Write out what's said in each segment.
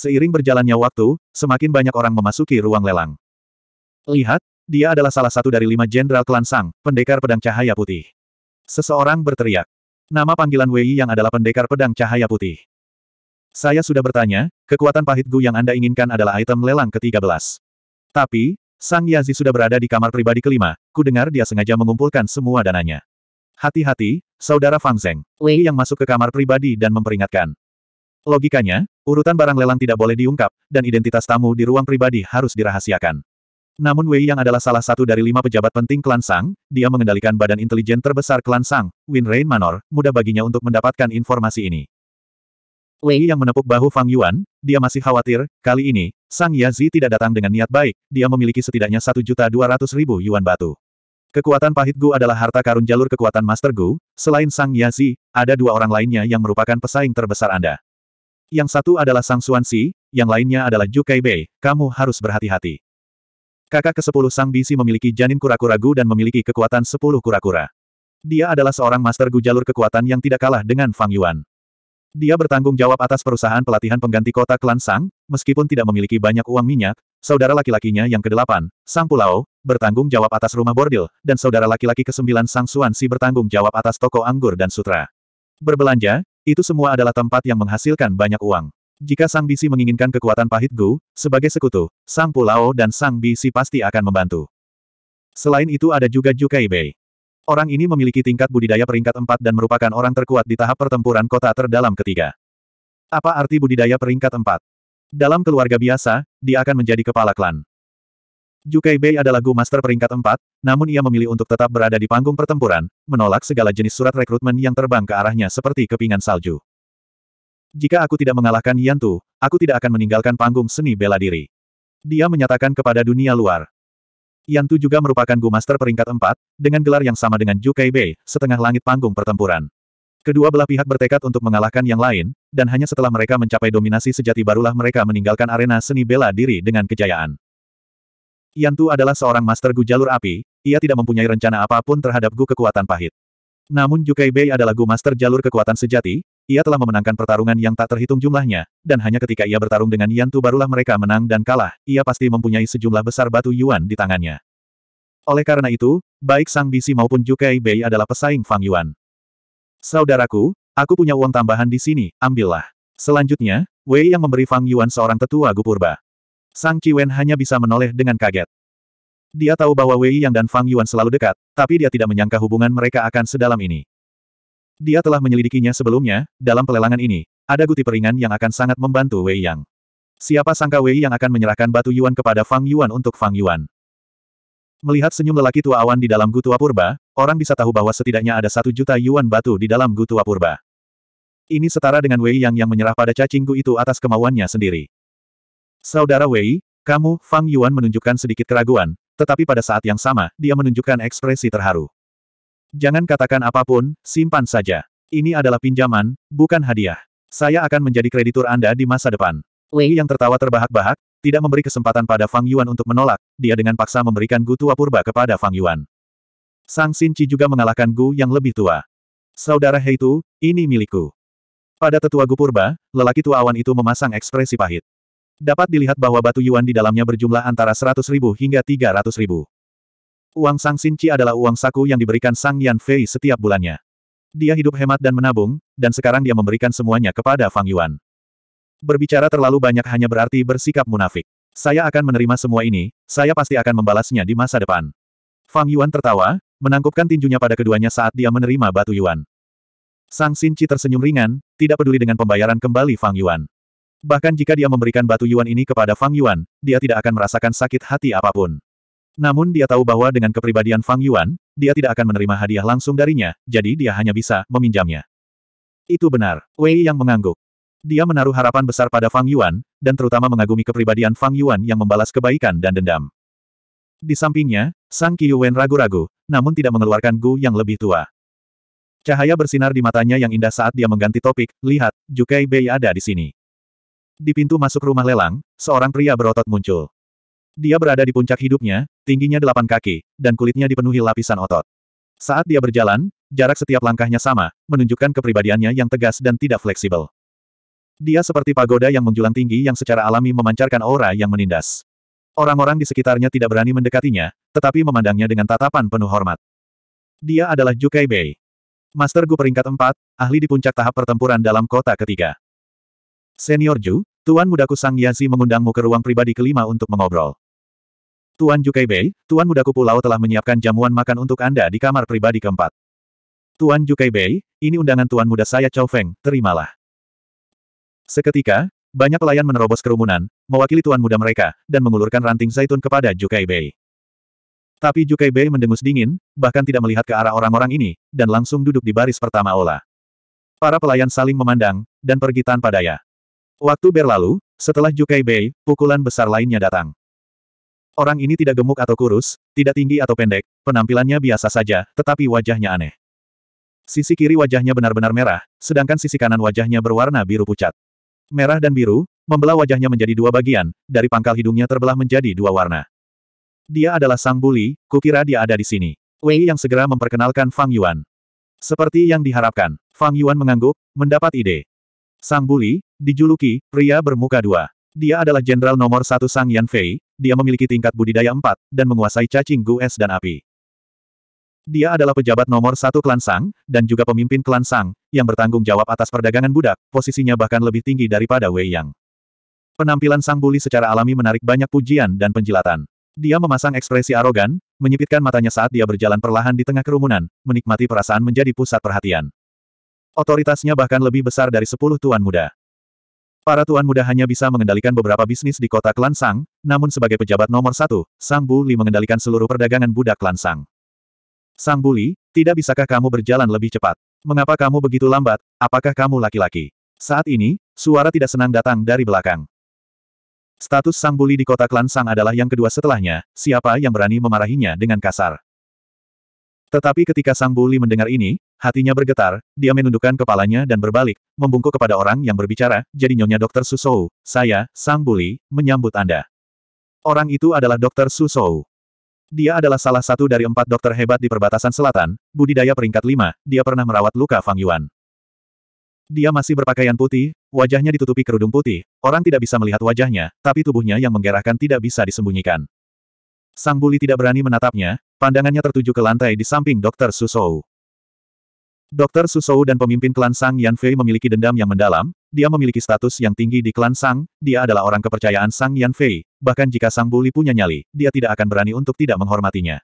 Seiring berjalannya waktu, semakin banyak orang memasuki ruang lelang. Lihat, dia adalah salah satu dari lima jenderal klan Sang, pendekar pedang cahaya putih. Seseorang berteriak. Nama panggilan Wei yang adalah pendekar pedang cahaya putih. Saya sudah bertanya, kekuatan pahit Gu yang Anda inginkan adalah item lelang ke-13. Tapi, Sang Yazi sudah berada di kamar pribadi kelima, ku dengar dia sengaja mengumpulkan semua dananya. Hati-hati, saudara Fang Zeng. Wei yang masuk ke kamar pribadi dan memperingatkan. Logikanya, urutan barang lelang tidak boleh diungkap, dan identitas tamu di ruang pribadi harus dirahasiakan. Namun Wei yang adalah salah satu dari lima pejabat penting klan Sang, dia mengendalikan badan intelijen terbesar klan Sang, Win Rain Manor, mudah baginya untuk mendapatkan informasi ini. Wei yang menepuk bahu Fang Yuan, dia masih khawatir, kali ini, Sang Yazi tidak datang dengan niat baik, dia memiliki setidaknya 1.200.000 yuan batu. Kekuatan pahit Gu adalah harta karun jalur kekuatan Master Gu, selain Sang Yazi, ada dua orang lainnya yang merupakan pesaing terbesar Anda. Yang satu adalah Sang Si, yang lainnya adalah Ju Bei. kamu harus berhati-hati. Kakak ke-10 Sang Bisi memiliki janin kura-kura Gu dan memiliki kekuatan 10 kura-kura. Dia adalah seorang master Gu jalur kekuatan yang tidak kalah dengan Fang Yuan. Dia bertanggung jawab atas perusahaan pelatihan pengganti kota klan Sang, meskipun tidak memiliki banyak uang minyak, saudara laki-lakinya yang ke-8, Sang Pulau, bertanggung jawab atas rumah bordil, dan saudara laki-laki ke-9 Sang Si bertanggung jawab atas toko anggur dan sutra. Berbelanja, itu semua adalah tempat yang menghasilkan banyak uang. Jika Sang Bisi menginginkan kekuatan pahit Gu, sebagai sekutu, Sang Pulau dan Sang Bisi pasti akan membantu. Selain itu ada juga Jukai Bei. Orang ini memiliki tingkat budidaya peringkat 4 dan merupakan orang terkuat di tahap pertempuran kota terdalam ketiga. Apa arti budidaya peringkat 4? Dalam keluarga biasa, dia akan menjadi kepala klan. Jukai Bei adalah Gu Master peringkat 4, namun ia memilih untuk tetap berada di panggung pertempuran, menolak segala jenis surat rekrutmen yang terbang ke arahnya seperti kepingan salju. Jika aku tidak mengalahkan Yantu, aku tidak akan meninggalkan panggung seni bela diri. Dia menyatakan kepada dunia luar. Yantu juga merupakan Gu Master peringkat 4, dengan gelar yang sama dengan Jukai Bei, setengah langit panggung pertempuran. Kedua belah pihak bertekad untuk mengalahkan yang lain, dan hanya setelah mereka mencapai dominasi sejati barulah mereka meninggalkan arena seni bela diri dengan kejayaan. Yantu adalah seorang master Gu jalur api, ia tidak mempunyai rencana apapun terhadap Gu kekuatan pahit. Namun Kei Bei adalah Gu master jalur kekuatan sejati, ia telah memenangkan pertarungan yang tak terhitung jumlahnya, dan hanya ketika ia bertarung dengan Yantu barulah mereka menang dan kalah, ia pasti mempunyai sejumlah besar batu Yuan di tangannya. Oleh karena itu, baik Sang Bisi maupun Kei Bei adalah pesaing Fang Yuan. Saudaraku, aku punya uang tambahan di sini, ambillah. Selanjutnya, Wei yang memberi Fang Yuan seorang tetua Gu Purba. Sang Qiwen hanya bisa menoleh dengan kaget. Dia tahu bahwa Wei Yang dan Fang Yuan selalu dekat, tapi dia tidak menyangka hubungan mereka akan sedalam ini. Dia telah menyelidikinya sebelumnya, dalam pelelangan ini, ada guti peringan yang akan sangat membantu Wei Yang. Siapa sangka Wei Yang akan menyerahkan batu Yuan kepada Fang Yuan untuk Fang Yuan. Melihat senyum lelaki tua awan di dalam Gutua Purba, orang bisa tahu bahwa setidaknya ada satu juta Yuan batu di dalam Gutua Purba. Ini setara dengan Wei Yang yang menyerah pada cacinggu itu atas kemauannya sendiri. Saudara Wei, kamu, Fang Yuan menunjukkan sedikit keraguan, tetapi pada saat yang sama, dia menunjukkan ekspresi terharu. Jangan katakan apapun, simpan saja. Ini adalah pinjaman, bukan hadiah. Saya akan menjadi kreditur Anda di masa depan. Wei yang tertawa terbahak-bahak, tidak memberi kesempatan pada Fang Yuan untuk menolak, dia dengan paksa memberikan Gu tua purba kepada Fang Yuan. Sang Xin Chi juga mengalahkan Gu yang lebih tua. Saudara Heitu, ini milikku. Pada tetua Gu purba, lelaki tua awan itu memasang ekspresi pahit. Dapat dilihat bahwa batu yuan di dalamnya berjumlah antara 100 ribu hingga 300 ribu. Uang Sang Sinci adalah uang saku yang diberikan Sang Yan Fei setiap bulannya. Dia hidup hemat dan menabung, dan sekarang dia memberikan semuanya kepada Fang Yuan. Berbicara terlalu banyak hanya berarti bersikap munafik. Saya akan menerima semua ini, saya pasti akan membalasnya di masa depan. Fang Yuan tertawa, menangkupkan tinjunya pada keduanya saat dia menerima batu Yuan. Sang Sinci tersenyum ringan, tidak peduli dengan pembayaran kembali Fang Yuan. Bahkan jika dia memberikan batu Yuan ini kepada Fang Yuan, dia tidak akan merasakan sakit hati apapun. Namun dia tahu bahwa dengan kepribadian Fang Yuan, dia tidak akan menerima hadiah langsung darinya, jadi dia hanya bisa meminjamnya. Itu benar, Wei yang mengangguk. Dia menaruh harapan besar pada Fang Yuan, dan terutama mengagumi kepribadian Fang Yuan yang membalas kebaikan dan dendam. Di sampingnya, Sang Qiyuwen ragu-ragu, namun tidak mengeluarkan Gu yang lebih tua. Cahaya bersinar di matanya yang indah saat dia mengganti topik, lihat, Jukai Bei ada di sini. Di pintu masuk rumah lelang, seorang pria berotot muncul. Dia berada di puncak hidupnya, tingginya delapan kaki, dan kulitnya dipenuhi lapisan otot. Saat dia berjalan, jarak setiap langkahnya sama, menunjukkan kepribadiannya yang tegas dan tidak fleksibel. Dia seperti pagoda yang menjulang tinggi yang secara alami memancarkan aura yang menindas. Orang-orang di sekitarnya tidak berani mendekatinya, tetapi memandangnya dengan tatapan penuh hormat. Dia adalah Jukai Bei. Master Gu peringkat 4, ahli di puncak tahap pertempuran dalam kota ketiga. Senior Ju, Tuan mudaku Sang Yazi mengundangmu ke ruang pribadi kelima untuk mengobrol. Tuan Jukai Bei, Tuan muda Pulau telah menyiapkan jamuan makan untuk Anda di kamar pribadi keempat. Tuan Jukai Bei, ini undangan Tuan muda saya Chow Feng, terimalah. Seketika, banyak pelayan menerobos kerumunan, mewakili Tuan muda mereka, dan mengulurkan ranting zaitun kepada Jukai Bei. Tapi Jukai Bei mendengus dingin, bahkan tidak melihat ke arah orang-orang ini, dan langsung duduk di baris pertama Ola. Para pelayan saling memandang, dan pergi tanpa daya. Waktu berlalu, setelah Jukai Bei, pukulan besar lainnya datang. Orang ini tidak gemuk atau kurus, tidak tinggi atau pendek, penampilannya biasa saja, tetapi wajahnya aneh. Sisi kiri wajahnya benar-benar merah, sedangkan sisi kanan wajahnya berwarna biru pucat. Merah dan biru, membelah wajahnya menjadi dua bagian, dari pangkal hidungnya terbelah menjadi dua warna. Dia adalah sang buli, kukira dia ada di sini. Wei yang segera memperkenalkan Fang Yuan. Seperti yang diharapkan, Fang Yuan mengangguk, mendapat ide. Sang Buli, dijuluki, pria bermuka dua. Dia adalah jenderal nomor satu Sang Yan Fei, dia memiliki tingkat budidaya empat, dan menguasai cacing gu es dan api. Dia adalah pejabat nomor satu klan Sang, dan juga pemimpin klan Sang, yang bertanggung jawab atas perdagangan budak, posisinya bahkan lebih tinggi daripada Wei Yang. Penampilan Sang Buli secara alami menarik banyak pujian dan penjilatan. Dia memasang ekspresi arogan, menyipitkan matanya saat dia berjalan perlahan di tengah kerumunan, menikmati perasaan menjadi pusat perhatian. Otoritasnya bahkan lebih besar dari sepuluh tuan muda. Para tuan muda hanya bisa mengendalikan beberapa bisnis di kota Klan Sang, namun sebagai pejabat nomor satu, Sang Buli mengendalikan seluruh perdagangan budak Klan Sang. Sang Buli, tidak bisakah kamu berjalan lebih cepat? Mengapa kamu begitu lambat? Apakah kamu laki-laki? Saat ini, suara tidak senang datang dari belakang. Status Sang Buli di kota Klan Sang adalah yang kedua setelahnya, siapa yang berani memarahinya dengan kasar. Tetapi ketika Sang Buli mendengar ini, Hatinya bergetar, dia menundukkan kepalanya dan berbalik, membungkuk kepada orang yang berbicara, jadi nyonya Dr. Susou, saya, Sang Buli, menyambut Anda. Orang itu adalah Dr. Susou. Dia adalah salah satu dari empat dokter hebat di perbatasan selatan, budidaya peringkat lima, dia pernah merawat luka Fang Yuan. Dia masih berpakaian putih, wajahnya ditutupi kerudung putih, orang tidak bisa melihat wajahnya, tapi tubuhnya yang menggerahkan tidak bisa disembunyikan. Sang Buli tidak berani menatapnya, pandangannya tertuju ke lantai di samping Dr. Susou. Dr. Susou dan pemimpin klan Sang Yanfei memiliki dendam yang mendalam, dia memiliki status yang tinggi di klan Sang, dia adalah orang kepercayaan Sang Yanfei, bahkan jika Sang Buli punya nyali, dia tidak akan berani untuk tidak menghormatinya.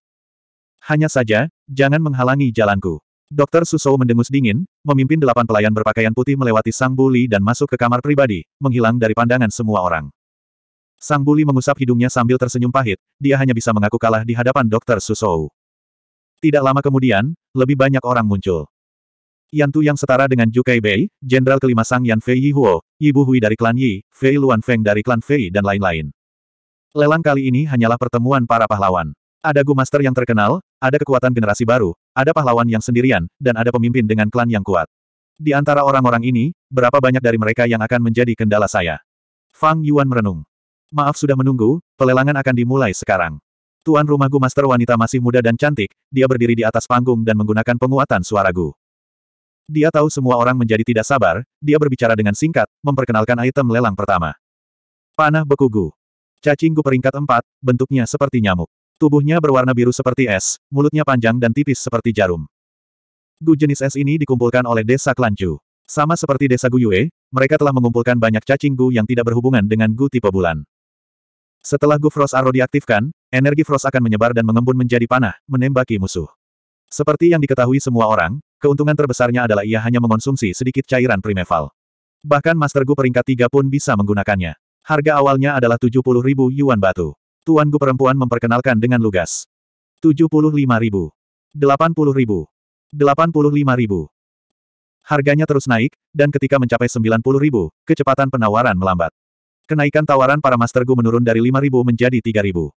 Hanya saja, jangan menghalangi jalanku. Dr. Susou mendengus dingin, memimpin delapan pelayan berpakaian putih melewati Sang Buli dan masuk ke kamar pribadi, menghilang dari pandangan semua orang. Sang Buli mengusap hidungnya sambil tersenyum pahit, dia hanya bisa mengaku kalah di hadapan Dr. Susou. Tidak lama kemudian, lebih banyak orang muncul. Yantu yang setara dengan Jukai Bei, Jenderal kelima Sang Yan Fei Yi Huo, Ibu Hui dari klan Yi, Fei Luan Feng dari klan Fei dan lain-lain. Lelang kali ini hanyalah pertemuan para pahlawan. Ada Gu Master yang terkenal, ada kekuatan generasi baru, ada pahlawan yang sendirian, dan ada pemimpin dengan klan yang kuat. Di antara orang-orang ini, berapa banyak dari mereka yang akan menjadi kendala saya? Fang Yuan merenung. Maaf sudah menunggu, pelelangan akan dimulai sekarang. Tuan rumah Gu Master wanita masih muda dan cantik, dia berdiri di atas panggung dan menggunakan penguatan suara Gu. Dia tahu semua orang menjadi tidak sabar, dia berbicara dengan singkat, memperkenalkan item lelang pertama. Panah bekugu. Cacing gu peringkat empat, bentuknya seperti nyamuk. Tubuhnya berwarna biru seperti es, mulutnya panjang dan tipis seperti jarum. Gu jenis es ini dikumpulkan oleh desa Klanju. Sama seperti desa Guyue, mereka telah mengumpulkan banyak cacing gu yang tidak berhubungan dengan gu tipe bulan. Setelah gu Frost Arrow diaktifkan, energi Frost akan menyebar dan mengembun menjadi panah, menembaki musuh. Seperti yang diketahui semua orang, Keuntungan terbesarnya adalah ia hanya mengonsumsi sedikit cairan primeval. Bahkan Master Gu peringkat 3 pun bisa menggunakannya. Harga awalnya adalah 70 ribu yuan batu. Tuan Gu perempuan memperkenalkan dengan lugas. 75 ribu. 80 ribu. 85 ribu. Harganya terus naik, dan ketika mencapai 90 ribu, kecepatan penawaran melambat. Kenaikan tawaran para Master Gu menurun dari ribu menjadi ribu.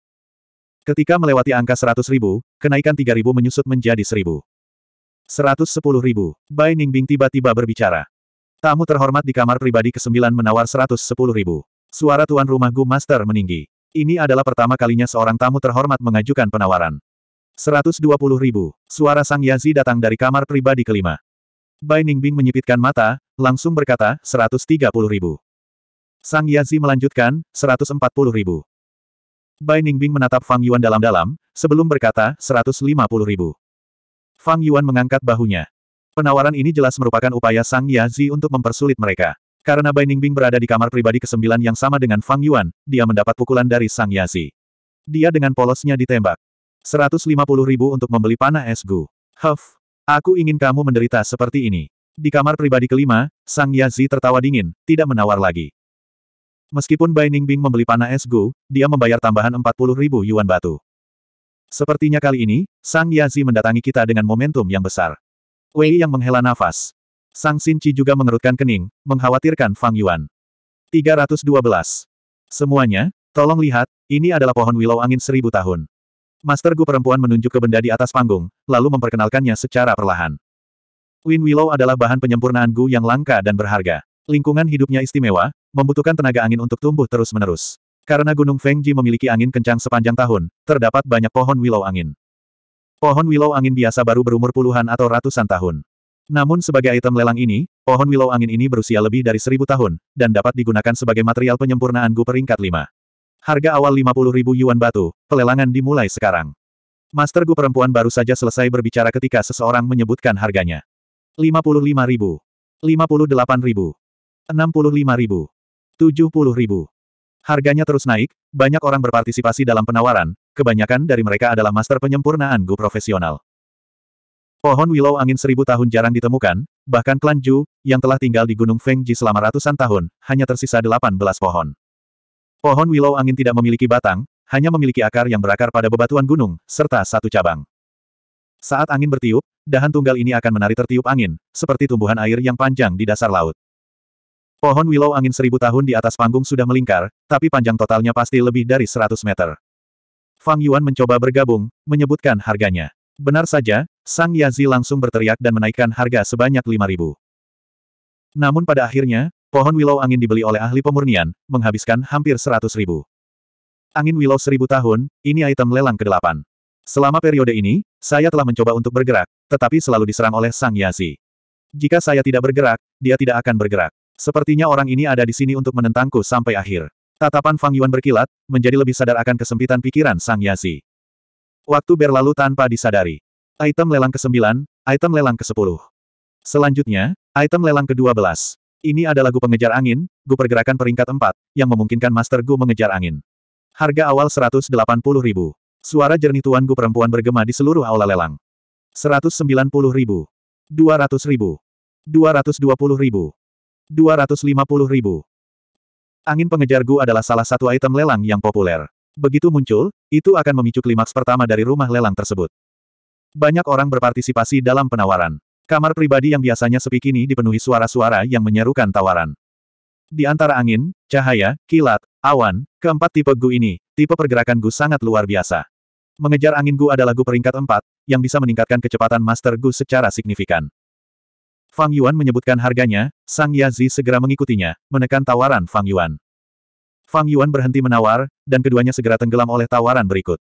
Ketika melewati angka ribu, kenaikan ribu menyusut menjadi seribu sepuluh ribu. Bai Ningbing tiba-tiba berbicara. Tamu terhormat di kamar pribadi ke-9 menawar sepuluh ribu. Suara tuan rumah Gu Master meninggi. Ini adalah pertama kalinya seorang tamu terhormat mengajukan penawaran. puluh ribu. Suara Sang Yazi datang dari kamar pribadi kelima. Bai Ningbing menyipitkan mata, langsung berkata, puluh ribu. Sang Yazi melanjutkan, puluh ribu. Bai Ningbing menatap Fang Yuan dalam-dalam, sebelum berkata, 150 ribu. Fang Yuan mengangkat bahunya. Penawaran ini jelas merupakan upaya Sang Yazi untuk mempersulit mereka. Karena Bai Ningbing berada di kamar pribadi ke-9 yang sama dengan Fang Yuan, dia mendapat pukulan dari Sang Yazi. Dia dengan polosnya ditembak. 150 ribu untuk membeli panah es gu. Huff, aku ingin kamu menderita seperti ini. Di kamar pribadi kelima, Sang Yazi tertawa dingin, tidak menawar lagi. Meskipun Bai Ningbing membeli panah es gu, dia membayar tambahan 40 ribu yuan batu. Sepertinya kali ini, Sang Yazi mendatangi kita dengan momentum yang besar. Wei yang menghela nafas. Sang Xinci juga mengerutkan kening, mengkhawatirkan Fang Yuan. 312. Semuanya, tolong lihat, ini adalah pohon willow angin seribu tahun. Master Gu perempuan menunjuk ke benda di atas panggung, lalu memperkenalkannya secara perlahan. Win Willow adalah bahan penyempurnaan Gu yang langka dan berharga. Lingkungan hidupnya istimewa, membutuhkan tenaga angin untuk tumbuh terus-menerus. Karena Gunung Fengji memiliki angin kencang sepanjang tahun, terdapat banyak pohon willow angin. Pohon willow angin biasa baru berumur puluhan atau ratusan tahun. Namun sebagai item lelang ini, pohon willow angin ini berusia lebih dari seribu tahun, dan dapat digunakan sebagai material penyempurnaan Gu peringkat 5. Harga awal 50.000 yuan batu, pelelangan dimulai sekarang. Master Gu perempuan baru saja selesai berbicara ketika seseorang menyebutkan harganya. 55.000. 58.000. 65.000. 70.000. Harganya terus naik, banyak orang berpartisipasi dalam penawaran, kebanyakan dari mereka adalah master penyempurnaan Gu profesional. Pohon willow angin seribu tahun jarang ditemukan, bahkan klan Ju, yang telah tinggal di Gunung Feng Ji selama ratusan tahun, hanya tersisa delapan belas pohon. Pohon willow angin tidak memiliki batang, hanya memiliki akar yang berakar pada bebatuan gunung, serta satu cabang. Saat angin bertiup, dahan tunggal ini akan menari tertiup angin, seperti tumbuhan air yang panjang di dasar laut. Pohon willow angin seribu tahun di atas panggung sudah melingkar, tapi panjang totalnya pasti lebih dari 100 meter. Fang Yuan mencoba bergabung, menyebutkan harganya. Benar saja, Sang Yazi langsung berteriak dan menaikkan harga sebanyak 5.000. Namun pada akhirnya, pohon willow angin dibeli oleh ahli pemurnian, menghabiskan hampir 100.000. Angin willow seribu tahun, ini item lelang ke-8. Selama periode ini, saya telah mencoba untuk bergerak, tetapi selalu diserang oleh Sang Yazi. Jika saya tidak bergerak, dia tidak akan bergerak. Sepertinya orang ini ada di sini untuk menentangku sampai akhir. Tatapan Fang Yuan berkilat, menjadi lebih sadar akan kesempitan pikiran Sang Yasi. Waktu berlalu tanpa disadari. Item lelang ke-9, item lelang ke-10. Selanjutnya, item lelang ke-12. Ini adalah Gu Pengejar Angin, Gu Pergerakan Peringkat 4, yang memungkinkan Master Gu mengejar angin. Harga awal 180 ribu. Suara jernih Tuan Gu perempuan bergema di seluruh aula lelang. 190 ribu. 200 ribu. 220 ribu. 250 ribu. Angin pengejar Gu adalah salah satu item lelang yang populer. Begitu muncul, itu akan memicu klimaks pertama dari rumah lelang tersebut. Banyak orang berpartisipasi dalam penawaran. Kamar pribadi yang biasanya sepi kini dipenuhi suara-suara yang menyerukan tawaran. Di antara angin, cahaya, kilat, awan, keempat tipe Gu ini, tipe pergerakan Gu sangat luar biasa. Mengejar angin Gu adalah Gu peringkat 4, yang bisa meningkatkan kecepatan Master Gu secara signifikan. Fang Yuan menyebutkan harganya, Sang Yazi segera mengikutinya, menekan tawaran Fang Yuan. Fang Yuan berhenti menawar, dan keduanya segera tenggelam oleh tawaran berikut.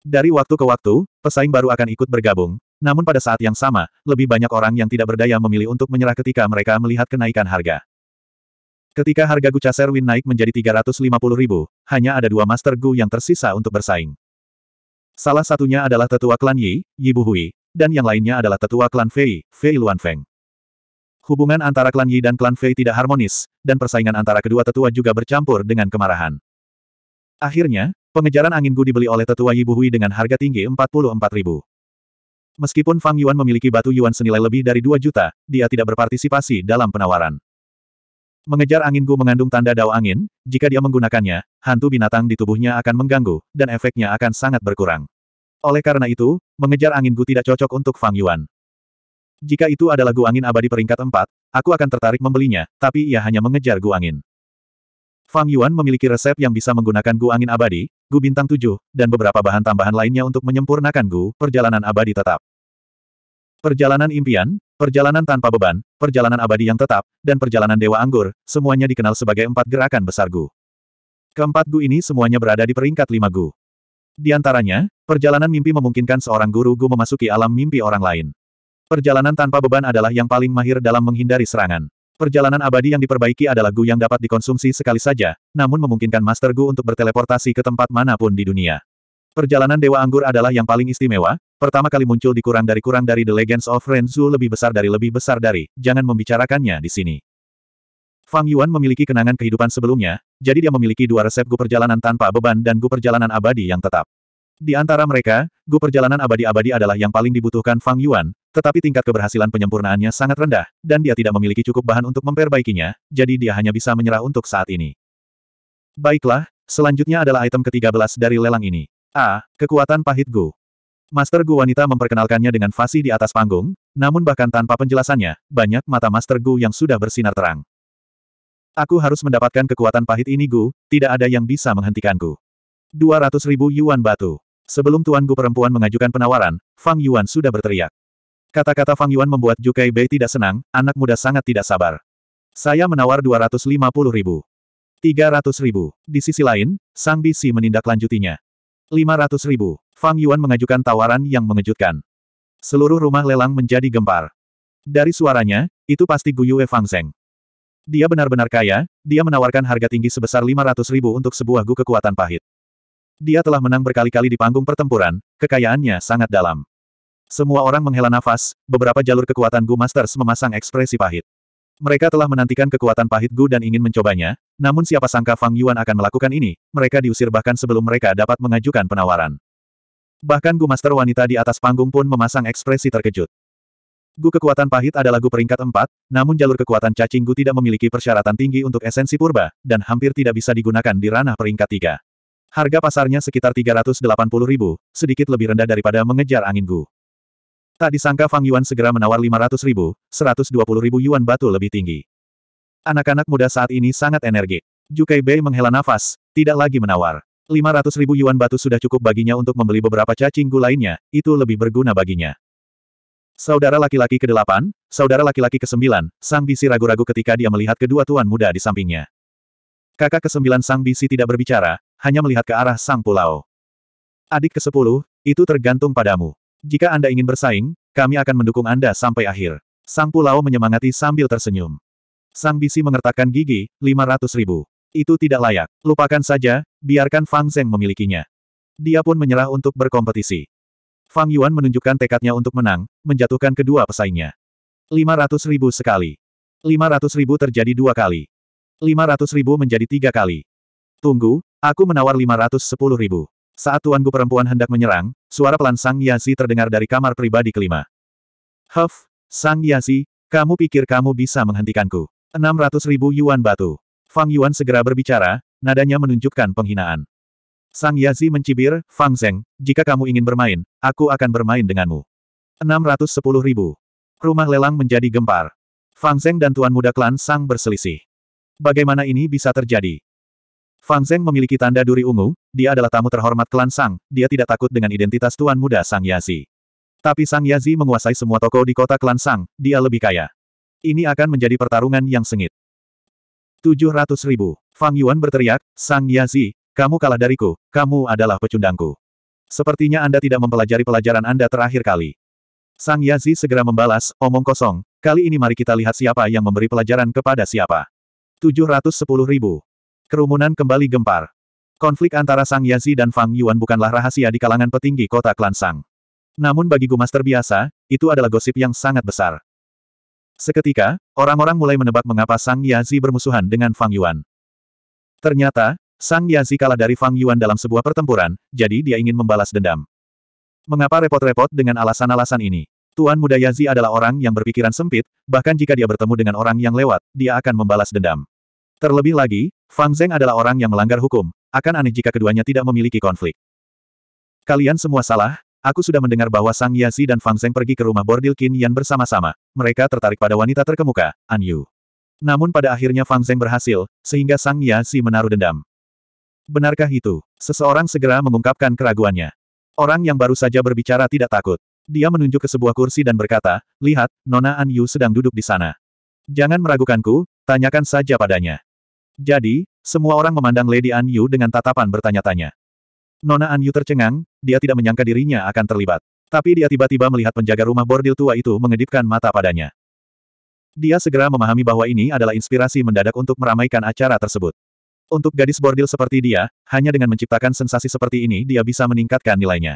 Dari waktu ke waktu, pesaing baru akan ikut bergabung, namun pada saat yang sama, lebih banyak orang yang tidak berdaya memilih untuk menyerah ketika mereka melihat kenaikan harga. Ketika harga Guca Serwin naik menjadi 350 ribu, hanya ada dua Master Gu yang tersisa untuk bersaing. Salah satunya adalah tetua klan Yi, Yi Buhui, dan yang lainnya adalah tetua klan Fei, Fei Luanfeng. Hubungan antara klan Yi dan klan Fei tidak harmonis, dan persaingan antara kedua tetua juga bercampur dengan kemarahan. Akhirnya, pengejaran angin Gu dibeli oleh tetua Yi Buhui dengan harga tinggi 44 ribu. Meskipun Fang Yuan memiliki batu Yuan senilai lebih dari 2 juta, dia tidak berpartisipasi dalam penawaran. Mengejar angin Gu mengandung tanda dao angin, jika dia menggunakannya, hantu binatang di tubuhnya akan mengganggu, dan efeknya akan sangat berkurang. Oleh karena itu, mengejar angin Gu tidak cocok untuk Fang Yuan. Jika itu adalah Gu Angin Abadi peringkat 4, aku akan tertarik membelinya, tapi ia hanya mengejar Gu Angin. Fang Yuan memiliki resep yang bisa menggunakan Gu Angin Abadi, Gu Bintang 7, dan beberapa bahan tambahan lainnya untuk menyempurnakan Gu, perjalanan abadi tetap. Perjalanan impian, perjalanan tanpa beban, perjalanan abadi yang tetap, dan perjalanan Dewa Anggur, semuanya dikenal sebagai empat gerakan besar Gu. Keempat Gu ini semuanya berada di peringkat lima Gu. Di antaranya, perjalanan mimpi memungkinkan seorang guru Gu memasuki alam mimpi orang lain. Perjalanan tanpa beban adalah yang paling mahir dalam menghindari serangan. Perjalanan abadi yang diperbaiki adalah Gu yang dapat dikonsumsi sekali saja, namun memungkinkan Master Gu untuk berteleportasi ke tempat manapun di dunia. Perjalanan Dewa Anggur adalah yang paling istimewa, pertama kali muncul di kurang dari kurang dari The Legends of Renzu lebih besar dari lebih besar dari, jangan membicarakannya di sini. Fang Yuan memiliki kenangan kehidupan sebelumnya, jadi dia memiliki dua resep gu perjalanan tanpa beban dan gu perjalanan abadi yang tetap. Di antara mereka, gu perjalanan abadi-abadi adalah yang paling dibutuhkan Fang Yuan, tetapi tingkat keberhasilan penyempurnaannya sangat rendah, dan dia tidak memiliki cukup bahan untuk memperbaikinya, jadi dia hanya bisa menyerah untuk saat ini. Baiklah, selanjutnya adalah item ke-13 dari lelang ini. A. Kekuatan pahit Gu. Master Gu wanita memperkenalkannya dengan fasih di atas panggung, namun bahkan tanpa penjelasannya, banyak mata Master Gu yang sudah bersinar terang. Aku harus mendapatkan kekuatan pahit ini Gu, tidak ada yang bisa menghentikanku. 200 ribu yuan batu. Sebelum Tuan Gu perempuan mengajukan penawaran, Fang Yuan sudah berteriak. Kata-kata Fang Yuan membuat Kai Bei tidak senang, anak muda sangat tidak sabar. Saya menawar 250 ribu. 300 ribu. Di sisi lain, Sang Bisi menindaklanjutinya. 500 ribu. Fang Yuan mengajukan tawaran yang mengejutkan. Seluruh rumah lelang menjadi gempar. Dari suaranya, itu pasti Gu Yue Fang Zeng. Dia benar-benar kaya, dia menawarkan harga tinggi sebesar 500 ribu untuk sebuah gu kekuatan pahit. Dia telah menang berkali-kali di panggung pertempuran, kekayaannya sangat dalam. Semua orang menghela nafas, beberapa jalur kekuatan Gu Masters memasang ekspresi pahit. Mereka telah menantikan kekuatan pahit Gu dan ingin mencobanya, namun siapa sangka Fang Yuan akan melakukan ini, mereka diusir bahkan sebelum mereka dapat mengajukan penawaran. Bahkan Gu Master wanita di atas panggung pun memasang ekspresi terkejut. Gu kekuatan pahit adalah gu peringkat 4, namun jalur kekuatan cacing gu tidak memiliki persyaratan tinggi untuk esensi purba, dan hampir tidak bisa digunakan di ranah peringkat 3. Harga pasarnya sekitar 380 ribu, sedikit lebih rendah daripada mengejar angin gu. Tak disangka Fang Yuan segera menawar 500 ribu, 120 ribu yuan batu lebih tinggi. Anak-anak muda saat ini sangat energik. Jukai Bei menghela nafas, tidak lagi menawar. 500 ribu yuan batu sudah cukup baginya untuk membeli beberapa cacing gu lainnya, itu lebih berguna baginya. Saudara laki-laki ke-8, saudara laki-laki ke-9, Sang Bisi ragu-ragu ketika dia melihat kedua tuan muda di sampingnya. Kakak ke-9 Sang Bisi tidak berbicara, hanya melihat ke arah Sang Pulau. Adik ke-10, itu tergantung padamu. Jika Anda ingin bersaing, kami akan mendukung Anda sampai akhir. Sang Pulau menyemangati sambil tersenyum. Sang Bisi mengertakkan gigi, 500 ribu. Itu tidak layak. Lupakan saja, biarkan Fang Zeng memilikinya. Dia pun menyerah untuk berkompetisi. Fang Yuan menunjukkan tekadnya untuk menang, menjatuhkan kedua pesaingnya. 500 ribu sekali. 500 ribu terjadi dua kali. 500 ribu menjadi tiga kali. Tunggu, aku menawar 510 ribu. Saat tuanku perempuan hendak menyerang, suara pelan Sang Yasi terdengar dari kamar pribadi kelima. Huff, Sang Yasi, kamu pikir kamu bisa menghentikanku? 600 ribu yuan batu. Fang Yuan segera berbicara, nadanya menunjukkan penghinaan. Sang Yazi mencibir, Fang Zeng, jika kamu ingin bermain, aku akan bermain denganmu. 610 ribu. Rumah lelang menjadi gempar. Fang Zeng dan Tuan Muda Klan Sang berselisih. Bagaimana ini bisa terjadi? Fang Zeng memiliki tanda duri ungu, dia adalah tamu terhormat Klan Sang, dia tidak takut dengan identitas Tuan Muda Sang Yazi. Tapi Sang Yazi menguasai semua toko di kota Klan Sang, dia lebih kaya. Ini akan menjadi pertarungan yang sengit. 700 ribu. Fang Yuan berteriak, Sang Yazi, kamu kalah dariku, kamu adalah pecundangku. Sepertinya Anda tidak mempelajari pelajaran Anda terakhir kali. Sang Yazi segera membalas, omong kosong, kali ini mari kita lihat siapa yang memberi pelajaran kepada siapa. 710 ribu. Kerumunan kembali gempar. Konflik antara Sang Yazi dan Fang Yuan bukanlah rahasia di kalangan petinggi kota klan Sang. Namun bagi Gumas biasa, itu adalah gosip yang sangat besar. Seketika, orang-orang mulai menebak mengapa Sang Yazi bermusuhan dengan Fang Yuan. Ternyata, Sang Yazi kalah dari Fang Yuan dalam sebuah pertempuran, jadi dia ingin membalas dendam. Mengapa repot-repot dengan alasan-alasan ini? Tuan muda Yazi adalah orang yang berpikiran sempit, bahkan jika dia bertemu dengan orang yang lewat, dia akan membalas dendam. Terlebih lagi, Fang Zeng adalah orang yang melanggar hukum, akan aneh jika keduanya tidak memiliki konflik. Kalian semua salah, aku sudah mendengar bahwa Sang Yazi dan Fang Zeng pergi ke rumah bordil Qin Yan bersama-sama, mereka tertarik pada wanita terkemuka, An Yu. Namun pada akhirnya Fang Zeng berhasil, sehingga Sang Yazi menaruh dendam. Benarkah itu? Seseorang segera mengungkapkan keraguannya. Orang yang baru saja berbicara tidak takut. Dia menunjuk ke sebuah kursi dan berkata, lihat, Nona An Yu sedang duduk di sana. Jangan meragukanku, tanyakan saja padanya. Jadi, semua orang memandang Lady An Yu dengan tatapan bertanya-tanya. Nona An Yu tercengang, dia tidak menyangka dirinya akan terlibat. Tapi dia tiba-tiba melihat penjaga rumah bordil tua itu mengedipkan mata padanya. Dia segera memahami bahwa ini adalah inspirasi mendadak untuk meramaikan acara tersebut. Untuk gadis bordil seperti dia, hanya dengan menciptakan sensasi seperti ini dia bisa meningkatkan nilainya.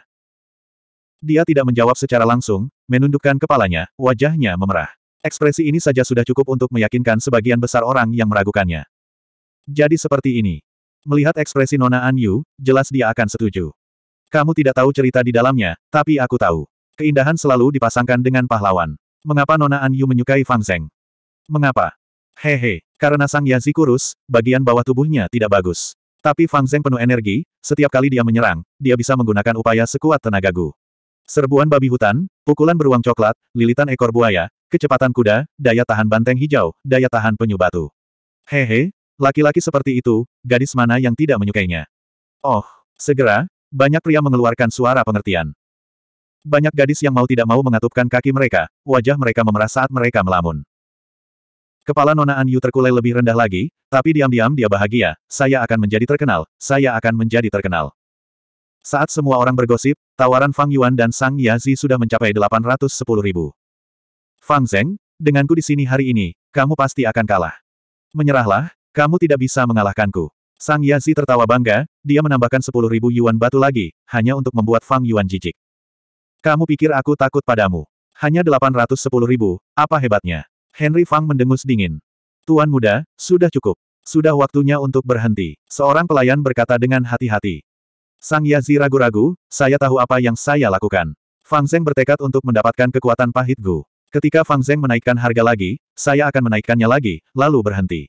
Dia tidak menjawab secara langsung, menundukkan kepalanya, wajahnya memerah. Ekspresi ini saja sudah cukup untuk meyakinkan sebagian besar orang yang meragukannya. Jadi seperti ini. Melihat ekspresi Nona An Yu, jelas dia akan setuju. Kamu tidak tahu cerita di dalamnya, tapi aku tahu. Keindahan selalu dipasangkan dengan pahlawan. Mengapa Nona An Yu menyukai Fang Zeng? Mengapa? Hehe, karena sang Yazi kurus, bagian bawah tubuhnya tidak bagus. Tapi Fang Zeng penuh energi, setiap kali dia menyerang, dia bisa menggunakan upaya sekuat tenaga Gu. Serbuan babi hutan, pukulan beruang coklat, lilitan ekor buaya, kecepatan kuda, daya tahan banteng hijau, daya tahan penyu batu. Hehe, laki-laki seperti itu, gadis mana yang tidak menyukainya? Oh, segera, banyak pria mengeluarkan suara pengertian. Banyak gadis yang mau tidak mau mengatupkan kaki mereka, wajah mereka memerah saat mereka melamun. Kepala Nona Anyu terkulai lebih rendah lagi, tapi diam-diam dia bahagia, saya akan menjadi terkenal, saya akan menjadi terkenal. Saat semua orang bergosip, tawaran Fang Yuan dan Sang Yazi sudah mencapai 810 ribu. Fang Zeng, denganku di sini hari ini, kamu pasti akan kalah. Menyerahlah, kamu tidak bisa mengalahkanku. Sang Yazi tertawa bangga, dia menambahkan 10 ribu yuan batu lagi, hanya untuk membuat Fang Yuan jijik. Kamu pikir aku takut padamu? Hanya 810 ribu, apa hebatnya? Henry Fang mendengus dingin. Tuan muda, sudah cukup. Sudah waktunya untuk berhenti. Seorang pelayan berkata dengan hati-hati. Sang Yazi ragu-ragu, saya tahu apa yang saya lakukan. Fang Zeng bertekad untuk mendapatkan kekuatan pahit Gu. Ketika Fang Zeng menaikkan harga lagi, saya akan menaikkannya lagi, lalu berhenti.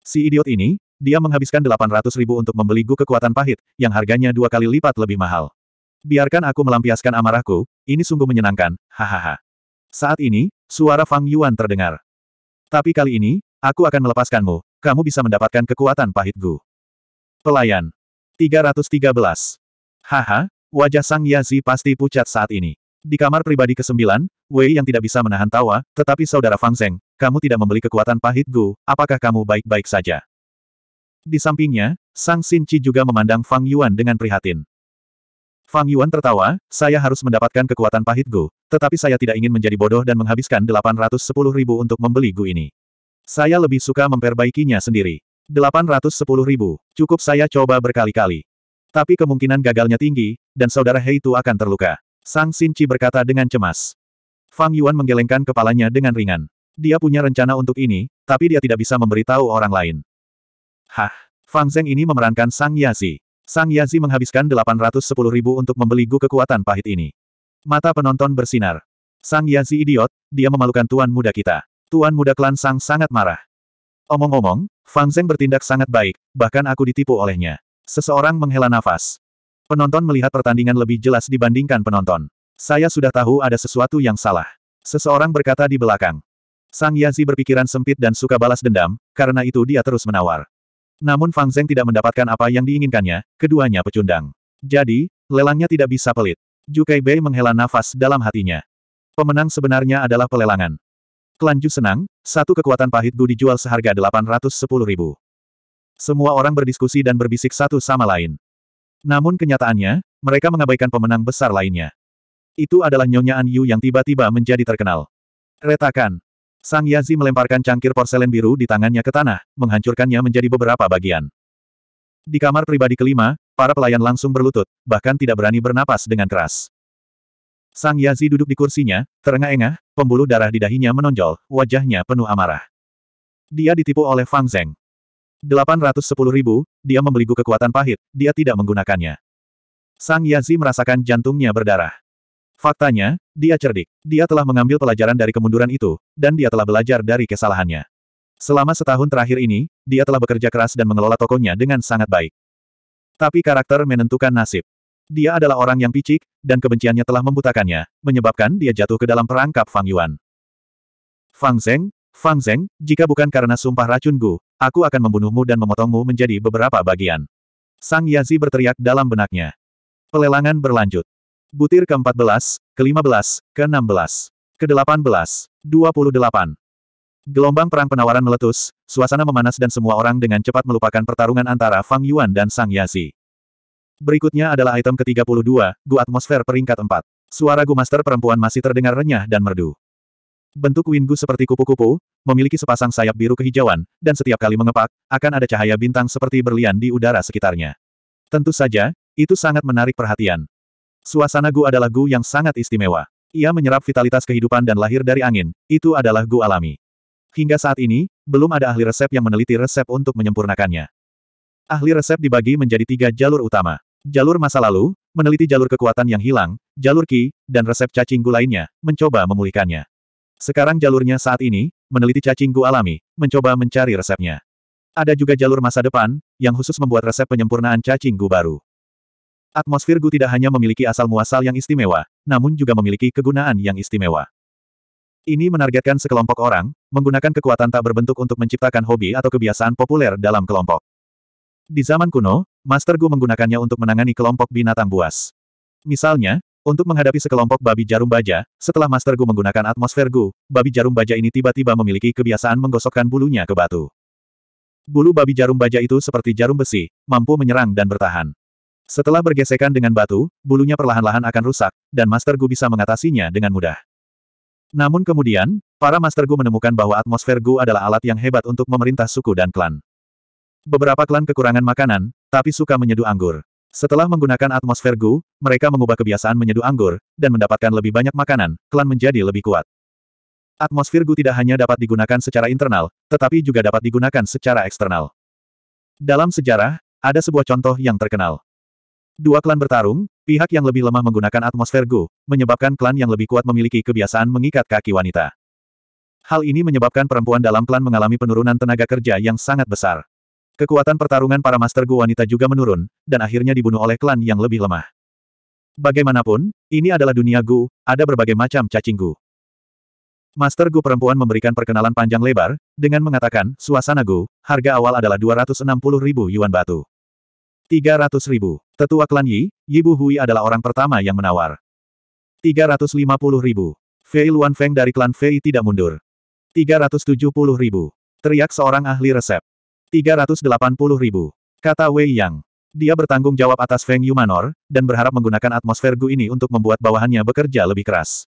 Si idiot ini, dia menghabiskan 800 ribu untuk membeli Gu kekuatan pahit, yang harganya dua kali lipat lebih mahal. Biarkan aku melampiaskan amarahku, ini sungguh menyenangkan, hahaha. Saat ini, suara Fang Yuan terdengar. Tapi kali ini, aku akan melepaskanmu, kamu bisa mendapatkan kekuatan pahit Gu. Pelayan. 313. Haha, wajah Sang Yazi pasti pucat saat ini. Di kamar pribadi ke-9, Wei yang tidak bisa menahan tawa, tetapi saudara Fang Zeng, kamu tidak membeli kekuatan pahit Gu, apakah kamu baik-baik saja? Di sampingnya, Sang Xin Chi juga memandang Fang Yuan dengan prihatin. Fang Yuan tertawa, saya harus mendapatkan kekuatan pahit Gu, tetapi saya tidak ingin menjadi bodoh dan menghabiskan 810 ribu untuk membeli Gu ini. Saya lebih suka memperbaikinya sendiri. 810 ribu, cukup saya coba berkali-kali. Tapi kemungkinan gagalnya tinggi, dan saudara Hei itu akan terluka. Sang Xin Chi berkata dengan cemas. Fang Yuan menggelengkan kepalanya dengan ringan. Dia punya rencana untuk ini, tapi dia tidak bisa memberitahu orang lain. Hah, Fang Zeng ini memerankan Sang Yasi. Sang Yazi menghabiskan 810 ribu untuk membeli gu kekuatan pahit ini. Mata penonton bersinar. Sang Yazi idiot, dia memalukan tuan muda kita. Tuan muda klan Sang sangat marah. Omong-omong, Fang Zeng bertindak sangat baik, bahkan aku ditipu olehnya. Seseorang menghela nafas. Penonton melihat pertandingan lebih jelas dibandingkan penonton. Saya sudah tahu ada sesuatu yang salah. Seseorang berkata di belakang. Sang Yazi berpikiran sempit dan suka balas dendam, karena itu dia terus menawar. Namun Fang Zeng tidak mendapatkan apa yang diinginkannya, keduanya pecundang. Jadi, lelangnya tidak bisa pelit. Jukai Bei menghela nafas dalam hatinya. Pemenang sebenarnya adalah pelelangan. Klan Ju senang, satu kekuatan pahit Gu dijual seharga 810 ribu. Semua orang berdiskusi dan berbisik satu sama lain. Namun kenyataannya, mereka mengabaikan pemenang besar lainnya. Itu adalah Nyonya An Yu yang tiba-tiba menjadi terkenal. Retakan, Sang Yazi melemparkan cangkir porselen biru di tangannya ke tanah, menghancurkannya menjadi beberapa bagian. Di kamar pribadi kelima, para pelayan langsung berlutut, bahkan tidak berani bernapas dengan keras. Sang Yazi duduk di kursinya, terengah-engah, pembuluh darah di dahinya menonjol, wajahnya penuh amarah. Dia ditipu oleh Fang Zeng. 810 ribu, dia membeli kekuatan pahit, dia tidak menggunakannya. Sang Yazi merasakan jantungnya berdarah. Faktanya, dia cerdik. Dia telah mengambil pelajaran dari kemunduran itu, dan dia telah belajar dari kesalahannya. Selama setahun terakhir ini, dia telah bekerja keras dan mengelola tokonya dengan sangat baik. Tapi karakter menentukan nasib. Dia adalah orang yang picik, dan kebenciannya telah membutakannya, menyebabkan dia jatuh ke dalam perangkap Fang Yuan. Fang Zeng, Fang Zeng, jika bukan karena sumpah racun Gu, aku akan membunuhmu dan memotongmu menjadi beberapa bagian. Sang Yazi berteriak dalam benaknya. Pelelangan berlanjut. Butir ke-14, ke-15, ke-16, ke-18, 28. Gelombang perang penawaran meletus, suasana memanas dan semua orang dengan cepat melupakan pertarungan antara Fang Yuan dan Sang Yasi. Berikutnya adalah item ke-32, Gu Atmosfer peringkat 4. Suara Gu Master perempuan masih terdengar renyah dan merdu. Bentuk Wingu seperti kupu-kupu, memiliki sepasang sayap biru kehijauan, dan setiap kali mengepak, akan ada cahaya bintang seperti berlian di udara sekitarnya. Tentu saja, itu sangat menarik perhatian. Suasana Gu adalah Gu yang sangat istimewa. Ia menyerap vitalitas kehidupan dan lahir dari angin, itu adalah Gu alami. Hingga saat ini, belum ada ahli resep yang meneliti resep untuk menyempurnakannya. Ahli resep dibagi menjadi tiga jalur utama. Jalur masa lalu, meneliti jalur kekuatan yang hilang, jalur Ki, dan resep cacing Gu lainnya, mencoba memulihkannya. Sekarang jalurnya saat ini, meneliti cacing Gu alami, mencoba mencari resepnya. Ada juga jalur masa depan, yang khusus membuat resep penyempurnaan cacing Gu baru. Atmosfer Gu tidak hanya memiliki asal-muasal yang istimewa, namun juga memiliki kegunaan yang istimewa. Ini menargetkan sekelompok orang, menggunakan kekuatan tak berbentuk untuk menciptakan hobi atau kebiasaan populer dalam kelompok. Di zaman kuno, Master Gu menggunakannya untuk menangani kelompok binatang buas. Misalnya, untuk menghadapi sekelompok babi jarum baja, setelah Master Gu menggunakan atmosfer Gu, babi jarum baja ini tiba-tiba memiliki kebiasaan menggosokkan bulunya ke batu. Bulu babi jarum baja itu seperti jarum besi, mampu menyerang dan bertahan. Setelah bergesekan dengan batu, bulunya perlahan-lahan akan rusak, dan Master Gu bisa mengatasinya dengan mudah. Namun kemudian, para Master Gu menemukan bahwa atmosfer Gu adalah alat yang hebat untuk memerintah suku dan klan. Beberapa klan kekurangan makanan, tapi suka menyeduh anggur. Setelah menggunakan atmosfer Gu, mereka mengubah kebiasaan menyeduh anggur, dan mendapatkan lebih banyak makanan, klan menjadi lebih kuat. Atmosfer Gu tidak hanya dapat digunakan secara internal, tetapi juga dapat digunakan secara eksternal. Dalam sejarah, ada sebuah contoh yang terkenal. Dua klan bertarung, pihak yang lebih lemah menggunakan atmosfer Gu, menyebabkan klan yang lebih kuat memiliki kebiasaan mengikat kaki wanita. Hal ini menyebabkan perempuan dalam klan mengalami penurunan tenaga kerja yang sangat besar. Kekuatan pertarungan para master Gu wanita juga menurun, dan akhirnya dibunuh oleh klan yang lebih lemah. Bagaimanapun, ini adalah dunia Gu, ada berbagai macam cacing Gu. Master Gu perempuan memberikan perkenalan panjang lebar, dengan mengatakan, suasana Gu, harga awal adalah 260 ribu yuan batu. 300 ribu. Tetua klan Yi, Yibu Hui adalah orang pertama yang menawar. 350 ribu. Fei Luan Feng dari klan Fei tidak mundur. 370 ribu. Teriak seorang ahli resep. 380 ribu. Kata Wei Yang. Dia bertanggung jawab atas Feng Yu Manor dan berharap menggunakan atmosfer Gu ini untuk membuat bawahannya bekerja lebih keras.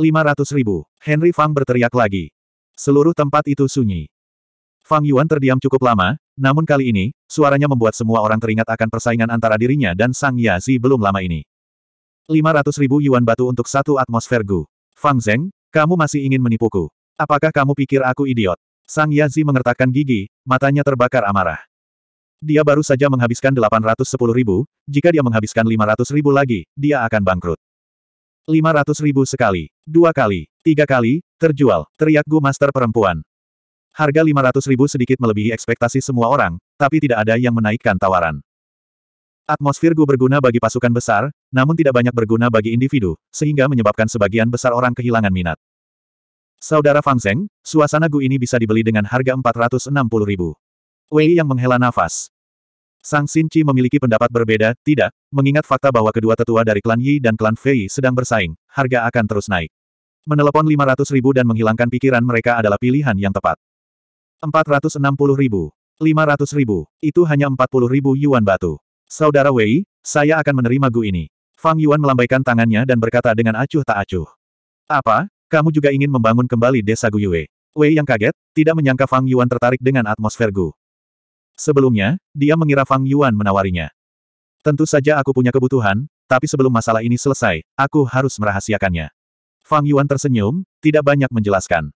500 ribu. Henry Fang berteriak lagi. Seluruh tempat itu sunyi. Fang Yuan terdiam cukup lama, namun kali ini, suaranya membuat semua orang teringat akan persaingan antara dirinya dan Sang Yazi belum lama ini. 500 ribu yuan batu untuk satu atmosfer gu. Fang Zeng, kamu masih ingin menipuku. Apakah kamu pikir aku idiot? Sang Yazi mengertakkan gigi, matanya terbakar amarah. Dia baru saja menghabiskan 810 ribu, jika dia menghabiskan 500 ribu lagi, dia akan bangkrut. 500 ribu sekali, dua kali, tiga kali, terjual, teriak Gu Master Perempuan. Harga 500 ribu sedikit melebihi ekspektasi semua orang, tapi tidak ada yang menaikkan tawaran. Atmosfer Gu berguna bagi pasukan besar, namun tidak banyak berguna bagi individu, sehingga menyebabkan sebagian besar orang kehilangan minat. Saudara Fang Zeng, suasana Gu ini bisa dibeli dengan harga 460 ribu. Wei yang menghela nafas. Sang Xin Chi memiliki pendapat berbeda, tidak, mengingat fakta bahwa kedua tetua dari klan Yi dan klan Fei sedang bersaing, harga akan terus naik. Menelepon 500 ribu dan menghilangkan pikiran mereka adalah pilihan yang tepat. 460 ribu. 500 ribu. Itu hanya 40 ribu yuan batu. Saudara Wei, saya akan menerima gu ini. Fang Yuan melambaikan tangannya dan berkata dengan acuh tak acuh. Apa? Kamu juga ingin membangun kembali desa Gu Yue? Wei yang kaget, tidak menyangka Fang Yuan tertarik dengan atmosfer Gu. Sebelumnya, dia mengira Fang Yuan menawarinya. Tentu saja aku punya kebutuhan, tapi sebelum masalah ini selesai, aku harus merahasiakannya. Fang Yuan tersenyum, tidak banyak menjelaskan.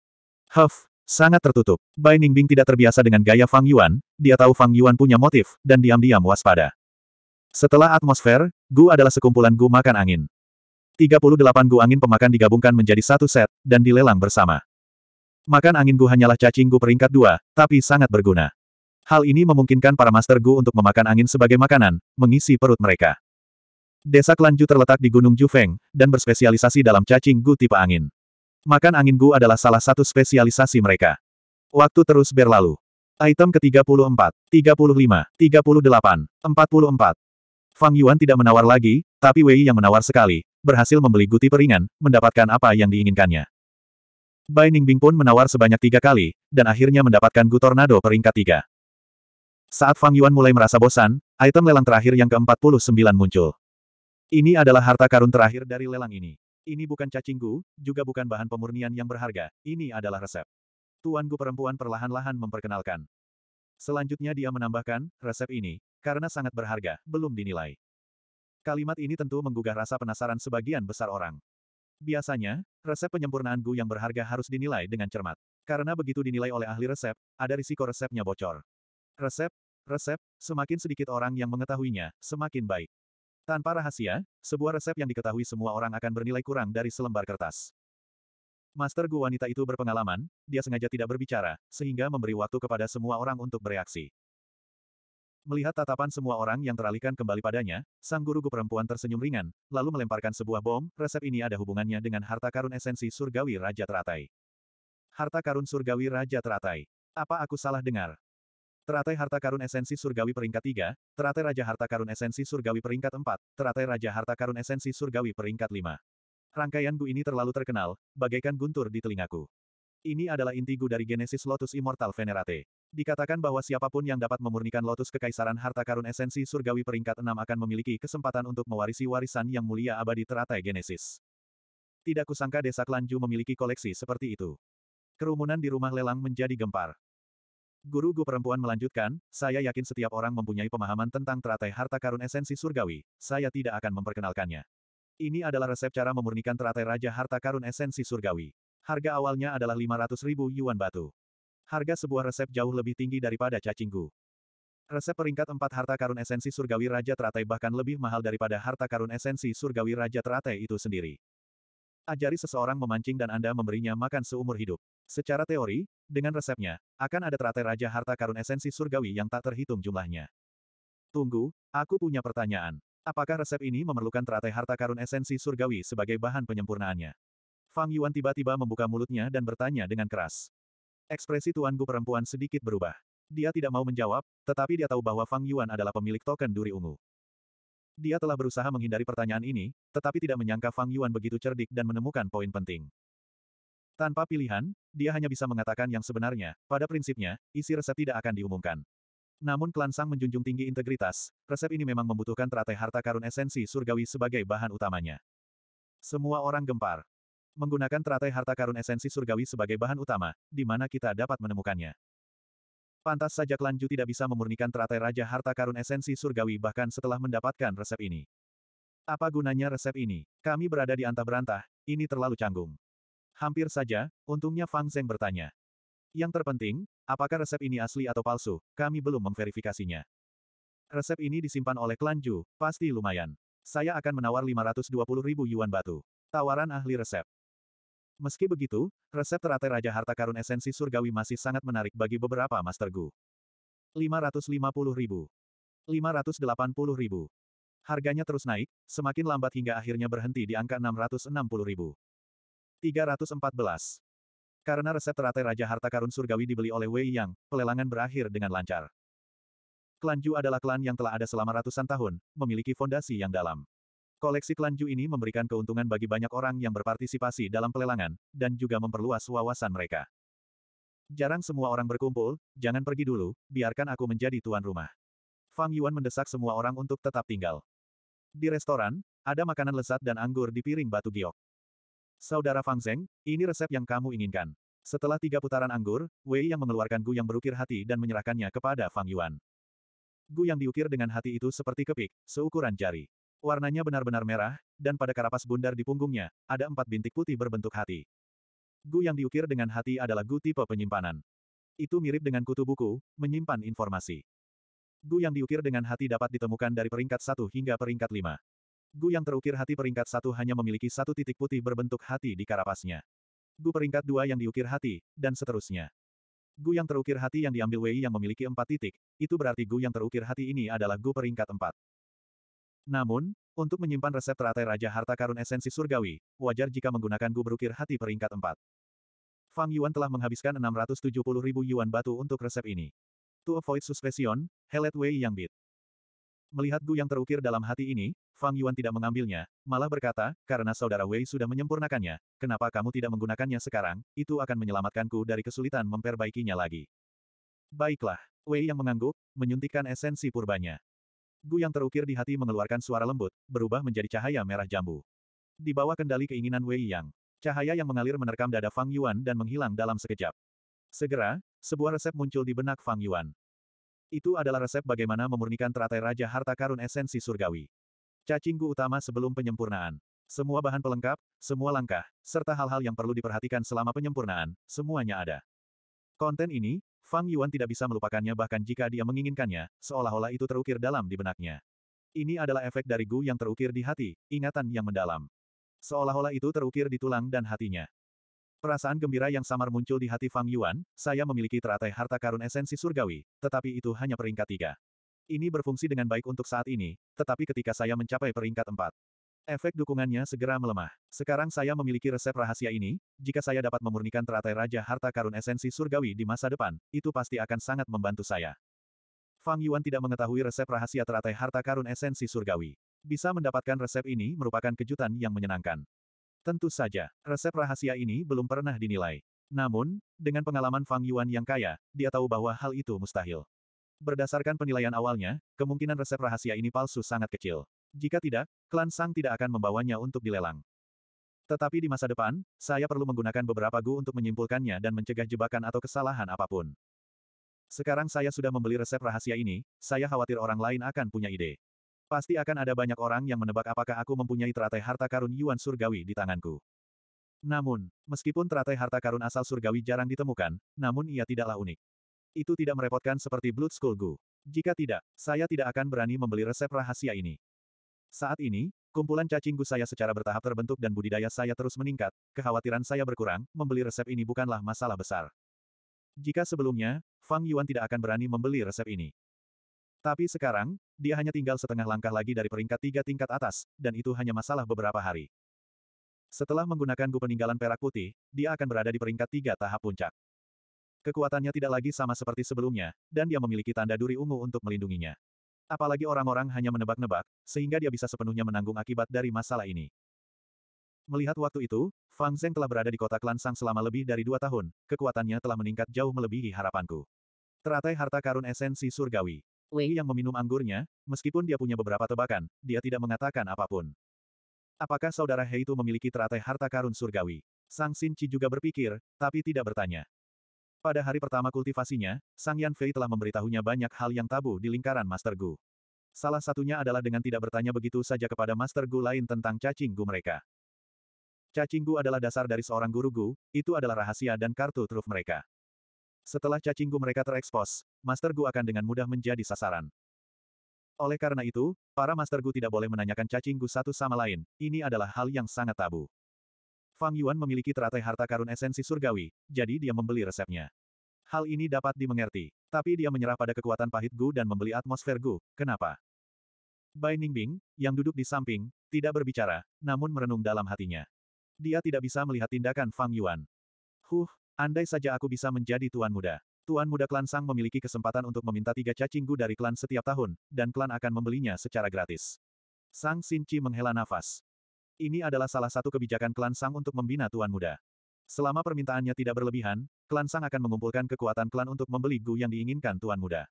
Huff, Sangat tertutup. Bai Ningbing tidak terbiasa dengan gaya Fang Yuan, dia tahu Fang Yuan punya motif, dan diam-diam waspada. Setelah atmosfer, Gu adalah sekumpulan Gu makan angin. 38 Gu angin pemakan digabungkan menjadi satu set, dan dilelang bersama. Makan angin Gu hanyalah cacing Gu peringkat dua, tapi sangat berguna. Hal ini memungkinkan para Master Gu untuk memakan angin sebagai makanan, mengisi perut mereka. Desa Klanju terletak di Gunung Jufeng, dan berspesialisasi dalam cacing Gu tipe angin. Makan angin Gu adalah salah satu spesialisasi mereka. Waktu terus berlalu. Item ke-34, 35, 38, 44. Fang Yuan tidak menawar lagi, tapi Wei yang menawar sekali, berhasil membeli guti peringan, mendapatkan apa yang diinginkannya. Bai Ningbing pun menawar sebanyak tiga kali, dan akhirnya mendapatkan gu tornado peringkat tiga. Saat Fang Yuan mulai merasa bosan, item lelang terakhir yang ke-49 muncul. Ini adalah harta karun terakhir dari lelang ini. Ini bukan cacinggu, juga bukan bahan pemurnian yang berharga, ini adalah resep. Tuan gu perempuan perlahan-lahan memperkenalkan. Selanjutnya dia menambahkan, resep ini, karena sangat berharga, belum dinilai. Kalimat ini tentu menggugah rasa penasaran sebagian besar orang. Biasanya, resep penyempurnaan gu yang berharga harus dinilai dengan cermat. Karena begitu dinilai oleh ahli resep, ada risiko resepnya bocor. Resep, resep, semakin sedikit orang yang mengetahuinya, semakin baik. Tanpa rahasia, sebuah resep yang diketahui semua orang akan bernilai kurang dari selembar kertas. Master Gu wanita itu berpengalaman, dia sengaja tidak berbicara, sehingga memberi waktu kepada semua orang untuk bereaksi. Melihat tatapan semua orang yang teralihkan kembali padanya, sang guru perempuan tersenyum ringan, lalu melemparkan sebuah bom, resep ini ada hubungannya dengan harta karun esensi surgawi Raja Teratai. Harta karun surgawi Raja Teratai. Apa aku salah dengar? Teratai Harta Karun Esensi Surgawi Peringkat 3, Teratai Raja Harta Karun Esensi Surgawi Peringkat 4, Teratai Raja Harta Karun Esensi Surgawi Peringkat 5. Rangkaian Gu ini terlalu terkenal, bagaikan guntur di telingaku. Ini adalah inti Gu dari Genesis Lotus Immortal Venerate. Dikatakan bahwa siapapun yang dapat memurnikan Lotus Kekaisaran Harta Karun Esensi Surgawi Peringkat 6 akan memiliki kesempatan untuk mewarisi warisan yang mulia abadi teratai Genesis. Tidak kusangka desa Klanju memiliki koleksi seperti itu. Kerumunan di rumah lelang menjadi gempar. Guru Gu perempuan melanjutkan, saya yakin setiap orang mempunyai pemahaman tentang teratai harta karun esensi surgawi, saya tidak akan memperkenalkannya. Ini adalah resep cara memurnikan teratai raja harta karun esensi surgawi. Harga awalnya adalah 500 ribu yuan batu. Harga sebuah resep jauh lebih tinggi daripada cacing gu. Resep peringkat 4 harta karun esensi surgawi raja teratai bahkan lebih mahal daripada harta karun esensi surgawi raja teratai itu sendiri. Ajari seseorang memancing dan Anda memberinya makan seumur hidup. Secara teori, dengan resepnya, akan ada teratai Raja Harta Karun Esensi Surgawi yang tak terhitung jumlahnya. Tunggu, aku punya pertanyaan. Apakah resep ini memerlukan teratai Harta Karun Esensi Surgawi sebagai bahan penyempurnaannya? Fang Yuan tiba-tiba membuka mulutnya dan bertanya dengan keras. Ekspresi tuan tuanku perempuan sedikit berubah. Dia tidak mau menjawab, tetapi dia tahu bahwa Fang Yuan adalah pemilik token duri ungu. Dia telah berusaha menghindari pertanyaan ini, tetapi tidak menyangka Fang Yuan begitu cerdik dan menemukan poin penting. Tanpa pilihan, dia hanya bisa mengatakan yang sebenarnya, pada prinsipnya, isi resep tidak akan diumumkan. Namun klan Sang menjunjung tinggi integritas, resep ini memang membutuhkan teratai harta karun esensi surgawi sebagai bahan utamanya. Semua orang gempar. Menggunakan teratai harta karun esensi surgawi sebagai bahan utama, di mana kita dapat menemukannya. Pantas saja klan tidak bisa memurnikan teratai Raja Harta Karun Esensi Surgawi bahkan setelah mendapatkan resep ini. Apa gunanya resep ini? Kami berada di antah berantah, ini terlalu canggung. Hampir saja, untungnya Fang Zeng bertanya. Yang terpenting, apakah resep ini asli atau palsu, kami belum memverifikasinya. Resep ini disimpan oleh Klanju. pasti lumayan. Saya akan menawar 520 ribu yuan batu. Tawaran ahli resep. Meski begitu, resep teratai Raja Harta Karun Esensi Surgawi masih sangat menarik bagi beberapa Master Gu. 550 ribu. 580 ribu. Harganya terus naik, semakin lambat hingga akhirnya berhenti di angka 660 ribu. 314. Karena resep teratai Raja Harta Karun Surgawi dibeli oleh Wei Yang, pelelangan berakhir dengan lancar. Klan Ju adalah klan yang telah ada selama ratusan tahun, memiliki fondasi yang dalam. Koleksi Ju ini memberikan keuntungan bagi banyak orang yang berpartisipasi dalam pelelangan, dan juga memperluas wawasan mereka. Jarang semua orang berkumpul, jangan pergi dulu, biarkan aku menjadi tuan rumah. Fang Yuan mendesak semua orang untuk tetap tinggal. Di restoran, ada makanan lezat dan anggur di piring batu giok. Saudara Fang Zeng, ini resep yang kamu inginkan. Setelah tiga putaran anggur, Wei yang mengeluarkan Gu yang berukir hati dan menyerahkannya kepada Fang Yuan. Gu yang diukir dengan hati itu seperti kepik, seukuran jari. Warnanya benar-benar merah, dan pada karapas bundar di punggungnya, ada empat bintik putih berbentuk hati. Gu yang diukir dengan hati adalah gu tipe penyimpanan. Itu mirip dengan kutu buku, menyimpan informasi. Gu yang diukir dengan hati dapat ditemukan dari peringkat satu hingga peringkat lima. Gu yang terukir hati peringkat satu hanya memiliki satu titik putih berbentuk hati di karapasnya. Gu peringkat dua yang diukir hati, dan seterusnya. Gu yang terukir hati yang diambil Wei yang memiliki empat titik, itu berarti Gu yang terukir hati ini adalah Gu peringkat empat. Namun, untuk menyimpan resep teratai Raja Harta Karun Esensi Surgawi, wajar jika menggunakan gubrukir hati peringkat 4. Fang Yuan telah menghabiskan 670 ribu yuan batu untuk resep ini. To avoid suspicion, Helet Wei Yang Bit. Melihat Gu yang terukir dalam hati ini, Fang Yuan tidak mengambilnya, malah berkata, karena saudara Wei sudah menyempurnakannya, kenapa kamu tidak menggunakannya sekarang, itu akan menyelamatkanku dari kesulitan memperbaikinya lagi. Baiklah, Wei yang mengangguk, menyuntikkan esensi purbanya. Gu yang terukir di hati mengeluarkan suara lembut, berubah menjadi cahaya merah jambu. Di bawah kendali keinginan Wei Yang, cahaya yang mengalir menerkam dada Fang Yuan dan menghilang dalam sekejap. Segera, sebuah resep muncul di benak Fang Yuan. Itu adalah resep bagaimana memurnikan teratai Raja Harta Karun Esensi Surgawi. Cacing Gu utama sebelum penyempurnaan. Semua bahan pelengkap, semua langkah, serta hal-hal yang perlu diperhatikan selama penyempurnaan, semuanya ada. Konten ini, Fang Yuan tidak bisa melupakannya bahkan jika dia menginginkannya, seolah-olah itu terukir dalam di benaknya. Ini adalah efek dari Gu yang terukir di hati, ingatan yang mendalam. Seolah-olah itu terukir di tulang dan hatinya. Perasaan gembira yang samar muncul di hati Fang Yuan, saya memiliki teratai harta karun esensi surgawi, tetapi itu hanya peringkat tiga. Ini berfungsi dengan baik untuk saat ini, tetapi ketika saya mencapai peringkat empat, Efek dukungannya segera melemah. Sekarang saya memiliki resep rahasia ini, jika saya dapat memurnikan teratai Raja Harta Karun Esensi Surgawi di masa depan, itu pasti akan sangat membantu saya. Fang Yuan tidak mengetahui resep rahasia teratai Harta Karun Esensi Surgawi. Bisa mendapatkan resep ini merupakan kejutan yang menyenangkan. Tentu saja, resep rahasia ini belum pernah dinilai. Namun, dengan pengalaman Fang Yuan yang kaya, dia tahu bahwa hal itu mustahil. Berdasarkan penilaian awalnya, kemungkinan resep rahasia ini palsu sangat kecil. Jika tidak, klan Sang tidak akan membawanya untuk dilelang. Tetapi di masa depan, saya perlu menggunakan beberapa gu untuk menyimpulkannya dan mencegah jebakan atau kesalahan apapun. Sekarang saya sudah membeli resep rahasia ini, saya khawatir orang lain akan punya ide. Pasti akan ada banyak orang yang menebak apakah aku mempunyai teratai harta karun Yuan Surgawi di tanganku. Namun, meskipun teratai harta karun asal surgawi jarang ditemukan, namun ia tidaklah unik. Itu tidak merepotkan seperti Blood Skull Gu. Jika tidak, saya tidak akan berani membeli resep rahasia ini. Saat ini, kumpulan cacing gu saya secara bertahap terbentuk dan budidaya saya terus meningkat, kekhawatiran saya berkurang, membeli resep ini bukanlah masalah besar. Jika sebelumnya, Fang Yuan tidak akan berani membeli resep ini. Tapi sekarang, dia hanya tinggal setengah langkah lagi dari peringkat tiga tingkat atas, dan itu hanya masalah beberapa hari. Setelah menggunakan gu peninggalan perak putih, dia akan berada di peringkat tiga tahap puncak. Kekuatannya tidak lagi sama seperti sebelumnya, dan dia memiliki tanda duri ungu untuk melindunginya. Apalagi orang-orang hanya menebak-nebak, sehingga dia bisa sepenuhnya menanggung akibat dari masalah ini. Melihat waktu itu, Fang Zeng telah berada di kota Klan Sang selama lebih dari dua tahun, kekuatannya telah meningkat jauh melebihi harapanku. Teratai harta karun esensi surgawi. Wei yang meminum anggurnya, meskipun dia punya beberapa tebakan, dia tidak mengatakan apapun. Apakah saudara Hei itu memiliki teratai harta karun surgawi? Sang Sinci juga berpikir, tapi tidak bertanya. Pada hari pertama kultivasinya, Sang Yan Fei telah memberitahunya banyak hal yang tabu di lingkaran Master Gu. Salah satunya adalah dengan tidak bertanya begitu saja kepada Master Gu lain tentang cacing Gu mereka. Cacing Gu adalah dasar dari seorang guru Gu, itu adalah rahasia dan kartu truf mereka. Setelah cacing Gu mereka terekspos, Master Gu akan dengan mudah menjadi sasaran. Oleh karena itu, para Master Gu tidak boleh menanyakan cacing Gu satu sama lain, ini adalah hal yang sangat tabu. Fang Yuan memiliki teratai harta karun esensi surgawi, jadi dia membeli resepnya. Hal ini dapat dimengerti, tapi dia menyerah pada kekuatan pahit Gu dan membeli atmosfer Gu, kenapa? Bai Ningbing, yang duduk di samping, tidak berbicara, namun merenung dalam hatinya. Dia tidak bisa melihat tindakan Fang Yuan. Huh, andai saja aku bisa menjadi tuan muda. Tuan muda klan Sang memiliki kesempatan untuk meminta tiga cacing Gu dari klan setiap tahun, dan klan akan membelinya secara gratis. Sang Sinci menghela nafas. Ini adalah salah satu kebijakan klan Sang untuk membina Tuan Muda. Selama permintaannya tidak berlebihan, klan Sang akan mengumpulkan kekuatan klan untuk membeli Gu yang diinginkan Tuan Muda.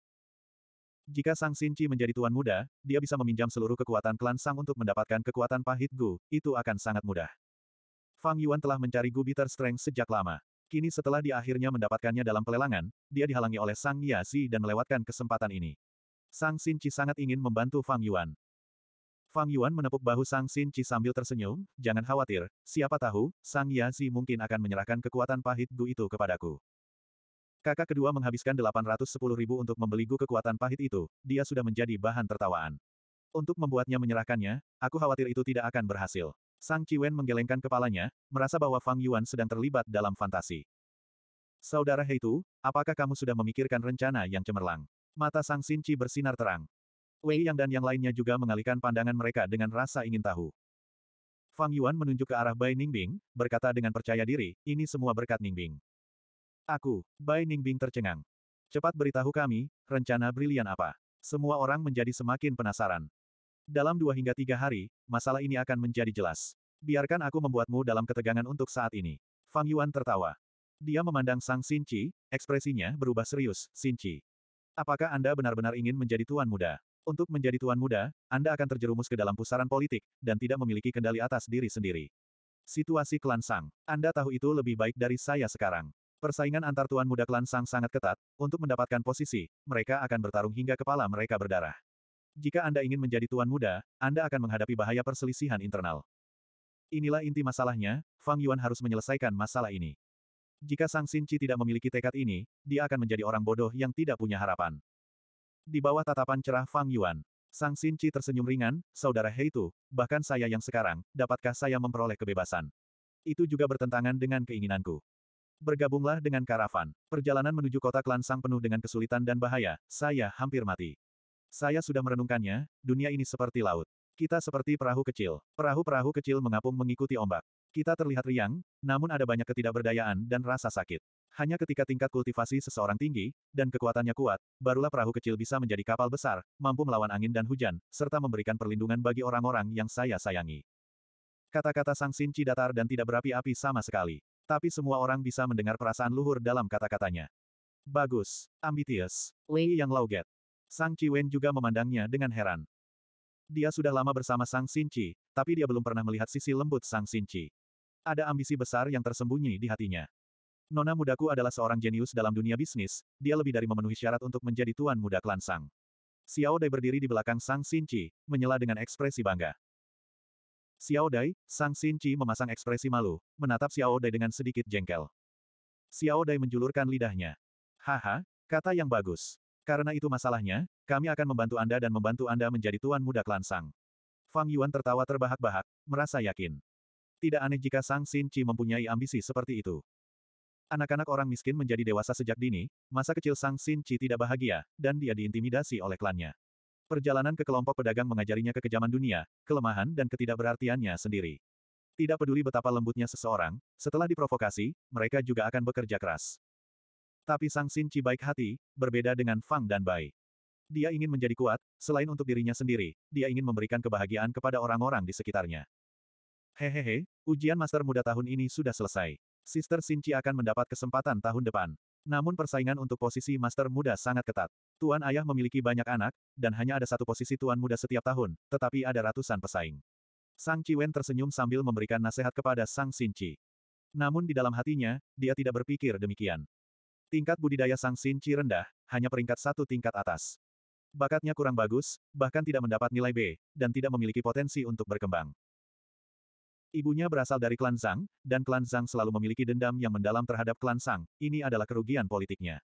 Jika Sang Sinci menjadi Tuan Muda, dia bisa meminjam seluruh kekuatan klan Sang untuk mendapatkan kekuatan pahit Gu, itu akan sangat mudah. Fang Yuan telah mencari Gu Bitter Strength sejak lama. Kini setelah dia akhirnya mendapatkannya dalam pelelangan, dia dihalangi oleh Sang Yasi dan melewatkan kesempatan ini. Sang Sinci sangat ingin membantu Fang Yuan. Fang Yuan menepuk bahu Sang Xin Qi sambil tersenyum, jangan khawatir, siapa tahu, Sang Yazi mungkin akan menyerahkan kekuatan pahit Gu itu kepadaku. Kakak kedua menghabiskan 810 ribu untuk membeli Gu kekuatan pahit itu, dia sudah menjadi bahan tertawaan. Untuk membuatnya menyerahkannya, aku khawatir itu tidak akan berhasil. Sang Ciwen menggelengkan kepalanya, merasa bahwa Fang Yuan sedang terlibat dalam fantasi. Saudara Heitu, apakah kamu sudah memikirkan rencana yang cemerlang? Mata Sang Xin Chi bersinar terang. Wei Yang dan yang lainnya juga mengalihkan pandangan mereka dengan rasa ingin tahu. Fang Yuan menunjuk ke arah Bai Ningbing, berkata dengan percaya diri, ini semua berkat Ningbing. Aku, Bai Ningbing tercengang. Cepat beritahu kami, rencana brilian apa. Semua orang menjadi semakin penasaran. Dalam dua hingga tiga hari, masalah ini akan menjadi jelas. Biarkan aku membuatmu dalam ketegangan untuk saat ini. Fang Yuan tertawa. Dia memandang Sang Sinci, ekspresinya berubah serius, Sinci. Apakah Anda benar-benar ingin menjadi tuan muda? Untuk menjadi tuan muda, Anda akan terjerumus ke dalam pusaran politik, dan tidak memiliki kendali atas diri sendiri. Situasi klan Sang. Anda tahu itu lebih baik dari saya sekarang. Persaingan antar tuan muda klan Sang sangat ketat, untuk mendapatkan posisi, mereka akan bertarung hingga kepala mereka berdarah. Jika Anda ingin menjadi tuan muda, Anda akan menghadapi bahaya perselisihan internal. Inilah inti masalahnya, Fang Yuan harus menyelesaikan masalah ini. Jika Sang Sinci tidak memiliki tekad ini, dia akan menjadi orang bodoh yang tidak punya harapan. Di bawah tatapan cerah Fang Yuan, Sang Sinci tersenyum ringan, saudara Heitu, bahkan saya yang sekarang, dapatkah saya memperoleh kebebasan? Itu juga bertentangan dengan keinginanku. Bergabunglah dengan karavan. Perjalanan menuju kota klan Sang penuh dengan kesulitan dan bahaya, saya hampir mati. Saya sudah merenungkannya, dunia ini seperti laut. Kita seperti perahu kecil. Perahu-perahu kecil mengapung mengikuti ombak. Kita terlihat riang, namun ada banyak ketidakberdayaan dan rasa sakit. Hanya ketika tingkat kultivasi seseorang tinggi, dan kekuatannya kuat, barulah perahu kecil bisa menjadi kapal besar, mampu melawan angin dan hujan, serta memberikan perlindungan bagi orang-orang yang saya sayangi. Kata-kata Sang Sinci datar dan tidak berapi-api sama sekali. Tapi semua orang bisa mendengar perasaan luhur dalam kata-katanya. Bagus, ambitius, Wei yang lauget. Sang Ciwen juga memandangnya dengan heran. Dia sudah lama bersama Sang Sinci, tapi dia belum pernah melihat sisi lembut Sang Sinci. Ada ambisi besar yang tersembunyi di hatinya. Nona mudaku adalah seorang jenius dalam dunia bisnis, dia lebih dari memenuhi syarat untuk menjadi tuan muda klan Sang. Xiao Dai berdiri di belakang Sang Xinci, menyela dengan ekspresi bangga. Xiao Dai, Sang Xinci memasang ekspresi malu, menatap Xiao Dai dengan sedikit jengkel. Xiao Dai menjulurkan lidahnya. Haha, kata yang bagus. Karena itu masalahnya, kami akan membantu Anda dan membantu Anda menjadi tuan muda klan Sang. Fang Yuan tertawa terbahak-bahak, merasa yakin. Tidak aneh jika Sang Xinci mempunyai ambisi seperti itu. Anak-anak orang miskin menjadi dewasa sejak dini, masa kecil Sang Sin Chi tidak bahagia, dan dia diintimidasi oleh klannya. Perjalanan ke kelompok pedagang mengajarinya kekejaman dunia, kelemahan dan ketidakberartiannya sendiri. Tidak peduli betapa lembutnya seseorang, setelah diprovokasi, mereka juga akan bekerja keras. Tapi Sang Sin Chi baik hati, berbeda dengan Fang dan Bai. Dia ingin menjadi kuat, selain untuk dirinya sendiri, dia ingin memberikan kebahagiaan kepada orang-orang di sekitarnya. Hehehe, ujian master muda tahun ini sudah selesai. Sister Sinci akan mendapat kesempatan tahun depan. Namun persaingan untuk posisi master muda sangat ketat. Tuan ayah memiliki banyak anak, dan hanya ada satu posisi tuan muda setiap tahun, tetapi ada ratusan pesaing. Sang Ciwen tersenyum sambil memberikan nasihat kepada Sang Sinci. Namun di dalam hatinya, dia tidak berpikir demikian. Tingkat budidaya Sang Sinci rendah, hanya peringkat satu tingkat atas. Bakatnya kurang bagus, bahkan tidak mendapat nilai B, dan tidak memiliki potensi untuk berkembang. Ibunya berasal dari klan Zhang, dan klan Zhang selalu memiliki dendam yang mendalam terhadap klan Zhang. ini adalah kerugian politiknya.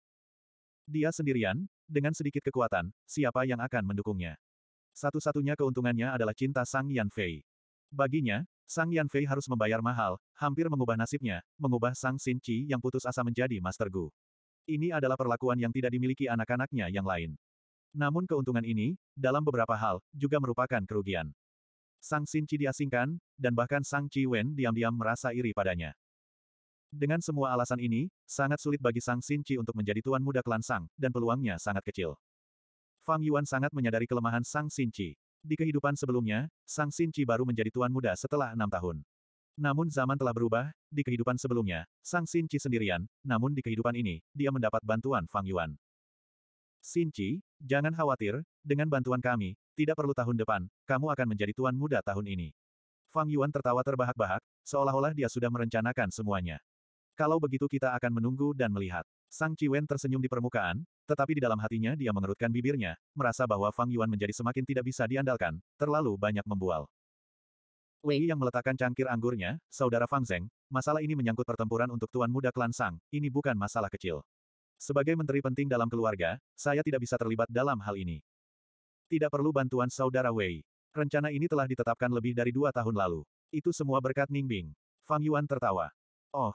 Dia sendirian, dengan sedikit kekuatan, siapa yang akan mendukungnya? Satu-satunya keuntungannya adalah cinta Sang Yan Fei. Baginya, Sang Yan Fei harus membayar mahal, hampir mengubah nasibnya, mengubah Sang Xin Qi yang putus asa menjadi Master Gu. Ini adalah perlakuan yang tidak dimiliki anak-anaknya yang lain. Namun keuntungan ini, dalam beberapa hal, juga merupakan kerugian. Sang Xinci diasingkan, dan bahkan Sang Qi Wen diam-diam merasa iri padanya. Dengan semua alasan ini, sangat sulit bagi Sang Xinci untuk menjadi tuan muda klan Sang, dan peluangnya sangat kecil. Fang Yuan sangat menyadari kelemahan Sang Xinci. Di kehidupan sebelumnya, Sang Xinci baru menjadi tuan muda setelah enam tahun. Namun zaman telah berubah, di kehidupan sebelumnya, Sang Xinci sendirian, namun di kehidupan ini, dia mendapat bantuan Fang Yuan. Sinci, jangan khawatir, dengan bantuan kami, tidak perlu tahun depan, kamu akan menjadi tuan muda tahun ini. Fang Yuan tertawa terbahak-bahak, seolah-olah dia sudah merencanakan semuanya. Kalau begitu kita akan menunggu dan melihat. Sang Ciwen tersenyum di permukaan, tetapi di dalam hatinya dia mengerutkan bibirnya, merasa bahwa Fang Yuan menjadi semakin tidak bisa diandalkan, terlalu banyak membual. Wei yang meletakkan cangkir anggurnya, saudara Fang Zeng, masalah ini menyangkut pertempuran untuk tuan muda klan Sang, ini bukan masalah kecil. Sebagai menteri penting dalam keluarga, saya tidak bisa terlibat dalam hal ini. Tidak perlu bantuan saudara Wei. Rencana ini telah ditetapkan lebih dari dua tahun lalu. Itu semua berkat Ningbing. Fang Yuan tertawa. Oh.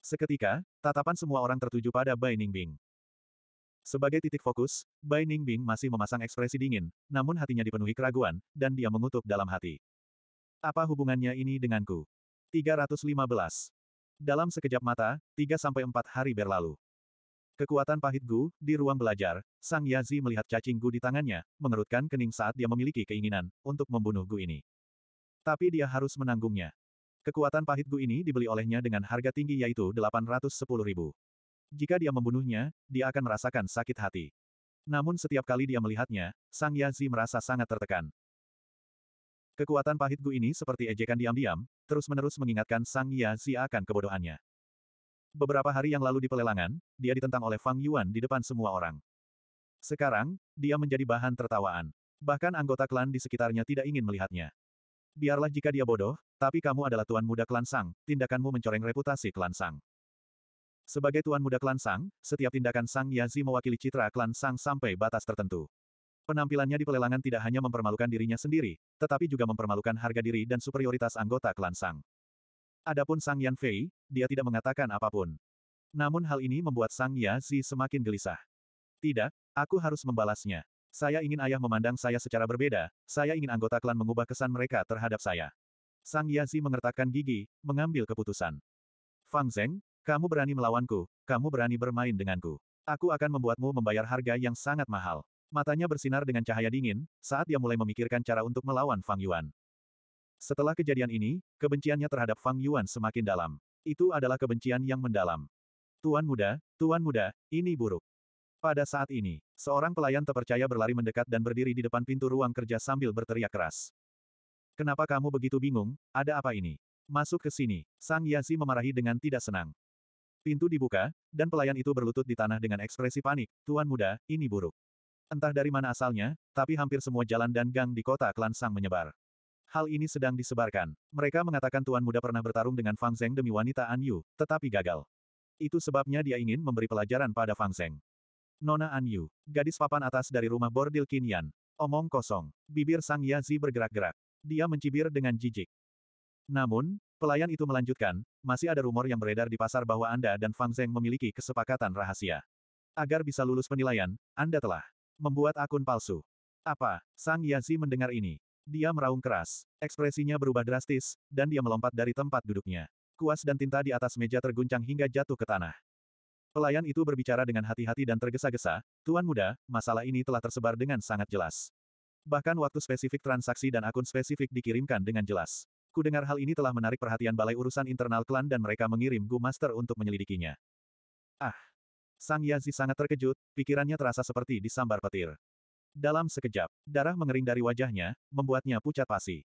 Seketika, tatapan semua orang tertuju pada Bai Ningbing. Sebagai titik fokus, Bai Ningbing masih memasang ekspresi dingin, namun hatinya dipenuhi keraguan, dan dia mengutuk dalam hati. Apa hubungannya ini denganku? 315. Dalam sekejap mata, 3 sampai 4 hari berlalu. Kekuatan pahit Gu, di ruang belajar, Sang Yazi melihat cacing Gu di tangannya, mengerutkan kening saat dia memiliki keinginan untuk membunuh Gu ini. Tapi dia harus menanggungnya. Kekuatan pahit Gu ini dibeli olehnya dengan harga tinggi yaitu 810 ribu. Jika dia membunuhnya, dia akan merasakan sakit hati. Namun setiap kali dia melihatnya, Sang Yazi merasa sangat tertekan. Kekuatan pahit Gu ini seperti ejekan diam-diam, terus-menerus mengingatkan Sang Yazi akan kebodohannya. Beberapa hari yang lalu di pelelangan, dia ditentang oleh Fang Yuan di depan semua orang. Sekarang, dia menjadi bahan tertawaan. Bahkan anggota klan di sekitarnya tidak ingin melihatnya. Biarlah jika dia bodoh, tapi kamu adalah tuan muda klan Sang, tindakanmu mencoreng reputasi klan Sang. Sebagai tuan muda klan Sang, setiap tindakan Sang Yazi mewakili citra klan Sang sampai batas tertentu. Penampilannya di pelelangan tidak hanya mempermalukan dirinya sendiri, tetapi juga mempermalukan harga diri dan superioritas anggota klan Sang. Adapun Sang Yan Fei, dia tidak mengatakan apapun. Namun hal ini membuat Sang Zi semakin gelisah. Tidak, aku harus membalasnya. Saya ingin ayah memandang saya secara berbeda, saya ingin anggota klan mengubah kesan mereka terhadap saya. Sang Zi mengertakkan gigi, mengambil keputusan. Fang Zeng, kamu berani melawanku, kamu berani bermain denganku. Aku akan membuatmu membayar harga yang sangat mahal. Matanya bersinar dengan cahaya dingin, saat dia mulai memikirkan cara untuk melawan Fang Yuan. Setelah kejadian ini, kebenciannya terhadap Fang Yuan semakin dalam. Itu adalah kebencian yang mendalam. Tuan muda, tuan muda, ini buruk. Pada saat ini, seorang pelayan terpercaya berlari mendekat dan berdiri di depan pintu ruang kerja sambil berteriak keras. Kenapa kamu begitu bingung, ada apa ini? Masuk ke sini, Sang Yasi memarahi dengan tidak senang. Pintu dibuka, dan pelayan itu berlutut di tanah dengan ekspresi panik, Tuan muda, ini buruk. Entah dari mana asalnya, tapi hampir semua jalan dan gang di kota Klan Sang menyebar. Hal ini sedang disebarkan. Mereka mengatakan Tuan Muda pernah bertarung dengan Fang Zeng demi wanita An Yu, tetapi gagal. Itu sebabnya dia ingin memberi pelajaran pada Fang Zeng. Nona An Yu, gadis papan atas dari rumah bordil Qinyan. Omong kosong. Bibir Sang Yazi bergerak-gerak. Dia mencibir dengan jijik. Namun, pelayan itu melanjutkan, masih ada rumor yang beredar di pasar bahwa Anda dan Fang Zeng memiliki kesepakatan rahasia. Agar bisa lulus penilaian, Anda telah membuat akun palsu. Apa? Sang Yazi mendengar ini. Dia meraung keras, ekspresinya berubah drastis, dan dia melompat dari tempat duduknya. Kuas dan tinta di atas meja terguncang hingga jatuh ke tanah. Pelayan itu berbicara dengan hati-hati dan tergesa-gesa, Tuan Muda, masalah ini telah tersebar dengan sangat jelas. Bahkan waktu spesifik transaksi dan akun spesifik dikirimkan dengan jelas. Kudengar hal ini telah menarik perhatian Balai Urusan Internal Klan dan mereka mengirim Gu Master untuk menyelidikinya. Ah! Sang Yazi sangat terkejut, pikirannya terasa seperti disambar petir. Dalam sekejap, darah mengering dari wajahnya, membuatnya pucat pasi.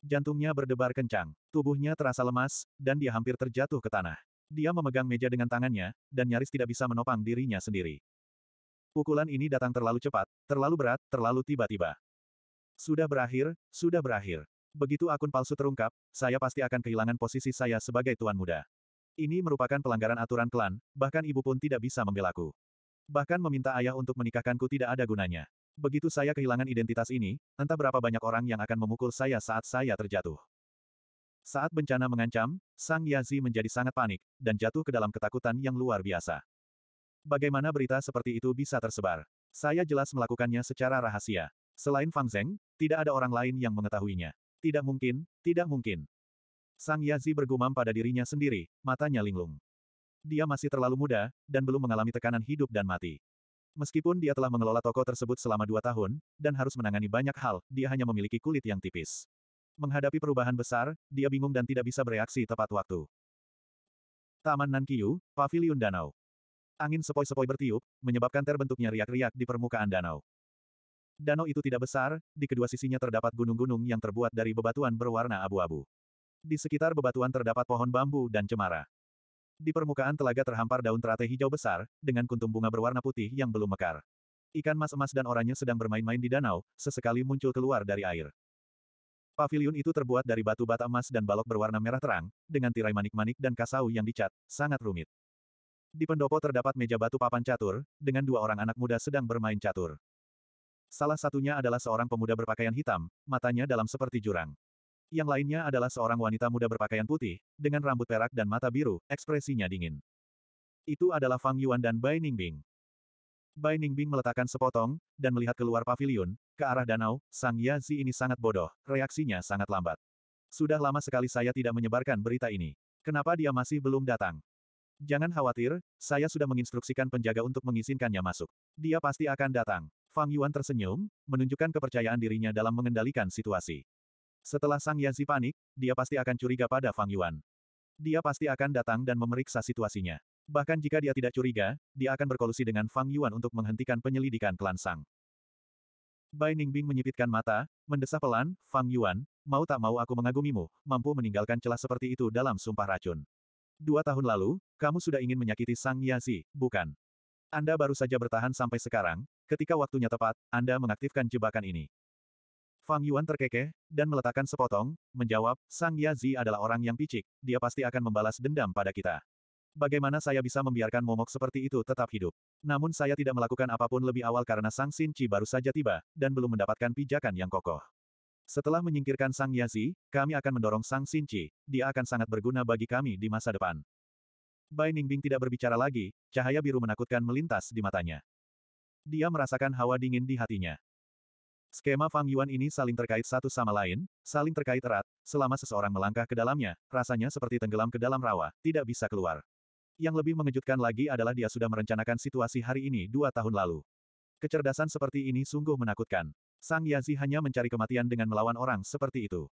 Jantungnya berdebar kencang, tubuhnya terasa lemas, dan dia hampir terjatuh ke tanah. Dia memegang meja dengan tangannya, dan nyaris tidak bisa menopang dirinya sendiri. Pukulan ini datang terlalu cepat, terlalu berat, terlalu tiba-tiba. Sudah berakhir, sudah berakhir. Begitu akun palsu terungkap, saya pasti akan kehilangan posisi saya sebagai tuan muda. Ini merupakan pelanggaran aturan klan, bahkan ibu pun tidak bisa membelaku. Bahkan meminta ayah untuk menikahkanku tidak ada gunanya. Begitu saya kehilangan identitas ini, entah berapa banyak orang yang akan memukul saya saat saya terjatuh. Saat bencana mengancam, Sang Yazi menjadi sangat panik, dan jatuh ke dalam ketakutan yang luar biasa. Bagaimana berita seperti itu bisa tersebar? Saya jelas melakukannya secara rahasia. Selain Fang Zeng, tidak ada orang lain yang mengetahuinya. Tidak mungkin, tidak mungkin. Sang Yazi bergumam pada dirinya sendiri, matanya linglung. Dia masih terlalu muda, dan belum mengalami tekanan hidup dan mati. Meskipun dia telah mengelola toko tersebut selama dua tahun, dan harus menangani banyak hal, dia hanya memiliki kulit yang tipis. Menghadapi perubahan besar, dia bingung dan tidak bisa bereaksi tepat waktu. Taman Nankiu, Pavilion Danau. Angin sepoi-sepoi bertiup, menyebabkan terbentuknya riak-riak di permukaan danau. Danau itu tidak besar, di kedua sisinya terdapat gunung-gunung yang terbuat dari bebatuan berwarna abu-abu. Di sekitar bebatuan terdapat pohon bambu dan cemara. Di permukaan telaga terhampar daun teratai hijau besar, dengan kuntum bunga berwarna putih yang belum mekar. Ikan mas-emas dan oranye sedang bermain-main di danau, sesekali muncul keluar dari air. Pavilion itu terbuat dari batu bata emas dan balok berwarna merah terang, dengan tirai manik-manik dan kasau yang dicat, sangat rumit. Di pendopo terdapat meja batu papan catur, dengan dua orang anak muda sedang bermain catur. Salah satunya adalah seorang pemuda berpakaian hitam, matanya dalam seperti jurang. Yang lainnya adalah seorang wanita muda berpakaian putih, dengan rambut perak dan mata biru, ekspresinya dingin. Itu adalah Fang Yuan dan Bai Ningbing. Bai Ningbing meletakkan sepotong, dan melihat keluar pavilion, ke arah danau, Sang Yazi ini sangat bodoh, reaksinya sangat lambat. Sudah lama sekali saya tidak menyebarkan berita ini. Kenapa dia masih belum datang? Jangan khawatir, saya sudah menginstruksikan penjaga untuk mengizinkannya masuk. Dia pasti akan datang. Fang Yuan tersenyum, menunjukkan kepercayaan dirinya dalam mengendalikan situasi. Setelah Sang Yanzi panik, dia pasti akan curiga pada Fang Yuan. Dia pasti akan datang dan memeriksa situasinya. Bahkan jika dia tidak curiga, dia akan berkolusi dengan Fang Yuan untuk menghentikan penyelidikan klan Sang. Bai Ningbing menyipitkan mata, mendesah pelan, Fang Yuan, mau tak mau aku mengagumimu, mampu meninggalkan celah seperti itu dalam sumpah racun. Dua tahun lalu, kamu sudah ingin menyakiti Sang Yazi, bukan? Anda baru saja bertahan sampai sekarang, ketika waktunya tepat, Anda mengaktifkan jebakan ini. Fang Yuan terkekeh, dan meletakkan sepotong, menjawab, Sang Yazi adalah orang yang picik, dia pasti akan membalas dendam pada kita. Bagaimana saya bisa membiarkan momok seperti itu tetap hidup? Namun saya tidak melakukan apapun lebih awal karena Sang Sin Qi baru saja tiba, dan belum mendapatkan pijakan yang kokoh. Setelah menyingkirkan Sang Yazi, kami akan mendorong Sang Sin Qi, dia akan sangat berguna bagi kami di masa depan. Bai Ningbing tidak berbicara lagi, cahaya biru menakutkan melintas di matanya. Dia merasakan hawa dingin di hatinya. Skema Fang Yuan ini saling terkait satu sama lain, saling terkait erat, selama seseorang melangkah ke dalamnya, rasanya seperti tenggelam ke dalam rawa, tidak bisa keluar. Yang lebih mengejutkan lagi adalah dia sudah merencanakan situasi hari ini dua tahun lalu. Kecerdasan seperti ini sungguh menakutkan. Sang Yazi hanya mencari kematian dengan melawan orang seperti itu.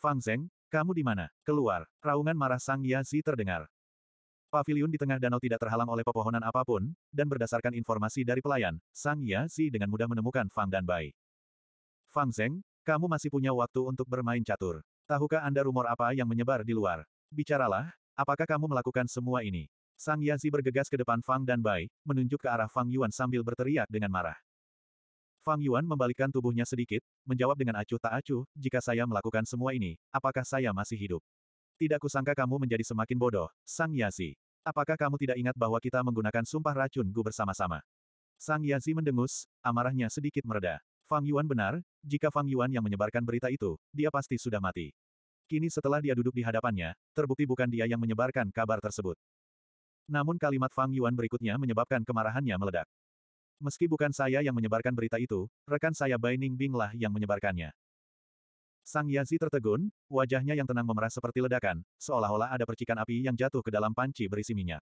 Fang Zeng, kamu di mana? Keluar. Raungan marah Sang Yazi terdengar. Paviliun di tengah danau tidak terhalang oleh pepohonan apapun, dan berdasarkan informasi dari pelayan, Sang Yazi dengan mudah menemukan Fang dan Bai. Fang Zeng, kamu masih punya waktu untuk bermain catur. Tahukah Anda rumor apa yang menyebar di luar? Bicaralah, apakah kamu melakukan semua ini? Sang Yazi bergegas ke depan Fang dan Bai, menunjuk ke arah Fang Yuan sambil berteriak dengan marah. Fang Yuan membalikkan tubuhnya sedikit, menjawab dengan acuh tak acuh, jika saya melakukan semua ini, apakah saya masih hidup? Tidak kusangka kamu menjadi semakin bodoh, Sang Yazi. Apakah kamu tidak ingat bahwa kita menggunakan sumpah racun Gu bersama-sama? Sang Yazi mendengus, amarahnya sedikit mereda. Fang Yuan benar, jika Fang Yuan yang menyebarkan berita itu, dia pasti sudah mati. Kini setelah dia duduk di hadapannya, terbukti bukan dia yang menyebarkan kabar tersebut. Namun kalimat Fang Yuan berikutnya menyebabkan kemarahannya meledak. Meski bukan saya yang menyebarkan berita itu, rekan saya Bai Ningbing lah yang menyebarkannya. Sang Yazi tertegun, wajahnya yang tenang memerah seperti ledakan, seolah-olah ada percikan api yang jatuh ke dalam panci berisi minyak.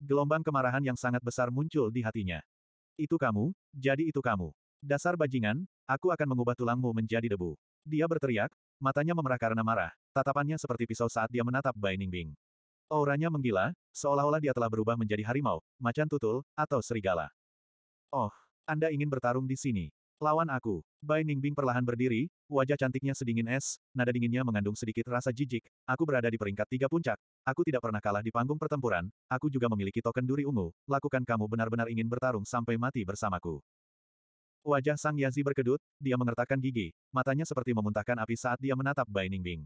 Gelombang kemarahan yang sangat besar muncul di hatinya. Itu kamu, jadi itu kamu. Dasar bajingan, aku akan mengubah tulangmu menjadi debu. Dia berteriak, matanya memerah karena marah, tatapannya seperti pisau saat dia menatap Bai Ningbing. Auranya menggila, seolah-olah dia telah berubah menjadi harimau, macan tutul, atau serigala. Oh, Anda ingin bertarung di sini. Lawan aku. Bai Ningbing perlahan berdiri, wajah cantiknya sedingin es, nada dinginnya mengandung sedikit rasa jijik, aku berada di peringkat tiga puncak, aku tidak pernah kalah di panggung pertempuran, aku juga memiliki token duri ungu, lakukan kamu benar-benar ingin bertarung sampai mati bersamaku. Wajah Sang Yazi berkedut, dia mengertakkan gigi, matanya seperti memuntahkan api saat dia menatap Bai Ningbing.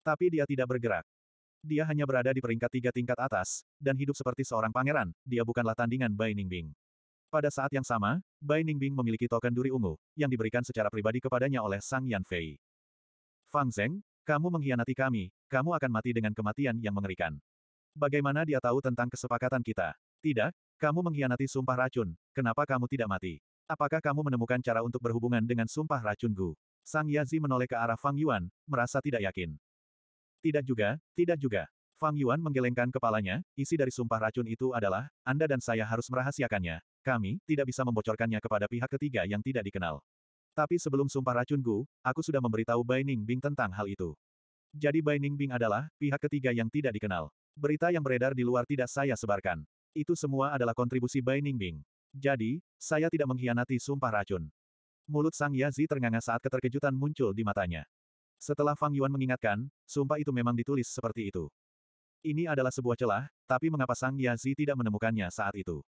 Tapi dia tidak bergerak. Dia hanya berada di peringkat tiga tingkat atas, dan hidup seperti seorang pangeran, dia bukanlah tandingan Bai Ningbing. Pada saat yang sama, Bai Ningbing memiliki token duri ungu, yang diberikan secara pribadi kepadanya oleh Sang Yan Fei. Fang Zeng, kamu mengkhianati kami, kamu akan mati dengan kematian yang mengerikan. Bagaimana dia tahu tentang kesepakatan kita? Tidak, kamu mengkhianati sumpah racun, kenapa kamu tidak mati? Apakah kamu menemukan cara untuk berhubungan dengan sumpah racun Gu? Sang Yazi menoleh ke arah Fang Yuan, merasa tidak yakin. Tidak juga, tidak juga. Fang Yuan menggelengkan kepalanya, isi dari sumpah racun itu adalah, Anda dan saya harus merahasiakannya, kami tidak bisa membocorkannya kepada pihak ketiga yang tidak dikenal. Tapi sebelum sumpah racun Gu, aku sudah memberitahu Bai Ning Bing tentang hal itu. Jadi Bai Ning Bing adalah, pihak ketiga yang tidak dikenal. Berita yang beredar di luar tidak saya sebarkan. Itu semua adalah kontribusi Bai Ning Bing. Jadi, saya tidak mengkhianati sumpah racun. Mulut Sang Yazi ternganga saat keterkejutan muncul di matanya. Setelah Fang Yuan mengingatkan, sumpah itu memang ditulis seperti itu. Ini adalah sebuah celah, tapi mengapa Sang Yazi tidak menemukannya saat itu?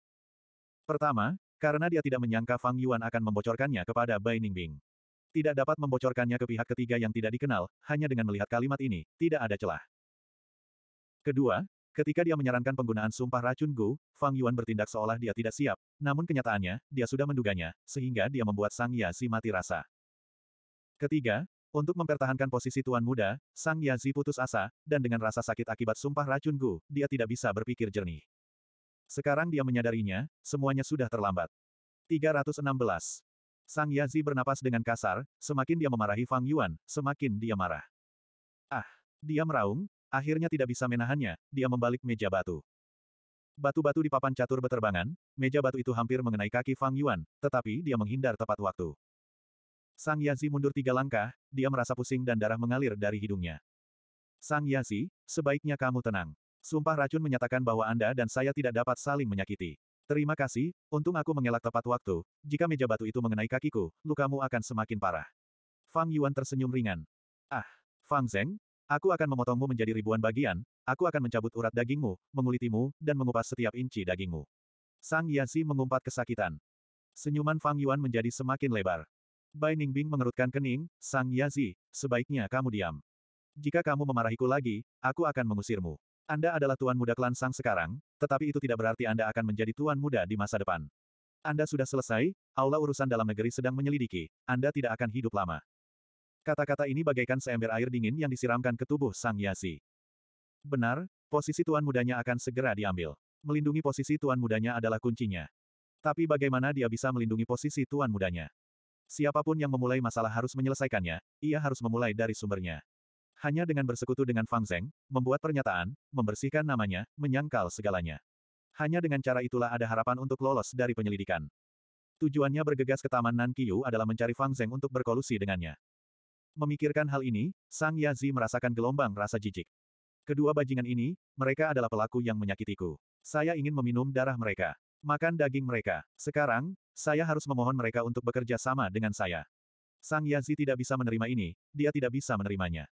Pertama, karena dia tidak menyangka Fang Yuan akan membocorkannya kepada Bai Ningbing. Tidak dapat membocorkannya ke pihak ketiga yang tidak dikenal, hanya dengan melihat kalimat ini, tidak ada celah. Kedua, Ketika dia menyarankan penggunaan sumpah racun Gu, Fang Yuan bertindak seolah dia tidak siap, namun kenyataannya, dia sudah menduganya, sehingga dia membuat Sang Yazi mati rasa. Ketiga, untuk mempertahankan posisi tuan muda, Sang Yazi putus asa, dan dengan rasa sakit akibat sumpah racun Gu, dia tidak bisa berpikir jernih. Sekarang dia menyadarinya, semuanya sudah terlambat. 316. Sang Yazi bernapas dengan kasar, semakin dia memarahi Fang Yuan, semakin dia marah. Ah! Dia meraung, Akhirnya tidak bisa menahannya, dia membalik meja batu. Batu-batu di papan catur beterbangan, meja batu itu hampir mengenai kaki Fang Yuan, tetapi dia menghindar tepat waktu. Sang Yazi mundur tiga langkah, dia merasa pusing dan darah mengalir dari hidungnya. Sang Yazi, sebaiknya kamu tenang. Sumpah racun menyatakan bahwa Anda dan saya tidak dapat saling menyakiti. Terima kasih, untung aku mengelak tepat waktu, jika meja batu itu mengenai kakiku, lukamu akan semakin parah. Fang Yuan tersenyum ringan. Ah, Fang Zeng, Aku akan memotongmu menjadi ribuan bagian, aku akan mencabut urat dagingmu, mengulitimu, dan mengupas setiap inci dagingmu. Sang Yansi mengumpat kesakitan. Senyuman Fang Yuan menjadi semakin lebar. Bai Ningbing mengerutkan kening, Sang Yazi, sebaiknya kamu diam. Jika kamu memarahiku lagi, aku akan mengusirmu. Anda adalah tuan muda klan Sang sekarang, tetapi itu tidak berarti Anda akan menjadi tuan muda di masa depan. Anda sudah selesai, aula urusan dalam negeri sedang menyelidiki, Anda tidak akan hidup lama. Kata-kata ini bagaikan seember air dingin yang disiramkan ke tubuh Sang Yasi. Benar, posisi tuan mudanya akan segera diambil. Melindungi posisi tuan mudanya adalah kuncinya. Tapi bagaimana dia bisa melindungi posisi tuan mudanya? Siapapun yang memulai masalah harus menyelesaikannya, ia harus memulai dari sumbernya. Hanya dengan bersekutu dengan Fang Zeng, membuat pernyataan, membersihkan namanya, menyangkal segalanya. Hanya dengan cara itulah ada harapan untuk lolos dari penyelidikan. Tujuannya bergegas ke Taman Nan Kiyu adalah mencari Fang Zeng untuk berkolusi dengannya. Memikirkan hal ini, Sang Yazi merasakan gelombang rasa jijik. Kedua bajingan ini, mereka adalah pelaku yang menyakitiku. Saya ingin meminum darah mereka. Makan daging mereka. Sekarang, saya harus memohon mereka untuk bekerja sama dengan saya. Sang Yazi tidak bisa menerima ini, dia tidak bisa menerimanya.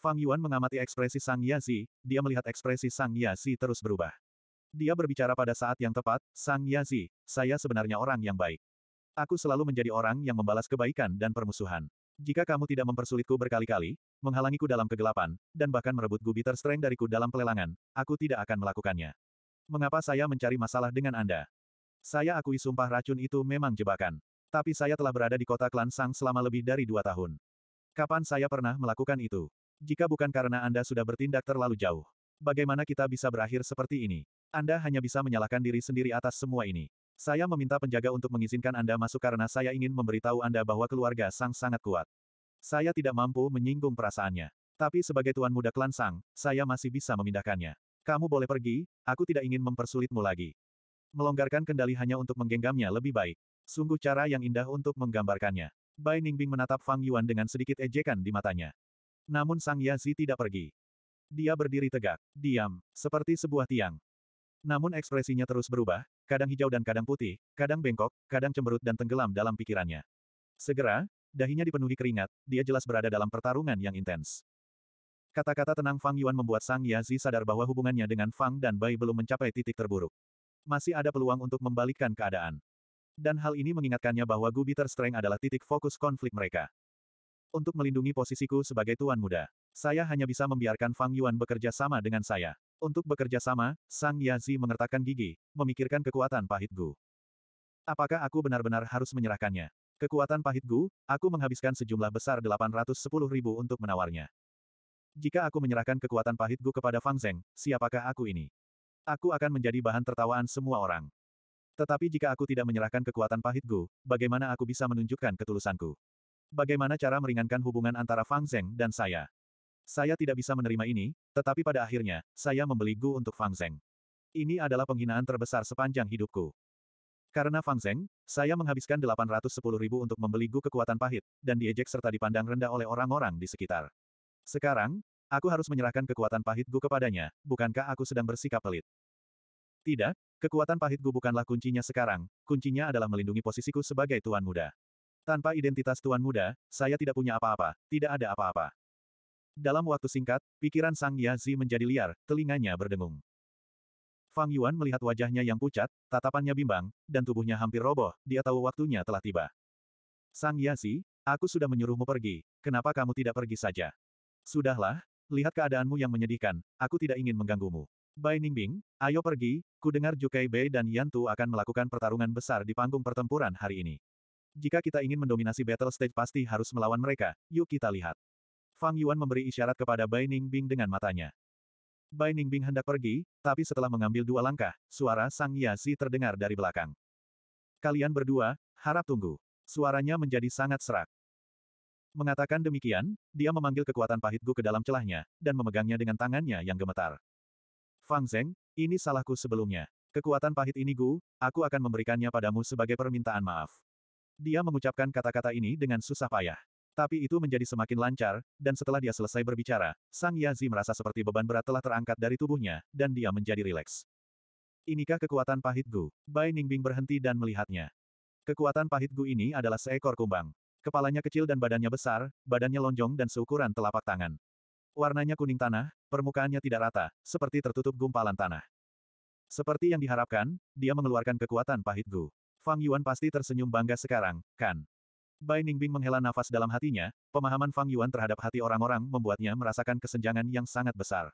Fang Yuan mengamati ekspresi Sang Yazi, dia melihat ekspresi Sang Yazi terus berubah. Dia berbicara pada saat yang tepat, Sang Yazi, saya sebenarnya orang yang baik. Aku selalu menjadi orang yang membalas kebaikan dan permusuhan. Jika kamu tidak mempersulitku berkali-kali, menghalangiku dalam kegelapan, dan bahkan merebut gubiter strength dariku dalam pelelangan, aku tidak akan melakukannya. Mengapa saya mencari masalah dengan Anda? Saya akui sumpah racun itu memang jebakan. Tapi saya telah berada di kota klan Sang selama lebih dari dua tahun. Kapan saya pernah melakukan itu? Jika bukan karena Anda sudah bertindak terlalu jauh. Bagaimana kita bisa berakhir seperti ini? Anda hanya bisa menyalahkan diri sendiri atas semua ini. Saya meminta penjaga untuk mengizinkan Anda masuk karena saya ingin memberitahu Anda bahwa keluarga Sang sangat kuat. Saya tidak mampu menyinggung perasaannya. Tapi sebagai tuan muda klan Sang, saya masih bisa memindahkannya. Kamu boleh pergi, aku tidak ingin mempersulitmu lagi. Melonggarkan kendali hanya untuk menggenggamnya lebih baik. Sungguh cara yang indah untuk menggambarkannya. Bai Ningbing menatap Fang Yuan dengan sedikit ejekan di matanya. Namun Sang Yazi tidak pergi. Dia berdiri tegak, diam, seperti sebuah tiang. Namun ekspresinya terus berubah, kadang hijau dan kadang putih, kadang bengkok, kadang cemberut dan tenggelam dalam pikirannya. Segera, dahinya dipenuhi keringat, dia jelas berada dalam pertarungan yang intens. Kata-kata tenang Fang Yuan membuat Sang Yazi sadar bahwa hubungannya dengan Fang dan Bai belum mencapai titik terburuk. Masih ada peluang untuk membalikkan keadaan. Dan hal ini mengingatkannya bahwa Gubi Strength adalah titik fokus konflik mereka. Untuk melindungi posisiku sebagai tuan muda, saya hanya bisa membiarkan Fang Yuan bekerja sama dengan saya. Untuk bekerja sama, Sang Yazi mengertakkan gigi, memikirkan kekuatan pahit Gu. Apakah aku benar-benar harus menyerahkannya? Kekuatan pahit Gu, aku menghabiskan sejumlah besar 810 ribu untuk menawarnya. Jika aku menyerahkan kekuatan pahit Gu kepada Fang Zeng, siapakah aku ini? Aku akan menjadi bahan tertawaan semua orang. Tetapi jika aku tidak menyerahkan kekuatan pahit Gu, bagaimana aku bisa menunjukkan ketulusanku? Bagaimana cara meringankan hubungan antara Fang Zeng dan saya? Saya tidak bisa menerima ini, tetapi pada akhirnya, saya membeli Gu untuk Fang Zeng. Ini adalah penghinaan terbesar sepanjang hidupku. Karena Fang Zeng, saya menghabiskan 810 ribu untuk membeli Gu kekuatan pahit, dan diejek serta dipandang rendah oleh orang-orang di sekitar. Sekarang, aku harus menyerahkan kekuatan pahit Gu kepadanya, bukankah aku sedang bersikap pelit? Tidak, kekuatan pahit Gu bukanlah kuncinya sekarang, kuncinya adalah melindungi posisiku sebagai tuan muda. Tanpa identitas tuan muda, saya tidak punya apa-apa, tidak ada apa-apa. Dalam waktu singkat, pikiran Sang Yazi menjadi liar, telinganya berdengung. Fang Yuan melihat wajahnya yang pucat, tatapannya bimbang, dan tubuhnya hampir roboh, dia tahu waktunya telah tiba. Sang Yazi, aku sudah menyuruhmu pergi, kenapa kamu tidak pergi saja? Sudahlah, lihat keadaanmu yang menyedihkan, aku tidak ingin mengganggumu. Bai Ningbing, ayo pergi, ku dengar Jukai Bei dan Yantu akan melakukan pertarungan besar di panggung pertempuran hari ini. Jika kita ingin mendominasi battle stage pasti harus melawan mereka, yuk kita lihat. Fang Yuan memberi isyarat kepada Bai Ningbing dengan matanya. Bai Ningbing hendak pergi, tapi setelah mengambil dua langkah, suara Sang yasi terdengar dari belakang. Kalian berdua, harap tunggu. Suaranya menjadi sangat serak. Mengatakan demikian, dia memanggil kekuatan pahit Gu ke dalam celahnya, dan memegangnya dengan tangannya yang gemetar. Fang Zeng, ini salahku sebelumnya. Kekuatan pahit ini Gu, aku akan memberikannya padamu sebagai permintaan maaf. Dia mengucapkan kata-kata ini dengan susah payah. Tapi itu menjadi semakin lancar, dan setelah dia selesai berbicara, Sang Yazi merasa seperti beban berat telah terangkat dari tubuhnya, dan dia menjadi rileks. Inikah kekuatan pahit Gu? Bai Ningbing berhenti dan melihatnya. Kekuatan pahit Gu ini adalah seekor kumbang. Kepalanya kecil dan badannya besar, badannya lonjong dan seukuran telapak tangan. Warnanya kuning tanah, permukaannya tidak rata, seperti tertutup gumpalan tanah. Seperti yang diharapkan, dia mengeluarkan kekuatan pahit Gu. Fang Yuan pasti tersenyum bangga sekarang, kan? Bai Ningbing menghela nafas dalam hatinya, pemahaman Fang Yuan terhadap hati orang-orang membuatnya merasakan kesenjangan yang sangat besar.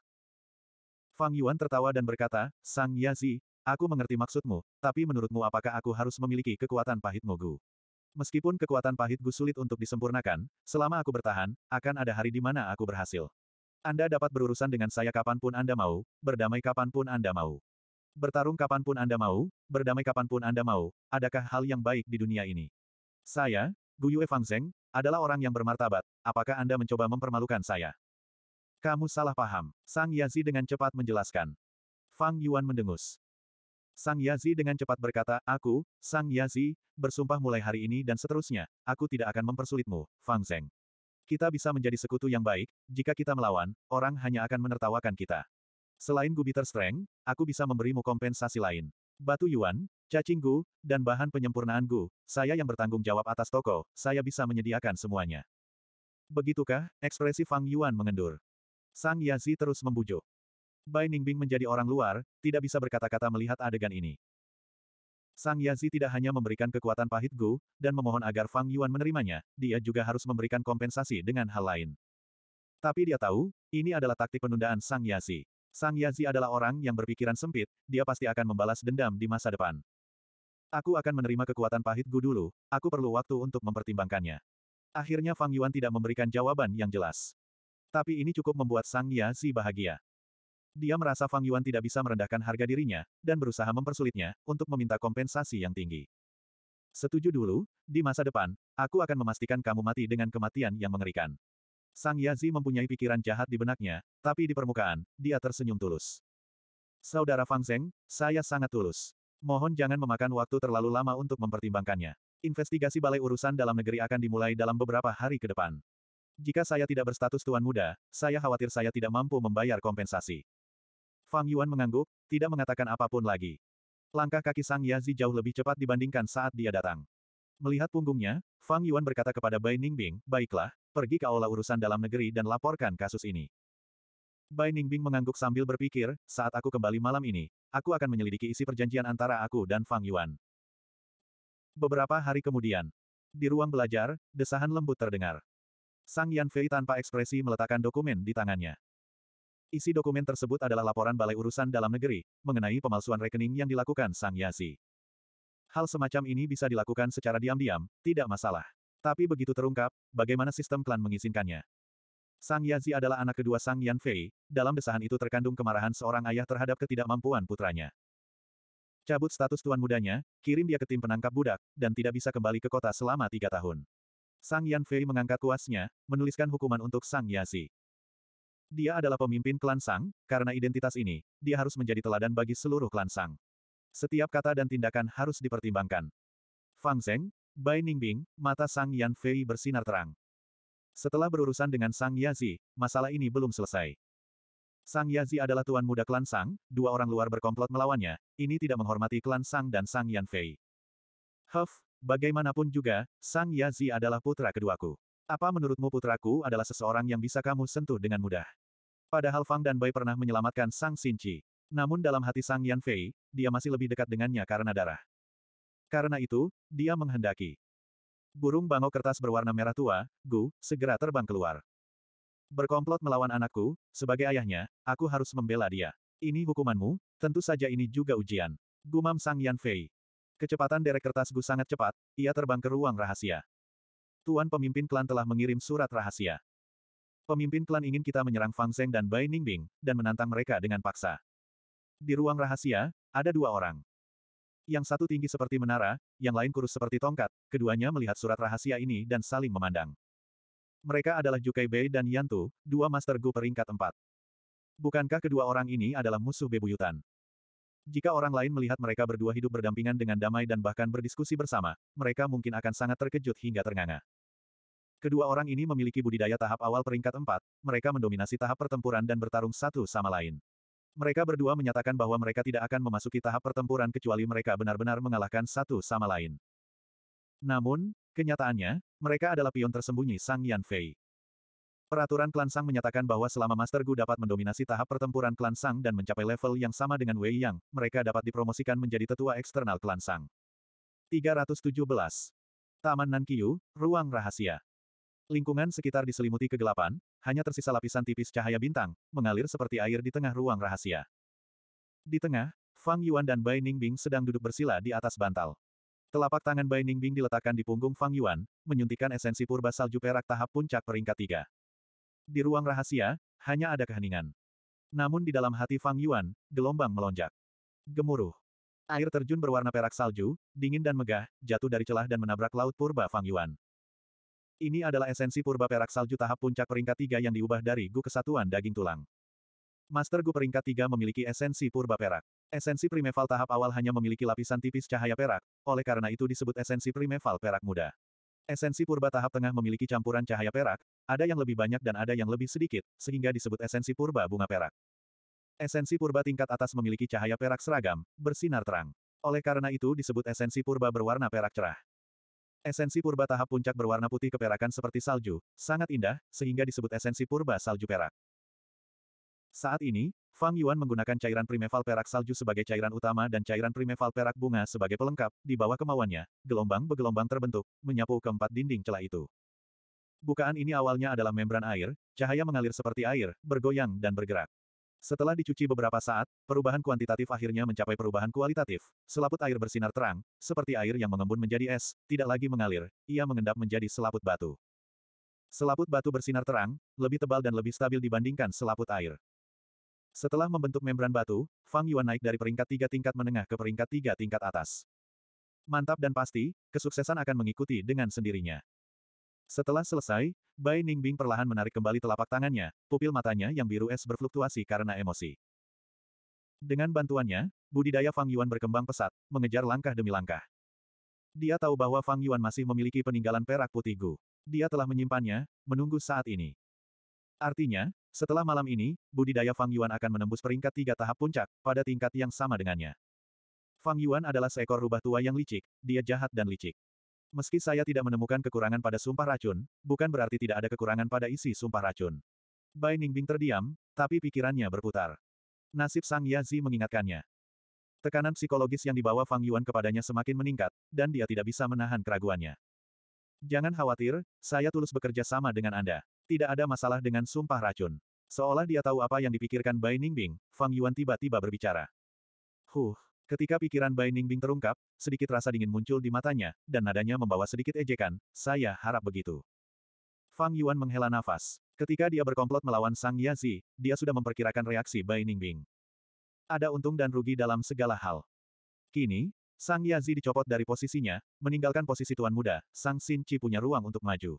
Fang Yuan tertawa dan berkata, Sang Yazi, aku mengerti maksudmu, tapi menurutmu apakah aku harus memiliki kekuatan pahit mogu? Meskipun kekuatan pahit gu sulit untuk disempurnakan, selama aku bertahan, akan ada hari di mana aku berhasil. Anda dapat berurusan dengan saya kapanpun Anda mau, berdamai kapanpun Anda mau. Bertarung kapanpun Anda mau, berdamai kapanpun Anda mau, adakah hal yang baik di dunia ini? Saya, Gu Yue Fang Zeng, adalah orang yang bermartabat, apakah Anda mencoba mempermalukan saya? Kamu salah paham, Sang Yazi dengan cepat menjelaskan. Fang Yuan mendengus. Sang Yazi dengan cepat berkata, Aku, Sang Yazi, bersumpah mulai hari ini dan seterusnya, aku tidak akan mempersulitmu, Fang Zeng. Kita bisa menjadi sekutu yang baik, jika kita melawan, orang hanya akan menertawakan kita. Selain Gubiter Strength, aku bisa memberimu kompensasi lain. Batu Yuan, cacing Gu, dan bahan penyempurnaan Gu, saya yang bertanggung jawab atas toko, saya bisa menyediakan semuanya. Begitukah, ekspresi Fang Yuan mengendur. Sang Yazi terus membujuk. Bai Ningbing menjadi orang luar, tidak bisa berkata-kata melihat adegan ini. Sang Yazi tidak hanya memberikan kekuatan pahit Gu, dan memohon agar Fang Yuan menerimanya, dia juga harus memberikan kompensasi dengan hal lain. Tapi dia tahu, ini adalah taktik penundaan Sang Yazi. Sang Yazi adalah orang yang berpikiran sempit, dia pasti akan membalas dendam di masa depan. Aku akan menerima kekuatan pahit pahitku dulu, aku perlu waktu untuk mempertimbangkannya. Akhirnya Fang Yuan tidak memberikan jawaban yang jelas. Tapi ini cukup membuat Sang Yazi bahagia. Dia merasa Fang Yuan tidak bisa merendahkan harga dirinya, dan berusaha mempersulitnya, untuk meminta kompensasi yang tinggi. Setuju dulu, di masa depan, aku akan memastikan kamu mati dengan kematian yang mengerikan. Sang Yazi mempunyai pikiran jahat di benaknya, tapi di permukaan, dia tersenyum tulus. Saudara Fang Zeng, saya sangat tulus. Mohon jangan memakan waktu terlalu lama untuk mempertimbangkannya. Investigasi Balai Urusan Dalam Negeri akan dimulai dalam beberapa hari ke depan. Jika saya tidak berstatus tuan muda, saya khawatir saya tidak mampu membayar kompensasi. Fang Yuan mengangguk, tidak mengatakan apapun lagi. Langkah kaki Sang Yazi jauh lebih cepat dibandingkan saat dia datang. Melihat punggungnya, Fang Yuan berkata kepada Bai Ningbing, baiklah, pergi ke aula urusan dalam negeri dan laporkan kasus ini. Bai Ningbing mengangguk sambil berpikir, saat aku kembali malam ini, aku akan menyelidiki isi perjanjian antara aku dan Fang Yuan. Beberapa hari kemudian, di ruang belajar, desahan lembut terdengar. Sang Yan Fei tanpa ekspresi meletakkan dokumen di tangannya. Isi dokumen tersebut adalah laporan Balai Urusan Dalam Negeri, mengenai pemalsuan rekening yang dilakukan Sang Yasi. Hal semacam ini bisa dilakukan secara diam-diam, tidak masalah. Tapi begitu terungkap, bagaimana sistem klan mengizinkannya? Sang Yazi adalah anak kedua Sang Yan Fei, dalam desahan itu terkandung kemarahan seorang ayah terhadap ketidakmampuan putranya. Cabut status tuan mudanya, kirim dia ke tim penangkap budak, dan tidak bisa kembali ke kota selama tiga tahun. Sang Yan Fei mengangkat kuasnya, menuliskan hukuman untuk Sang Yazi. Dia adalah pemimpin klan Sang, karena identitas ini, dia harus menjadi teladan bagi seluruh klan Sang. Setiap kata dan tindakan harus dipertimbangkan. Fang Zeng, Bai Ningbing, mata Sang Yan Fei bersinar terang. Setelah berurusan dengan Sang Yazi, masalah ini belum selesai. Sang Yazi adalah tuan muda klan Sang, dua orang luar berkomplot melawannya, ini tidak menghormati klan Sang dan Sang Yan Fei. Huff, bagaimanapun juga, Sang Yazi adalah putra keduaku. Apa menurutmu putraku adalah seseorang yang bisa kamu sentuh dengan mudah? Padahal Fang dan Bai pernah menyelamatkan Sang Sinci. Namun dalam hati Sang Yan Fei, dia masih lebih dekat dengannya karena darah. Karena itu, dia menghendaki. Burung bangau kertas berwarna merah tua, Gu, segera terbang keluar. Berkomplot melawan anakku, sebagai ayahnya, aku harus membela dia. Ini hukumanmu, tentu saja ini juga ujian. Gumam Sang Yan Fei. Kecepatan derek kertas Gu sangat cepat, ia terbang ke ruang rahasia. Tuan pemimpin klan telah mengirim surat rahasia. Pemimpin klan ingin kita menyerang Fang Zeng dan Bai Ningbing, dan menantang mereka dengan paksa. Di ruang rahasia, ada dua orang. Yang satu tinggi seperti menara, yang lain kurus seperti tongkat, keduanya melihat surat rahasia ini dan saling memandang. Mereka adalah Jukai Bei dan Yantu, dua Master Gu peringkat empat. Bukankah kedua orang ini adalah musuh bebuyutan? Jika orang lain melihat mereka berdua hidup berdampingan dengan damai dan bahkan berdiskusi bersama, mereka mungkin akan sangat terkejut hingga ternganga. Kedua orang ini memiliki budidaya tahap awal peringkat empat, mereka mendominasi tahap pertempuran dan bertarung satu sama lain. Mereka berdua menyatakan bahwa mereka tidak akan memasuki tahap pertempuran kecuali mereka benar-benar mengalahkan satu sama lain. Namun, kenyataannya, mereka adalah pion tersembunyi Sang Yan Fei. Peraturan klan Sang menyatakan bahwa selama Master Gu dapat mendominasi tahap pertempuran klan Sang dan mencapai level yang sama dengan Wei Yang, mereka dapat dipromosikan menjadi tetua eksternal klan Sang. 317. Taman Nankiu, Ruang Rahasia. Lingkungan sekitar diselimuti kegelapan, hanya tersisa lapisan tipis cahaya bintang, mengalir seperti air di tengah ruang rahasia. Di tengah, Fang Yuan dan Bai Ningbing sedang duduk bersila di atas bantal. Telapak tangan Bai Ningbing diletakkan di punggung Fang Yuan, menyuntikkan esensi purba salju perak tahap puncak peringkat tiga. Di ruang rahasia, hanya ada keheningan. Namun di dalam hati Fang Yuan, gelombang melonjak. Gemuruh. Air terjun berwarna perak salju, dingin dan megah, jatuh dari celah dan menabrak laut purba Fang Yuan. Ini adalah esensi purba perak salju tahap puncak peringkat 3 yang diubah dari Gu Kesatuan Daging Tulang. Master Gu peringkat 3 memiliki esensi purba perak. Esensi primeval tahap awal hanya memiliki lapisan tipis cahaya perak, oleh karena itu disebut esensi primeval perak muda. Esensi purba tahap tengah memiliki campuran cahaya perak, ada yang lebih banyak dan ada yang lebih sedikit, sehingga disebut esensi purba bunga perak. Esensi purba tingkat atas memiliki cahaya perak seragam, bersinar terang. Oleh karena itu disebut esensi purba berwarna perak cerah. Esensi purba tahap puncak berwarna putih keperakan seperti salju, sangat indah, sehingga disebut esensi purba salju perak. Saat ini, Fang Yuan menggunakan cairan primeval perak salju sebagai cairan utama dan cairan primeval perak bunga sebagai pelengkap, di bawah kemauannya, gelombang begelombang terbentuk, menyapu keempat dinding celah itu. Bukaan ini awalnya adalah membran air, cahaya mengalir seperti air, bergoyang dan bergerak. Setelah dicuci beberapa saat, perubahan kuantitatif akhirnya mencapai perubahan kualitatif. Selaput air bersinar terang, seperti air yang mengembun menjadi es, tidak lagi mengalir, ia mengendap menjadi selaput batu. Selaput batu bersinar terang, lebih tebal dan lebih stabil dibandingkan selaput air. Setelah membentuk membran batu, Fang Yuan naik dari peringkat tiga tingkat menengah ke peringkat tiga tingkat atas. Mantap dan pasti, kesuksesan akan mengikuti dengan sendirinya. Setelah selesai, Bai Ningbing perlahan menarik kembali telapak tangannya, pupil matanya yang biru es berfluktuasi karena emosi. Dengan bantuannya, budidaya Fang Yuan berkembang pesat, mengejar langkah demi langkah. Dia tahu bahwa Fang Yuan masih memiliki peninggalan perak putih Gu. Dia telah menyimpannya, menunggu saat ini. Artinya, setelah malam ini, budidaya Fang Yuan akan menembus peringkat tiga tahap puncak, pada tingkat yang sama dengannya. Fang Yuan adalah seekor rubah tua yang licik, dia jahat dan licik. Meski saya tidak menemukan kekurangan pada sumpah racun, bukan berarti tidak ada kekurangan pada isi sumpah racun. Bai Ningbing terdiam, tapi pikirannya berputar. Nasib Sang Yazi mengingatkannya. Tekanan psikologis yang dibawa Fang Yuan kepadanya semakin meningkat, dan dia tidak bisa menahan keraguannya. Jangan khawatir, saya tulus bekerja sama dengan Anda. Tidak ada masalah dengan sumpah racun. Seolah dia tahu apa yang dipikirkan Bai Ningbing, Fang Yuan tiba-tiba berbicara. Huh, Ketika pikiran Bai Ningbing terungkap, sedikit rasa dingin muncul di matanya, dan nadanya membawa sedikit ejekan, saya harap begitu. Fang Yuan menghela nafas. Ketika dia berkomplot melawan Sang Yazi, dia sudah memperkirakan reaksi Bai Ningbing. Ada untung dan rugi dalam segala hal. Kini, Sang Yazi dicopot dari posisinya, meninggalkan posisi tuan muda, Sang Xin Chi punya ruang untuk maju.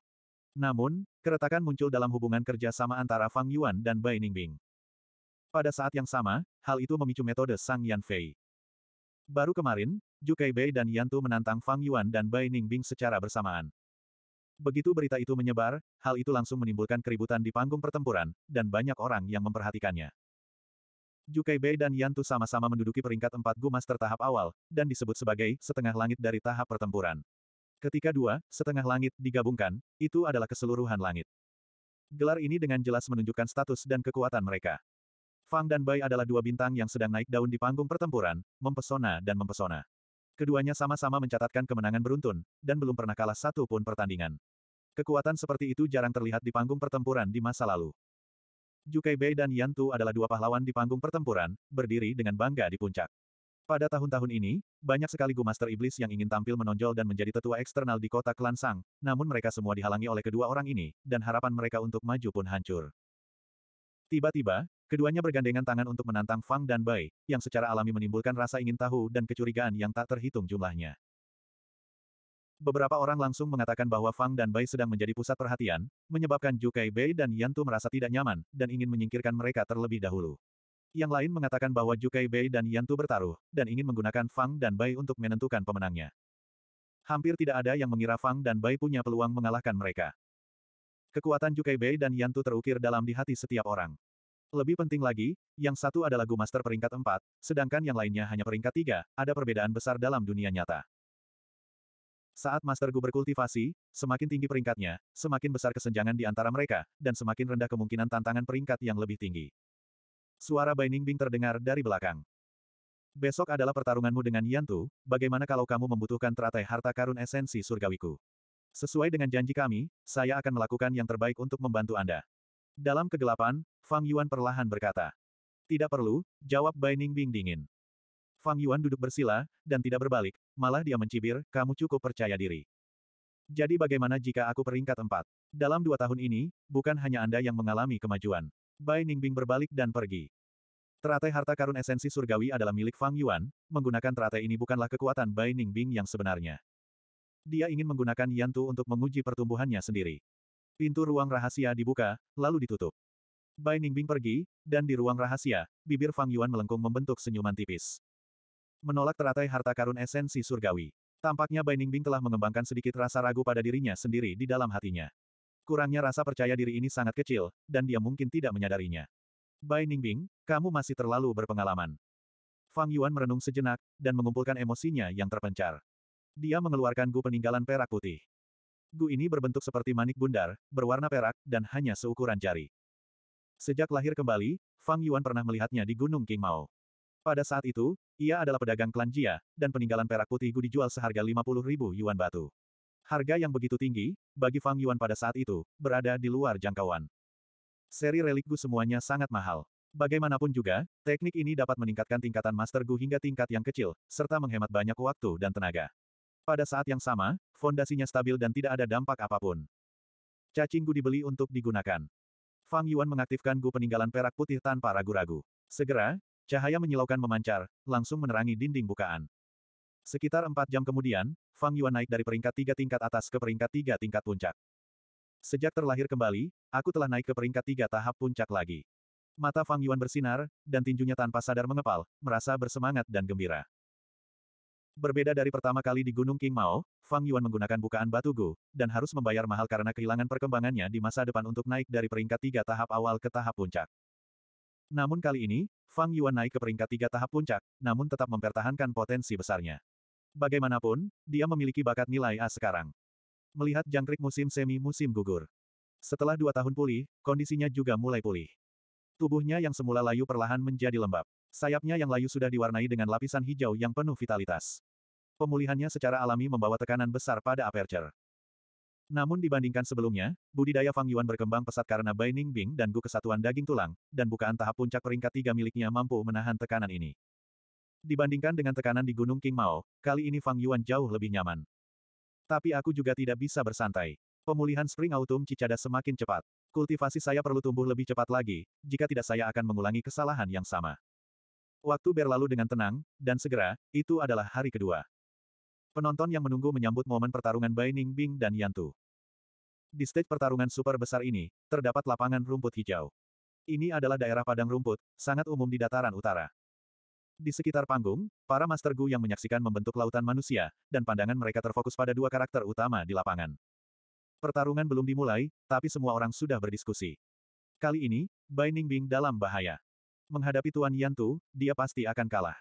Namun, keretakan muncul dalam hubungan kerja sama antara Fang Yuan dan Bai Ningbing. Pada saat yang sama, hal itu memicu metode Sang Yan Fei. Baru kemarin, Jukai Bei dan Yantu menantang Fang Yuan dan Bai Ningbing secara bersamaan. Begitu berita itu menyebar, hal itu langsung menimbulkan keributan di panggung pertempuran, dan banyak orang yang memperhatikannya. Jukai Bei dan Yantu sama-sama menduduki peringkat empat gumas tertahap awal, dan disebut sebagai setengah langit dari tahap pertempuran. Ketika dua, setengah langit, digabungkan, itu adalah keseluruhan langit. Gelar ini dengan jelas menunjukkan status dan kekuatan mereka. Fang dan Bai adalah dua bintang yang sedang naik daun di panggung pertempuran, mempesona dan mempesona. Keduanya sama-sama mencatatkan kemenangan beruntun, dan belum pernah kalah satu pun pertandingan. Kekuatan seperti itu jarang terlihat di panggung pertempuran di masa lalu. Jukai Bei dan Yantu adalah dua pahlawan di panggung pertempuran, berdiri dengan bangga di puncak. Pada tahun-tahun ini, banyak sekali Master Iblis yang ingin tampil menonjol dan menjadi tetua eksternal di kota Klan Sang, namun mereka semua dihalangi oleh kedua orang ini, dan harapan mereka untuk maju pun hancur. Tiba-tiba, keduanya bergandengan tangan untuk menantang Fang dan Bai, yang secara alami menimbulkan rasa ingin tahu dan kecurigaan yang tak terhitung jumlahnya. Beberapa orang langsung mengatakan bahwa Fang dan Bai sedang menjadi pusat perhatian, menyebabkan Jukai Bei dan Yantu merasa tidak nyaman, dan ingin menyingkirkan mereka terlebih dahulu. Yang lain mengatakan bahwa Jukai Bei dan Yantu bertaruh, dan ingin menggunakan Fang dan Bai untuk menentukan pemenangnya. Hampir tidak ada yang mengira Fang dan Bai punya peluang mengalahkan mereka. Kekuatan Jukai Bei dan Yantu terukir dalam di hati setiap orang. Lebih penting lagi, yang satu adalah Gu Master peringkat 4, sedangkan yang lainnya hanya peringkat 3, ada perbedaan besar dalam dunia nyata. Saat Master Gu berkultivasi, semakin tinggi peringkatnya, semakin besar kesenjangan di antara mereka, dan semakin rendah kemungkinan tantangan peringkat yang lebih tinggi. Suara Bing terdengar dari belakang. Besok adalah pertarunganmu dengan Yantu, bagaimana kalau kamu membutuhkan teratai harta karun esensi surgawiku? Sesuai dengan janji kami, saya akan melakukan yang terbaik untuk membantu Anda. Dalam kegelapan, Fang Yuan perlahan berkata. Tidak perlu, jawab Bai Ning Bing dingin. Fang Yuan duduk bersila, dan tidak berbalik, malah dia mencibir, kamu cukup percaya diri. Jadi bagaimana jika aku peringkat empat? Dalam dua tahun ini, bukan hanya Anda yang mengalami kemajuan. Bai Ning Bing berbalik dan pergi. Teratai harta karun esensi surgawi adalah milik Fang Yuan, menggunakan teratai ini bukanlah kekuatan Bai Ning Bing yang sebenarnya. Dia ingin menggunakan Yantu untuk menguji pertumbuhannya sendiri. Pintu ruang rahasia dibuka, lalu ditutup. Bai Ningbing pergi, dan di ruang rahasia, bibir Fang Yuan melengkung membentuk senyuman tipis. Menolak teratai harta karun esensi surgawi. Tampaknya Bai Ningbing telah mengembangkan sedikit rasa ragu pada dirinya sendiri di dalam hatinya. Kurangnya rasa percaya diri ini sangat kecil, dan dia mungkin tidak menyadarinya. Bai Ningbing, kamu masih terlalu berpengalaman. Fang Yuan merenung sejenak, dan mengumpulkan emosinya yang terpencar. Dia mengeluarkan gu peninggalan perak putih. Gu ini berbentuk seperti manik bundar, berwarna perak, dan hanya seukuran jari. Sejak lahir kembali, Fang Yuan pernah melihatnya di Gunung King Mao. Pada saat itu, ia adalah pedagang klan Jia, dan peninggalan perak putih Gu dijual seharga 50 ribu yuan batu. Harga yang begitu tinggi, bagi Fang Yuan pada saat itu, berada di luar jangkauan. Seri relik Gu semuanya sangat mahal. Bagaimanapun juga, teknik ini dapat meningkatkan tingkatan Master Gu hingga tingkat yang kecil, serta menghemat banyak waktu dan tenaga. Pada saat yang sama, fondasinya stabil dan tidak ada dampak apapun. Cacing Gu dibeli untuk digunakan. Fang Yuan mengaktifkan Gu peninggalan perak putih tanpa ragu-ragu. Segera, cahaya menyilaukan memancar, langsung menerangi dinding bukaan. Sekitar empat jam kemudian, Fang Yuan naik dari peringkat tiga tingkat atas ke peringkat tiga tingkat puncak. Sejak terlahir kembali, aku telah naik ke peringkat tiga tahap puncak lagi. Mata Fang Yuan bersinar, dan tinjunya tanpa sadar mengepal, merasa bersemangat dan gembira. Berbeda dari pertama kali di Gunung King Mao, Fang Yuan menggunakan bukaan batu Gu, dan harus membayar mahal karena kehilangan perkembangannya di masa depan untuk naik dari peringkat tiga tahap awal ke tahap puncak. Namun kali ini, Fang Yuan naik ke peringkat tiga tahap puncak, namun tetap mempertahankan potensi besarnya. Bagaimanapun, dia memiliki bakat nilai A sekarang. Melihat jangkrik musim semi musim gugur. Setelah dua tahun pulih, kondisinya juga mulai pulih. Tubuhnya yang semula layu perlahan menjadi lembab. Sayapnya yang layu sudah diwarnai dengan lapisan hijau yang penuh vitalitas pemulihannya secara alami membawa tekanan besar pada aperture. Namun dibandingkan sebelumnya, budidaya Fang Yuan berkembang pesat karena Bai Ning Bing dan Gu Kesatuan Daging Tulang, dan bukaan tahap puncak peringkat tiga miliknya mampu menahan tekanan ini. Dibandingkan dengan tekanan di Gunung King Mao, kali ini Fang Yuan jauh lebih nyaman. Tapi aku juga tidak bisa bersantai. Pemulihan Spring Autumn Cicada semakin cepat. Kultivasi saya perlu tumbuh lebih cepat lagi, jika tidak saya akan mengulangi kesalahan yang sama. Waktu berlalu dengan tenang, dan segera, itu adalah hari kedua. Penonton yang menunggu menyambut momen pertarungan Bai Bing dan Yantu. Di stage pertarungan super besar ini, terdapat lapangan rumput hijau. Ini adalah daerah padang rumput, sangat umum di dataran utara. Di sekitar panggung, para Master Gu yang menyaksikan membentuk lautan manusia, dan pandangan mereka terfokus pada dua karakter utama di lapangan. Pertarungan belum dimulai, tapi semua orang sudah berdiskusi. Kali ini, Bai Bing dalam bahaya. Menghadapi Tuan Yantu, dia pasti akan kalah.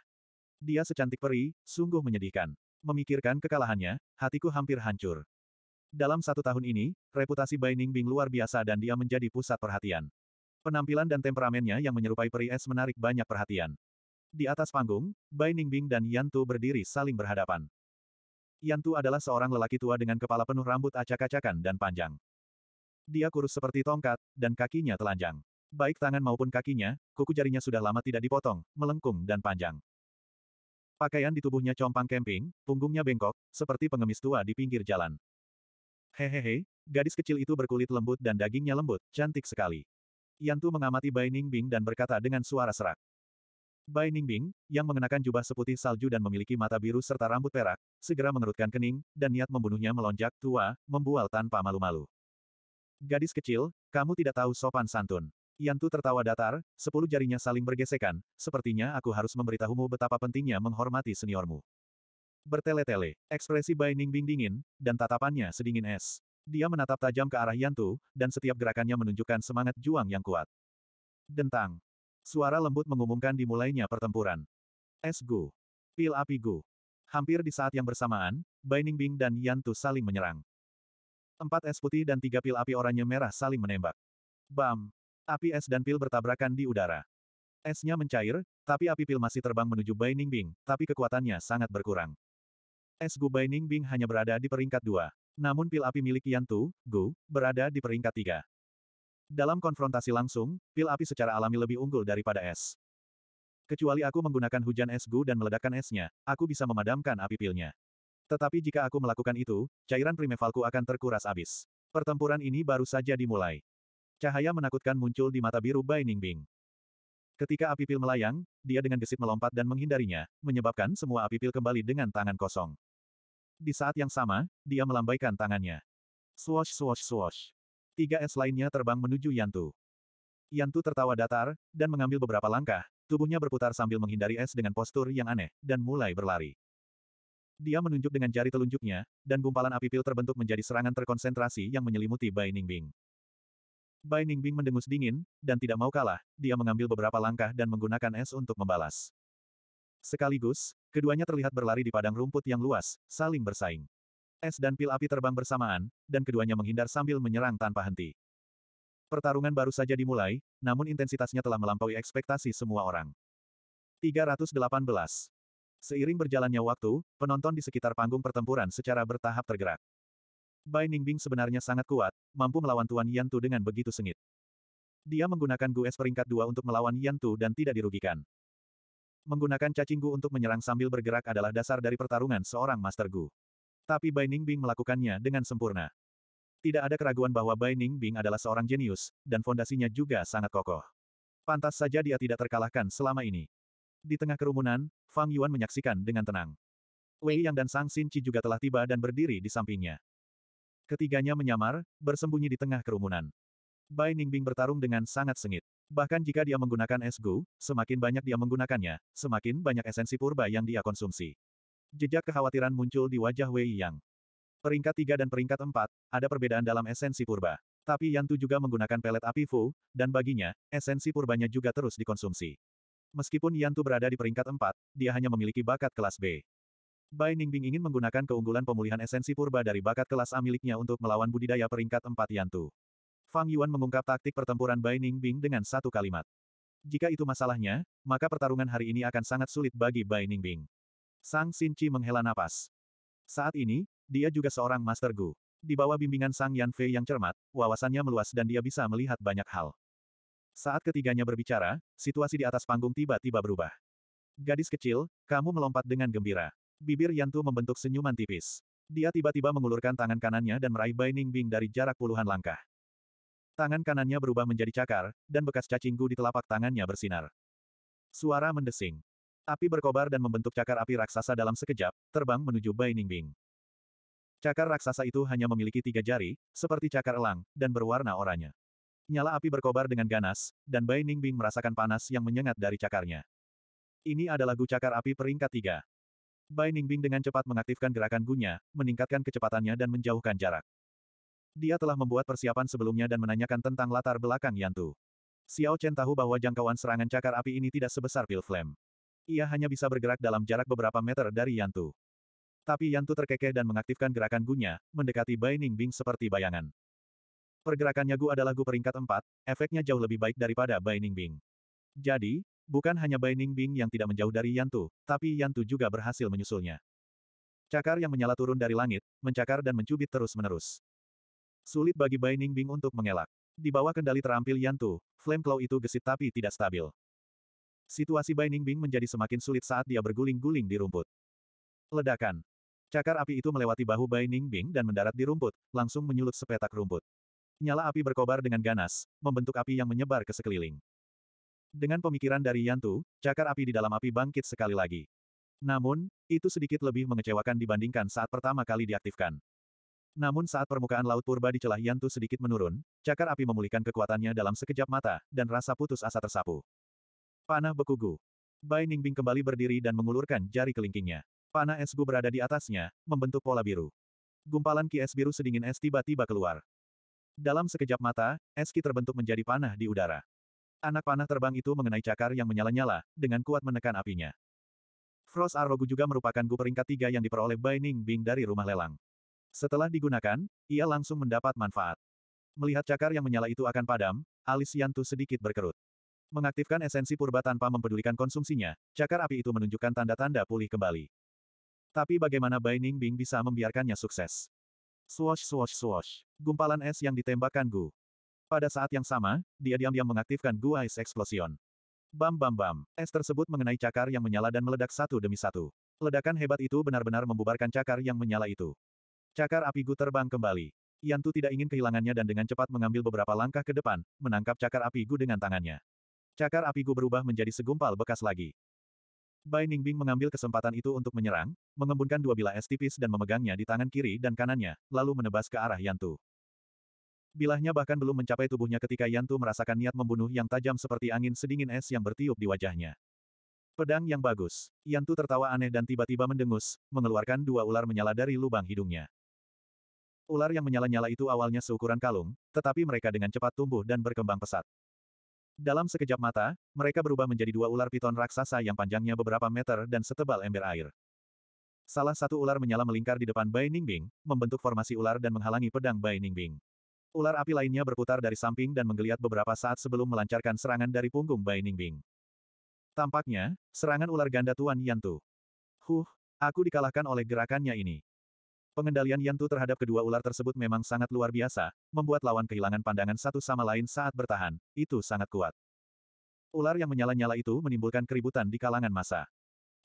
Dia secantik peri, sungguh menyedihkan. Memikirkan kekalahannya, hatiku hampir hancur. Dalam satu tahun ini, reputasi Bai Ningbing luar biasa dan dia menjadi pusat perhatian. Penampilan dan temperamennya yang menyerupai peri es menarik banyak perhatian. Di atas panggung, Bai Ningbing dan Yantu berdiri saling berhadapan. Yantu adalah seorang lelaki tua dengan kepala penuh rambut acak-acakan dan panjang. Dia kurus seperti tongkat, dan kakinya telanjang. Baik tangan maupun kakinya, kuku jarinya sudah lama tidak dipotong, melengkung dan panjang. Pakaian di tubuhnya compang kemping, punggungnya bengkok, seperti pengemis tua di pinggir jalan. Hehehe, gadis kecil itu berkulit lembut dan dagingnya lembut, cantik sekali. Yantu mengamati Bai Ningbing dan berkata dengan suara serak. Bai Ningbing, yang mengenakan jubah seputih salju dan memiliki mata biru serta rambut perak, segera mengerutkan kening, dan niat membunuhnya melonjak tua, membual tanpa malu-malu. Gadis kecil, kamu tidak tahu sopan santun. Yantu tertawa datar, sepuluh jarinya saling bergesekan, sepertinya aku harus memberitahumu betapa pentingnya menghormati seniormu. Bertele-tele, ekspresi Bai Ningbing dingin, dan tatapannya sedingin es. Dia menatap tajam ke arah Yantu, dan setiap gerakannya menunjukkan semangat juang yang kuat. Dentang. Suara lembut mengumumkan dimulainya pertempuran. Es Gu. Pil api Gu. Hampir di saat yang bersamaan, Bai Ningbing dan Yantu saling menyerang. Empat es putih dan tiga pil api oranye merah saling menembak. Bam! Api es dan pil bertabrakan di udara. Esnya mencair, tapi api pil masih terbang menuju Bai Ningbing, tapi kekuatannya sangat berkurang. Es Gu Bai Ningbing hanya berada di peringkat dua. Namun pil api milik Yan Tu, Gu, berada di peringkat tiga. Dalam konfrontasi langsung, pil api secara alami lebih unggul daripada es. Kecuali aku menggunakan hujan es Gu dan meledakkan esnya, aku bisa memadamkan api pilnya. Tetapi jika aku melakukan itu, cairan primevalku akan terkuras habis. Pertempuran ini baru saja dimulai. Cahaya menakutkan muncul di mata biru Bai Ningbing. Ketika api pil melayang, dia dengan gesit melompat dan menghindarinya, menyebabkan semua api pil kembali dengan tangan kosong. Di saat yang sama, dia melambaikan tangannya. Swash swash swash. Tiga es lainnya terbang menuju Yantu. Yantu tertawa datar, dan mengambil beberapa langkah, tubuhnya berputar sambil menghindari es dengan postur yang aneh, dan mulai berlari. Dia menunjuk dengan jari telunjuknya, dan gumpalan api pil terbentuk menjadi serangan terkonsentrasi yang menyelimuti Bai Ningbing. Bai Ningbing mendengus dingin, dan tidak mau kalah, dia mengambil beberapa langkah dan menggunakan es untuk membalas. Sekaligus, keduanya terlihat berlari di padang rumput yang luas, saling bersaing. Es dan pil api terbang bersamaan, dan keduanya menghindar sambil menyerang tanpa henti. Pertarungan baru saja dimulai, namun intensitasnya telah melampaui ekspektasi semua orang. 318. Seiring berjalannya waktu, penonton di sekitar panggung pertempuran secara bertahap tergerak. Bai Ningbing sebenarnya sangat kuat, mampu melawan Tuan Yantu dengan begitu sengit. Dia menggunakan Gu Es peringkat dua untuk melawan Yantu dan tidak dirugikan. Menggunakan cacing Gu untuk menyerang sambil bergerak adalah dasar dari pertarungan seorang Master Gu. Tapi Bai Ningbing melakukannya dengan sempurna. Tidak ada keraguan bahwa Bai Ningbing adalah seorang jenius, dan fondasinya juga sangat kokoh. Pantas saja dia tidak terkalahkan selama ini. Di tengah kerumunan, Fang Yuan menyaksikan dengan tenang. Wei Yang dan Sang Xin Qi juga telah tiba dan berdiri di sampingnya. Ketiganya menyamar, bersembunyi di tengah kerumunan. Bai Ningbing bertarung dengan sangat sengit. Bahkan jika dia menggunakan es gu, semakin banyak dia menggunakannya, semakin banyak esensi purba yang dia konsumsi. Jejak kekhawatiran muncul di wajah Wei Yang. Peringkat 3 dan peringkat 4, ada perbedaan dalam esensi purba. Tapi Yantu juga menggunakan pelet api Fu, dan baginya, esensi purbanya juga terus dikonsumsi. Meskipun Yantu berada di peringkat 4, dia hanya memiliki bakat kelas B. Bai Ningbing ingin menggunakan keunggulan pemulihan esensi purba dari bakat kelas A miliknya untuk melawan budidaya peringkat 4 Yantu. Fang Yuan mengungkap taktik pertempuran Bai Ningbing dengan satu kalimat. Jika itu masalahnya, maka pertarungan hari ini akan sangat sulit bagi Bai Ningbing. Sang Xin Chi menghela napas. Saat ini, dia juga seorang Master Gu. Di bawah bimbingan Sang Yan Fei yang cermat, wawasannya meluas dan dia bisa melihat banyak hal. Saat ketiganya berbicara, situasi di atas panggung tiba-tiba berubah. Gadis kecil, kamu melompat dengan gembira. Bibir Yantu membentuk senyuman tipis. Dia tiba-tiba mengulurkan tangan kanannya dan meraih Bai Ningbing dari jarak puluhan langkah. Tangan kanannya berubah menjadi cakar, dan bekas cacinggu di telapak tangannya bersinar. Suara mendesing. Api berkobar dan membentuk cakar api raksasa dalam sekejap, terbang menuju Bai Ningbing. Cakar raksasa itu hanya memiliki tiga jari, seperti cakar elang, dan berwarna oranye. Nyala api berkobar dengan ganas, dan Bai Ningbing merasakan panas yang menyengat dari cakarnya. Ini adalah gu cakar api peringkat tiga. Bai Ningbing dengan cepat mengaktifkan gerakan gunya, meningkatkan kecepatannya dan menjauhkan jarak. Dia telah membuat persiapan sebelumnya dan menanyakan tentang latar belakang Yantu. Xiao Chen tahu bahwa jangkauan serangan cakar api ini tidak sebesar pil flame. Ia hanya bisa bergerak dalam jarak beberapa meter dari Yantu. Tapi Yantu terkekeh dan mengaktifkan gerakan gunya, mendekati Bai Ningbing seperti bayangan. Pergerakannya Gu adalah Gu peringkat 4, efeknya jauh lebih baik daripada Bai Ningbing. Jadi, bukan hanya Bai Ningbing yang tidak menjauh dari Yantu, tapi Yantu juga berhasil menyusulnya. Cakar yang menyala turun dari langit, mencakar dan mencubit terus-menerus. Sulit bagi Bai Ningbing untuk mengelak. Di bawah kendali terampil Yantu, Flame Claw itu gesit tapi tidak stabil. Situasi Bai Ningbing menjadi semakin sulit saat dia berguling-guling di rumput. Ledakan. Cakar api itu melewati bahu Bai Ningbing dan mendarat di rumput, langsung menyulut sepetak rumput. Nyala api berkobar dengan ganas, membentuk api yang menyebar ke sekeliling. Dengan pemikiran dari Yantu, cakar api di dalam api bangkit sekali lagi. Namun, itu sedikit lebih mengecewakan dibandingkan saat pertama kali diaktifkan. Namun saat permukaan Laut Purba di celah Yantu sedikit menurun, cakar api memulihkan kekuatannya dalam sekejap mata, dan rasa putus asa tersapu. Panah Bekugu. Bai Ningbing kembali berdiri dan mengulurkan jari kelingkingnya. Panah es gu berada di atasnya, membentuk pola biru. Gumpalan ki es biru sedingin es tiba-tiba keluar. Dalam sekejap mata, es ki terbentuk menjadi panah di udara. Anak panah terbang itu mengenai cakar yang menyala-nyala, dengan kuat menekan apinya. Frost Arrow juga merupakan gu peringkat tiga yang diperoleh Binding Bing dari rumah lelang. Setelah digunakan, ia langsung mendapat manfaat. Melihat cakar yang menyala itu akan padam, alis Yantu sedikit berkerut. Mengaktifkan esensi purba tanpa mempedulikan konsumsinya, cakar api itu menunjukkan tanda-tanda pulih kembali. Tapi bagaimana Binding Bing bisa membiarkannya sukses? Swash swash swash. Gumpalan es yang ditembakkan Gu. Pada saat yang sama, dia diam-diam mengaktifkan Gua Ice Explosion. Bam bam bam, es tersebut mengenai cakar yang menyala dan meledak satu demi satu. Ledakan hebat itu benar-benar membubarkan cakar yang menyala itu. Cakar api Gu terbang kembali. Yantu tidak ingin kehilangannya dan dengan cepat mengambil beberapa langkah ke depan, menangkap cakar api Gu dengan tangannya. Cakar api Gu berubah menjadi segumpal bekas lagi. Bai Ningbing mengambil kesempatan itu untuk menyerang, mengembunkan dua bilah es tipis dan memegangnya di tangan kiri dan kanannya, lalu menebas ke arah Yantu. Bilahnya bahkan belum mencapai tubuhnya ketika Yantu merasakan niat membunuh yang tajam seperti angin sedingin es yang bertiup di wajahnya. Pedang yang bagus. Yantu tertawa aneh dan tiba-tiba mendengus, mengeluarkan dua ular menyala dari lubang hidungnya. Ular yang menyala-nyala itu awalnya seukuran kalung, tetapi mereka dengan cepat tumbuh dan berkembang pesat. Dalam sekejap mata, mereka berubah menjadi dua ular piton raksasa yang panjangnya beberapa meter dan setebal ember air. Salah satu ular menyala melingkar di depan Bai Ningbing, membentuk formasi ular dan menghalangi pedang Bai Ningbing. Ular api lainnya berputar dari samping dan menggeliat beberapa saat sebelum melancarkan serangan dari punggung Bai Ningbing. Tampaknya, serangan ular ganda Tuan Yantu. Huh, aku dikalahkan oleh gerakannya ini. Pengendalian Yantu terhadap kedua ular tersebut memang sangat luar biasa, membuat lawan kehilangan pandangan satu sama lain saat bertahan, itu sangat kuat. Ular yang menyala-nyala itu menimbulkan keributan di kalangan masa.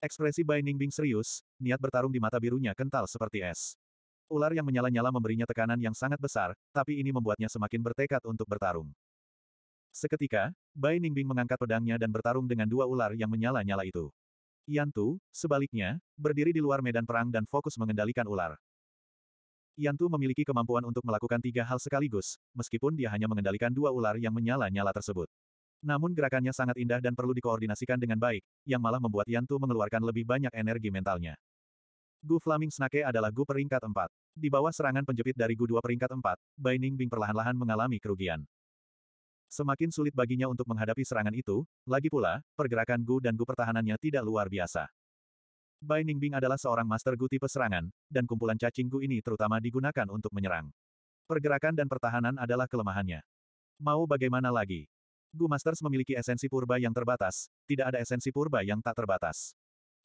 Ekspresi Bai Ningbing serius, niat bertarung di mata birunya kental seperti es. Ular yang menyala-nyala memberinya tekanan yang sangat besar, tapi ini membuatnya semakin bertekad untuk bertarung. Seketika, Bai Ningbing mengangkat pedangnya dan bertarung dengan dua ular yang menyala-nyala itu. Yantu, sebaliknya, berdiri di luar medan perang dan fokus mengendalikan ular. Yantu memiliki kemampuan untuk melakukan tiga hal sekaligus, meskipun dia hanya mengendalikan dua ular yang menyala-nyala tersebut. Namun gerakannya sangat indah dan perlu dikoordinasikan dengan baik, yang malah membuat Yantu mengeluarkan lebih banyak energi mentalnya. Gu Flaming Snake adalah Gu peringkat 4. Di bawah serangan penjepit dari Gu 2 peringkat 4, Bai Bing perlahan-lahan mengalami kerugian. Semakin sulit baginya untuk menghadapi serangan itu, lagi pula, pergerakan Gu dan Gu pertahanannya tidak luar biasa. Bai Bing adalah seorang master Gu tipe serangan, dan kumpulan cacing Gu ini terutama digunakan untuk menyerang. Pergerakan dan pertahanan adalah kelemahannya. Mau bagaimana lagi? Gu Masters memiliki esensi purba yang terbatas, tidak ada esensi purba yang tak terbatas.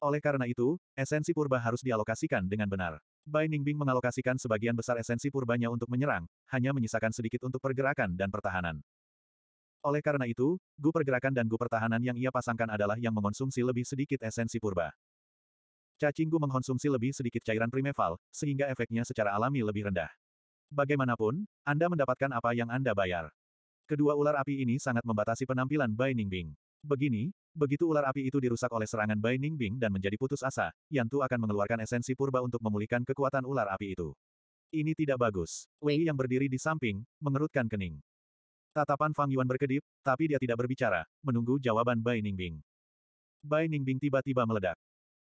Oleh karena itu, esensi purba harus dialokasikan dengan benar. Bai Ningbing mengalokasikan sebagian besar esensi purbanya untuk menyerang, hanya menyisakan sedikit untuk pergerakan dan pertahanan. Oleh karena itu, gu pergerakan dan gu pertahanan yang ia pasangkan adalah yang mengonsumsi lebih sedikit esensi purba. Cacing gu mengonsumsi lebih sedikit cairan primeval, sehingga efeknya secara alami lebih rendah. Bagaimanapun, Anda mendapatkan apa yang Anda bayar. Kedua ular api ini sangat membatasi penampilan Bai Ningbing. Begini, begitu ular api itu dirusak oleh serangan Bai Ningbing dan menjadi putus asa, Yantu akan mengeluarkan esensi purba untuk memulihkan kekuatan ular api itu. Ini tidak bagus. Wei yang berdiri di samping, mengerutkan kening. Tatapan Fang Yuan berkedip, tapi dia tidak berbicara, menunggu jawaban Bai Ningbing. Bai Ningbing tiba-tiba meledak.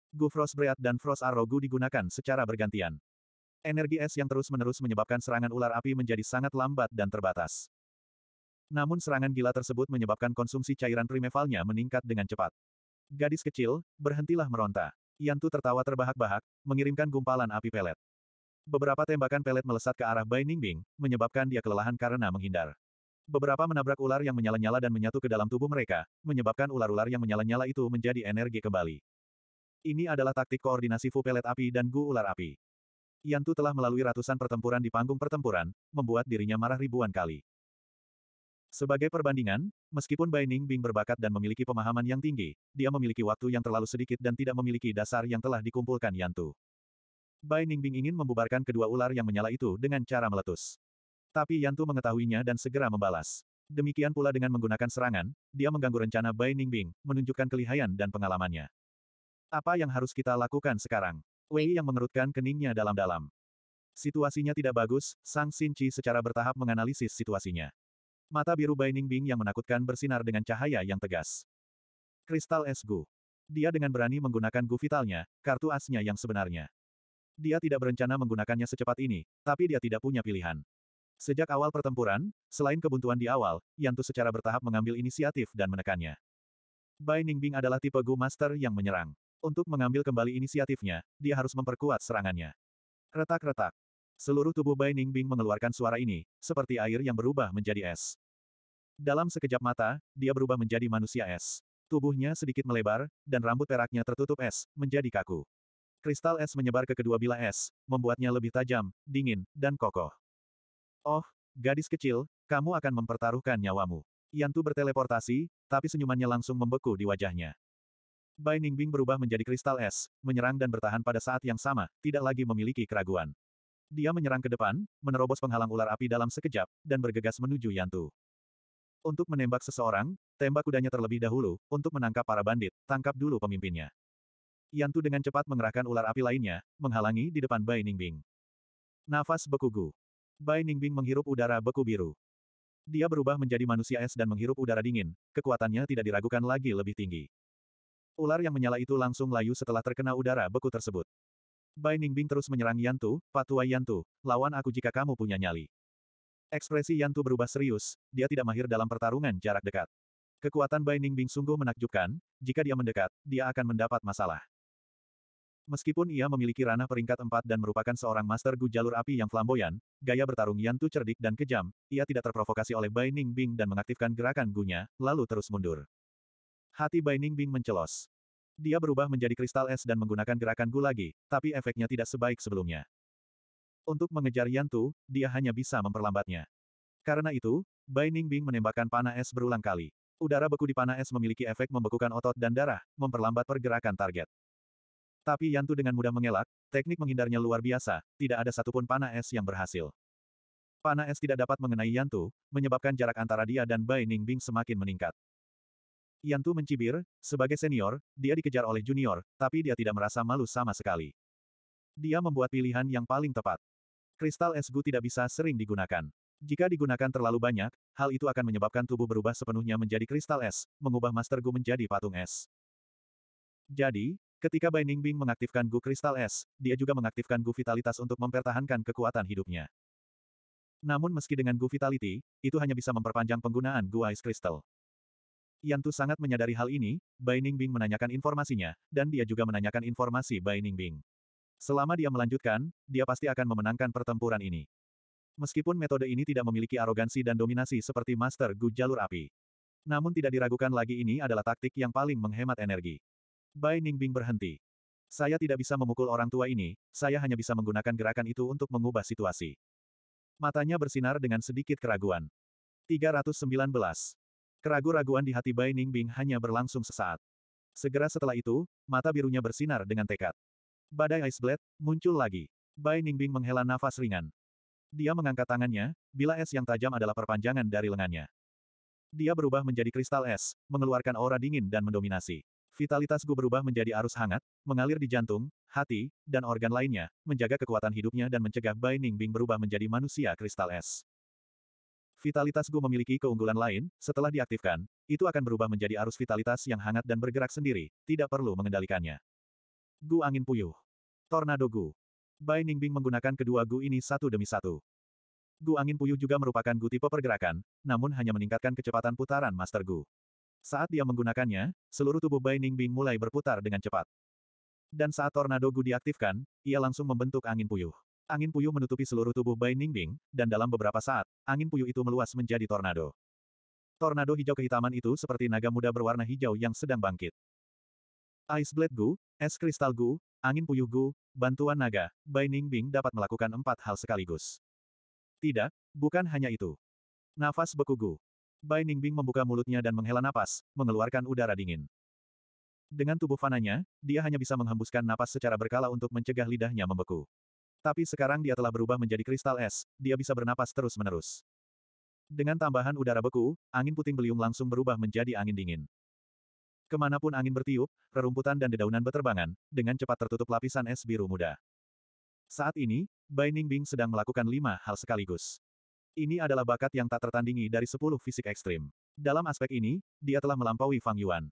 Gu Frost Breath dan Frost Arrogu digunakan secara bergantian. Energi es yang terus-menerus menyebabkan serangan ular api menjadi sangat lambat dan terbatas. Namun serangan gila tersebut menyebabkan konsumsi cairan primevalnya meningkat dengan cepat. Gadis kecil, berhentilah meronta. Yantu tertawa terbahak-bahak, mengirimkan gumpalan api pelet. Beberapa tembakan pelet melesat ke arah Bai Ningbing, menyebabkan dia kelelahan karena menghindar. Beberapa menabrak ular yang menyala-nyala dan menyatu ke dalam tubuh mereka, menyebabkan ular-ular yang menyala-nyala itu menjadi energi kembali. Ini adalah taktik koordinasi Fu Pelet Api dan Gu Ular Api. Yantu telah melalui ratusan pertempuran di panggung pertempuran, membuat dirinya marah ribuan kali. Sebagai perbandingan, meskipun Bai Ning Bing berbakat dan memiliki pemahaman yang tinggi, dia memiliki waktu yang terlalu sedikit dan tidak memiliki dasar yang telah dikumpulkan Yantu. Bai Ning Bing ingin membubarkan kedua ular yang menyala itu dengan cara meletus. Tapi Yantu mengetahuinya dan segera membalas. Demikian pula dengan menggunakan serangan, dia mengganggu rencana Bai Ning Bing, menunjukkan kelihayan dan pengalamannya. Apa yang harus kita lakukan sekarang? Wei yang mengerutkan keningnya dalam-dalam. Situasinya tidak bagus, Sang Sinci secara bertahap menganalisis situasinya. Mata biru Baining Bing yang menakutkan bersinar dengan cahaya yang tegas. Kristal es Gu. Dia dengan berani menggunakan Gu vitalnya, kartu asnya yang sebenarnya. Dia tidak berencana menggunakannya secepat ini, tapi dia tidak punya pilihan. Sejak awal pertempuran, selain kebuntuan di awal, Yantu secara bertahap mengambil inisiatif dan menekannya. Bai Ningbing adalah tipe Gu Master yang menyerang. Untuk mengambil kembali inisiatifnya, dia harus memperkuat serangannya. Retak-retak. Seluruh tubuh Bai Ningbing mengeluarkan suara ini, seperti air yang berubah menjadi es. Dalam sekejap mata, dia berubah menjadi manusia es. Tubuhnya sedikit melebar, dan rambut peraknya tertutup es, menjadi kaku. Kristal es menyebar ke kedua bilah es, membuatnya lebih tajam, dingin, dan kokoh. Oh, gadis kecil, kamu akan mempertaruhkan nyawamu. Yantu berteleportasi, tapi senyumannya langsung membeku di wajahnya. Bai Ningbing berubah menjadi kristal es, menyerang dan bertahan pada saat yang sama, tidak lagi memiliki keraguan. Dia menyerang ke depan, menerobos penghalang ular api dalam sekejap, dan bergegas menuju Yantu. Untuk menembak seseorang, tembak kudanya terlebih dahulu, untuk menangkap para bandit, tangkap dulu pemimpinnya. Yantu dengan cepat mengerahkan ular api lainnya, menghalangi di depan Bai Ningbing. Nafas bekugu. Bai Ningbing menghirup udara beku biru. Dia berubah menjadi manusia es dan menghirup udara dingin, kekuatannya tidak diragukan lagi lebih tinggi. Ular yang menyala itu langsung layu setelah terkena udara beku tersebut. Bai Ningbing terus menyerang Yantu, patua Yantu, lawan aku jika kamu punya nyali. Ekspresi Yantu berubah serius, dia tidak mahir dalam pertarungan jarak dekat. Kekuatan Bai Ningbing sungguh menakjubkan, jika dia mendekat, dia akan mendapat masalah. Meskipun ia memiliki ranah peringkat empat dan merupakan seorang master gu jalur api yang flamboyan, gaya bertarung Yantu cerdik dan kejam, ia tidak terprovokasi oleh Bai Ningbing dan mengaktifkan gerakan gunya, lalu terus mundur. Hati Bai Ningbing mencelos. Dia berubah menjadi kristal es dan menggunakan gerakan lagi, tapi efeknya tidak sebaik sebelumnya. Untuk mengejar Yantu, dia hanya bisa memperlambatnya. Karena itu, Bai Ningbing menembakkan panah es berulang kali. Udara beku di panah es memiliki efek membekukan otot dan darah, memperlambat pergerakan target. Tapi Yantu dengan mudah mengelak, teknik menghindarnya luar biasa, tidak ada satupun panah es yang berhasil. Panah es tidak dapat mengenai Yantu, menyebabkan jarak antara dia dan Bai Ningbing semakin meningkat. Yantu mencibir, sebagai senior, dia dikejar oleh junior, tapi dia tidak merasa malu sama sekali. Dia membuat pilihan yang paling tepat. Kristal es Gu tidak bisa sering digunakan. Jika digunakan terlalu banyak, hal itu akan menyebabkan tubuh berubah sepenuhnya menjadi kristal es, mengubah Master Gu menjadi patung es. Jadi, ketika Bai Ningbing mengaktifkan Gu kristal es, dia juga mengaktifkan Gu vitalitas untuk mempertahankan kekuatan hidupnya. Namun meski dengan Gu vitality, itu hanya bisa memperpanjang penggunaan Gu ice crystal. Yang sangat menyadari hal ini, Bai Ningbing menanyakan informasinya, dan dia juga menanyakan informasi Bai Ningbing. Selama dia melanjutkan, dia pasti akan memenangkan pertempuran ini. Meskipun metode ini tidak memiliki arogansi dan dominasi seperti Master Gu Jalur Api. Namun tidak diragukan lagi ini adalah taktik yang paling menghemat energi. Bai Ningbing berhenti. Saya tidak bisa memukul orang tua ini, saya hanya bisa menggunakan gerakan itu untuk mengubah situasi. Matanya bersinar dengan sedikit keraguan. 319. Keragu-raguan di hati Bai Ningbing hanya berlangsung sesaat. Segera setelah itu, mata birunya bersinar dengan tekad. Badai Ice Blade, muncul lagi. Bai Ningbing menghela nafas ringan. Dia mengangkat tangannya, bila es yang tajam adalah perpanjangan dari lengannya. Dia berubah menjadi kristal es, mengeluarkan aura dingin dan mendominasi. Vitalitas Gu berubah menjadi arus hangat, mengalir di jantung, hati, dan organ lainnya, menjaga kekuatan hidupnya dan mencegah Bai Ningbing berubah menjadi manusia kristal es. Vitalitas Gu memiliki keunggulan lain, setelah diaktifkan, itu akan berubah menjadi arus vitalitas yang hangat dan bergerak sendiri, tidak perlu mengendalikannya. Gu angin puyuh. Tornado Gu. Bai Ningbing menggunakan kedua Gu ini satu demi satu. Gu angin puyuh juga merupakan Gu tipe pergerakan, namun hanya meningkatkan kecepatan putaran Master Gu. Saat dia menggunakannya, seluruh tubuh Bai Ningbing mulai berputar dengan cepat. Dan saat tornado Gu diaktifkan, ia langsung membentuk angin puyuh. Angin puyuh menutupi seluruh tubuh Bai Ningbing, dan dalam beberapa saat, angin puyuh itu meluas menjadi tornado. Tornado hijau kehitaman itu seperti naga muda berwarna hijau yang sedang bangkit. Ice Blade Gu, Es Kristal Gu, Angin Puyuh Gu, Bantuan Naga, Bai Ningbing dapat melakukan empat hal sekaligus. Tidak, bukan hanya itu. Nafas beku Gu. Bai Ningbing membuka mulutnya dan menghela napas, mengeluarkan udara dingin. Dengan tubuh fananya, dia hanya bisa menghembuskan napas secara berkala untuk mencegah lidahnya membeku. Tapi sekarang dia telah berubah menjadi kristal es, dia bisa bernapas terus-menerus. Dengan tambahan udara beku, angin puting beliung langsung berubah menjadi angin dingin. Kemanapun angin bertiup, rerumputan dan dedaunan berterbangan, dengan cepat tertutup lapisan es biru muda. Saat ini, Bai Ningbing sedang melakukan lima hal sekaligus. Ini adalah bakat yang tak tertandingi dari sepuluh fisik ekstrim. Dalam aspek ini, dia telah melampaui Fang Yuan.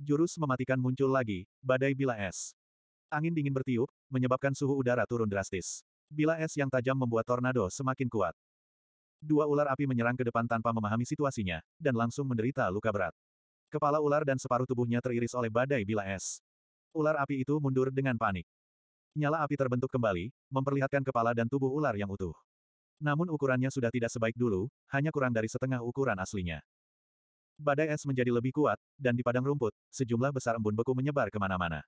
Jurus mematikan muncul lagi, badai bila es. Angin dingin bertiup, menyebabkan suhu udara turun drastis. Bila es yang tajam membuat tornado semakin kuat. Dua ular api menyerang ke depan tanpa memahami situasinya, dan langsung menderita luka berat. Kepala ular dan separuh tubuhnya teriris oleh badai bila es. Ular api itu mundur dengan panik. Nyala api terbentuk kembali, memperlihatkan kepala dan tubuh ular yang utuh. Namun ukurannya sudah tidak sebaik dulu, hanya kurang dari setengah ukuran aslinya. Badai es menjadi lebih kuat, dan di padang rumput, sejumlah besar embun beku menyebar kemana-mana.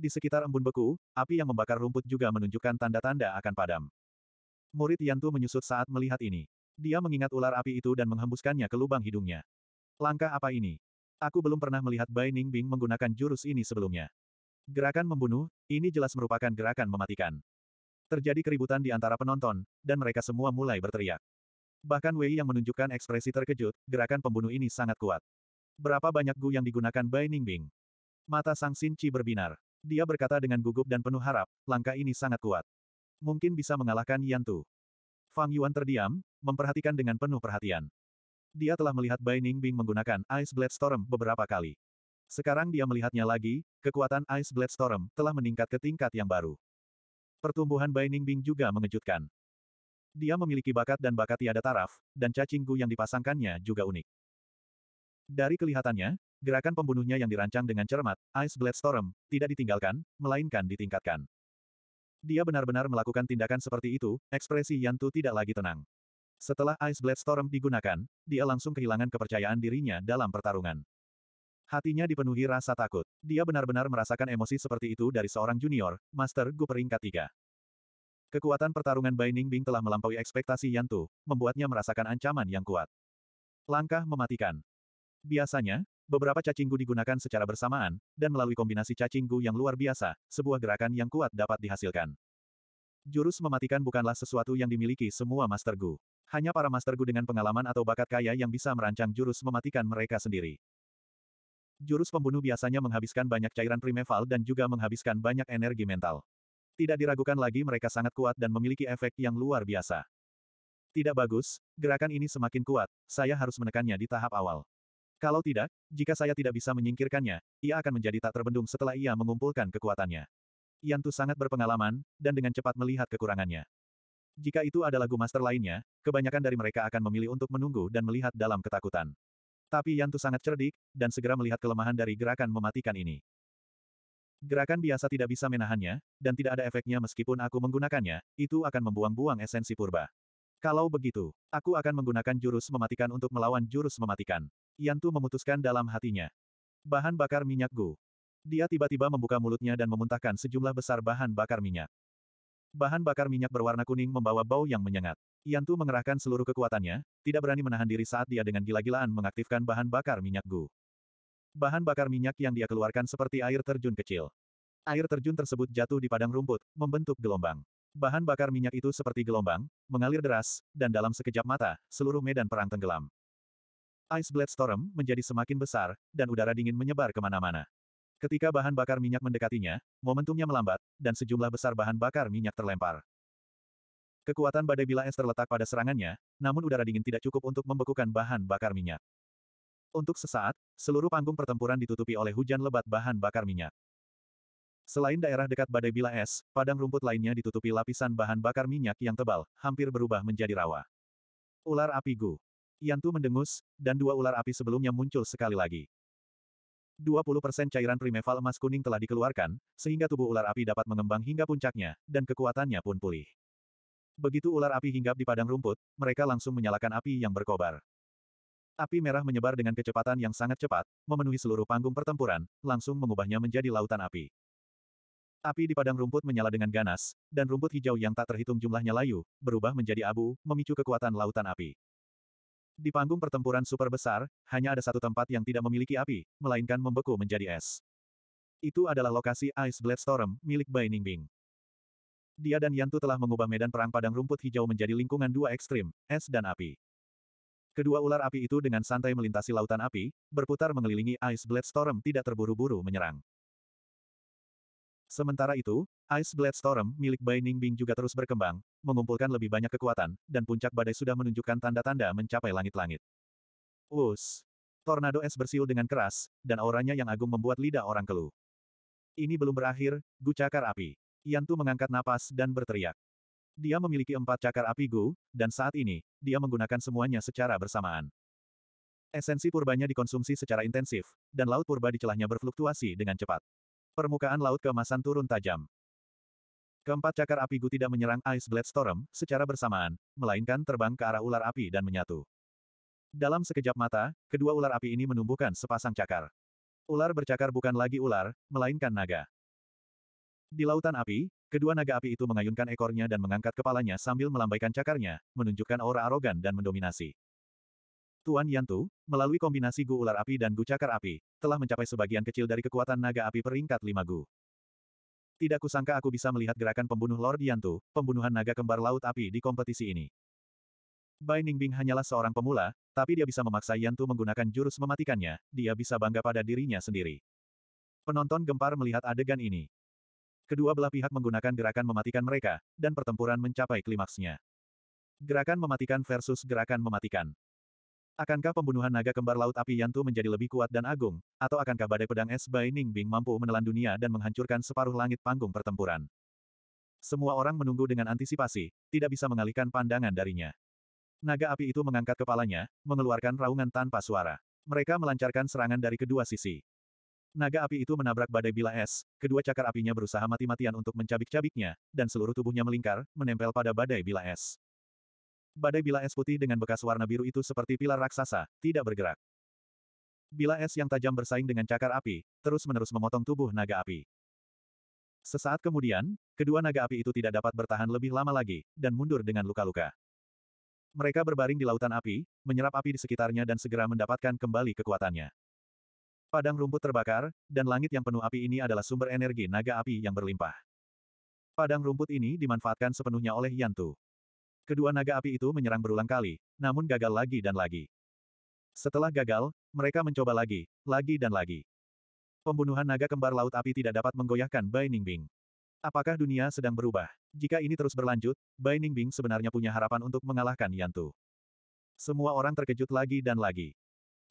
Di sekitar embun beku, api yang membakar rumput juga menunjukkan tanda-tanda akan padam. Murid Yantu menyusut saat melihat ini. Dia mengingat ular api itu dan menghembuskannya ke lubang hidungnya. Langkah apa ini? Aku belum pernah melihat Bai Ningbing menggunakan jurus ini sebelumnya. Gerakan membunuh, ini jelas merupakan gerakan mematikan. Terjadi keributan di antara penonton, dan mereka semua mulai berteriak. Bahkan Wei yang menunjukkan ekspresi terkejut, gerakan pembunuh ini sangat kuat. Berapa banyak Gu yang digunakan Bai Ningbing? Mata Sang Sin Chi berbinar. Dia berkata dengan gugup dan penuh harap, langkah ini sangat kuat. Mungkin bisa mengalahkan Yantu. Fang Yuan terdiam, memperhatikan dengan penuh perhatian. Dia telah melihat Bai Ningbing menggunakan Ice Blade Storm beberapa kali. Sekarang dia melihatnya lagi, kekuatan Ice Blade Storm telah meningkat ke tingkat yang baru. Pertumbuhan Bai Ningbing juga mengejutkan. Dia memiliki bakat dan bakat tiada taraf, dan cacingku yang dipasangkannya juga unik. Dari kelihatannya, gerakan pembunuhnya yang dirancang dengan cermat, Ice Blade Storm, tidak ditinggalkan, melainkan ditingkatkan. Dia benar-benar melakukan tindakan seperti itu, ekspresi Yantu tidak lagi tenang. Setelah Ice Blade Storm digunakan, dia langsung kehilangan kepercayaan dirinya dalam pertarungan. Hatinya dipenuhi rasa takut. Dia benar-benar merasakan emosi seperti itu dari seorang junior, Master Gu peringkat 3. Kekuatan pertarungan Binding Bing telah melampaui ekspektasi Yantu, membuatnya merasakan ancaman yang kuat. Langkah mematikan. Biasanya, beberapa cacinggu digunakan secara bersamaan, dan melalui kombinasi cacinggu yang luar biasa, sebuah gerakan yang kuat dapat dihasilkan. Jurus mematikan bukanlah sesuatu yang dimiliki semua Master Gu. Hanya para Master Gu dengan pengalaman atau bakat kaya yang bisa merancang jurus mematikan mereka sendiri. Jurus pembunuh biasanya menghabiskan banyak cairan primeval dan juga menghabiskan banyak energi mental. Tidak diragukan lagi mereka sangat kuat dan memiliki efek yang luar biasa. Tidak bagus, gerakan ini semakin kuat, saya harus menekannya di tahap awal. Kalau tidak, jika saya tidak bisa menyingkirkannya, ia akan menjadi tak terbendung setelah ia mengumpulkan kekuatannya. Yantu sangat berpengalaman, dan dengan cepat melihat kekurangannya. Jika itu adalah master lainnya, kebanyakan dari mereka akan memilih untuk menunggu dan melihat dalam ketakutan. Tapi Yantu sangat cerdik, dan segera melihat kelemahan dari gerakan mematikan ini. Gerakan biasa tidak bisa menahannya, dan tidak ada efeknya meskipun aku menggunakannya, itu akan membuang-buang esensi purba. Kalau begitu, aku akan menggunakan jurus mematikan untuk melawan jurus mematikan. Yantu memutuskan dalam hatinya. Bahan bakar minyak Gu. Dia tiba-tiba membuka mulutnya dan memuntahkan sejumlah besar bahan bakar minyak. Bahan bakar minyak berwarna kuning membawa bau yang menyengat. Yantu mengerahkan seluruh kekuatannya, tidak berani menahan diri saat dia dengan gila-gilaan mengaktifkan bahan bakar minyak Gu. Bahan bakar minyak yang dia keluarkan seperti air terjun kecil. Air terjun tersebut jatuh di padang rumput, membentuk gelombang. Bahan bakar minyak itu seperti gelombang, mengalir deras, dan dalam sekejap mata, seluruh medan perang tenggelam. Ice Blade Storm menjadi semakin besar, dan udara dingin menyebar kemana-mana. Ketika bahan bakar minyak mendekatinya, momentumnya melambat, dan sejumlah besar bahan bakar minyak terlempar. Kekuatan badai bila es terletak pada serangannya, namun udara dingin tidak cukup untuk membekukan bahan bakar minyak. Untuk sesaat, seluruh panggung pertempuran ditutupi oleh hujan lebat bahan bakar minyak. Selain daerah dekat badai bila es, padang rumput lainnya ditutupi lapisan bahan bakar minyak yang tebal, hampir berubah menjadi rawa. Ular api Gu Yantu mendengus, dan dua ular api sebelumnya muncul sekali lagi. 20% cairan primeval emas kuning telah dikeluarkan, sehingga tubuh ular api dapat mengembang hingga puncaknya, dan kekuatannya pun pulih. Begitu ular api hinggap di padang rumput, mereka langsung menyalakan api yang berkobar. Api merah menyebar dengan kecepatan yang sangat cepat, memenuhi seluruh panggung pertempuran, langsung mengubahnya menjadi lautan api. Api di padang rumput menyala dengan ganas, dan rumput hijau yang tak terhitung jumlahnya layu, berubah menjadi abu, memicu kekuatan lautan api. Di panggung pertempuran super besar, hanya ada satu tempat yang tidak memiliki api, melainkan membeku menjadi es. Itu adalah lokasi Ice Blade Storm milik Bai Ningbing. Dia dan Yantu telah mengubah medan perang padang rumput hijau menjadi lingkungan dua ekstrim, es dan api. Kedua ular api itu dengan santai melintasi lautan api, berputar mengelilingi Ice Blade Storm tidak terburu-buru menyerang. Sementara itu, Ice Blade Storm milik Bai Ningbing juga terus berkembang, mengumpulkan lebih banyak kekuatan, dan puncak badai sudah menunjukkan tanda-tanda mencapai langit-langit. Wus! Tornado es bersiul dengan keras, dan auranya yang agung membuat lidah orang keluh. Ini belum berakhir, Gu Cakar Api. Yantu mengangkat napas dan berteriak. Dia memiliki empat cakar api Gu, dan saat ini, dia menggunakan semuanya secara bersamaan. Esensi purbanya dikonsumsi secara intensif, dan laut purba di celahnya berfluktuasi dengan cepat. Permukaan laut keemasan turun tajam. Keempat cakar api Gu tidak menyerang Ice Blade Storm secara bersamaan, melainkan terbang ke arah ular api dan menyatu. Dalam sekejap mata, kedua ular api ini menumbuhkan sepasang cakar. Ular bercakar bukan lagi ular, melainkan naga. Di lautan api, kedua naga api itu mengayunkan ekornya dan mengangkat kepalanya sambil melambaikan cakarnya, menunjukkan aura arogan dan mendominasi. Tuan Yantu, melalui kombinasi Gu ular api dan Gu cakar api, telah mencapai sebagian kecil dari kekuatan naga api peringkat 5 Gu. Tidak kusangka aku bisa melihat gerakan pembunuh Lord Yantu, pembunuhan naga kembar laut api di kompetisi ini. Bai Ningbing hanyalah seorang pemula, tapi dia bisa memaksa Yantu menggunakan jurus mematikannya, dia bisa bangga pada dirinya sendiri. Penonton gempar melihat adegan ini. Kedua belah pihak menggunakan gerakan mematikan mereka, dan pertempuran mencapai klimaksnya. Gerakan mematikan versus gerakan mematikan. Akankah pembunuhan naga kembar laut api Yantu menjadi lebih kuat dan agung, atau akankah badai pedang es Bai Ning Bing mampu menelan dunia dan menghancurkan separuh langit panggung pertempuran? Semua orang menunggu dengan antisipasi, tidak bisa mengalihkan pandangan darinya. Naga api itu mengangkat kepalanya, mengeluarkan raungan tanpa suara. Mereka melancarkan serangan dari kedua sisi. Naga api itu menabrak badai bila es, kedua cakar apinya berusaha mati-matian untuk mencabik-cabiknya, dan seluruh tubuhnya melingkar, menempel pada badai bila es. Badai bila es putih dengan bekas warna biru itu seperti pilar raksasa, tidak bergerak. Bila es yang tajam bersaing dengan cakar api, terus-menerus memotong tubuh naga api. Sesaat kemudian, kedua naga api itu tidak dapat bertahan lebih lama lagi, dan mundur dengan luka-luka. Mereka berbaring di lautan api, menyerap api di sekitarnya dan segera mendapatkan kembali kekuatannya. Padang rumput terbakar, dan langit yang penuh api ini adalah sumber energi naga api yang berlimpah. Padang rumput ini dimanfaatkan sepenuhnya oleh Yantu. Kedua naga api itu menyerang berulang kali, namun gagal lagi dan lagi. Setelah gagal, mereka mencoba lagi, lagi dan lagi. Pembunuhan naga kembar laut api tidak dapat menggoyahkan Bai Ningbing. Apakah dunia sedang berubah? Jika ini terus berlanjut, Bai Ningbing sebenarnya punya harapan untuk mengalahkan Yantu. Semua orang terkejut lagi dan lagi.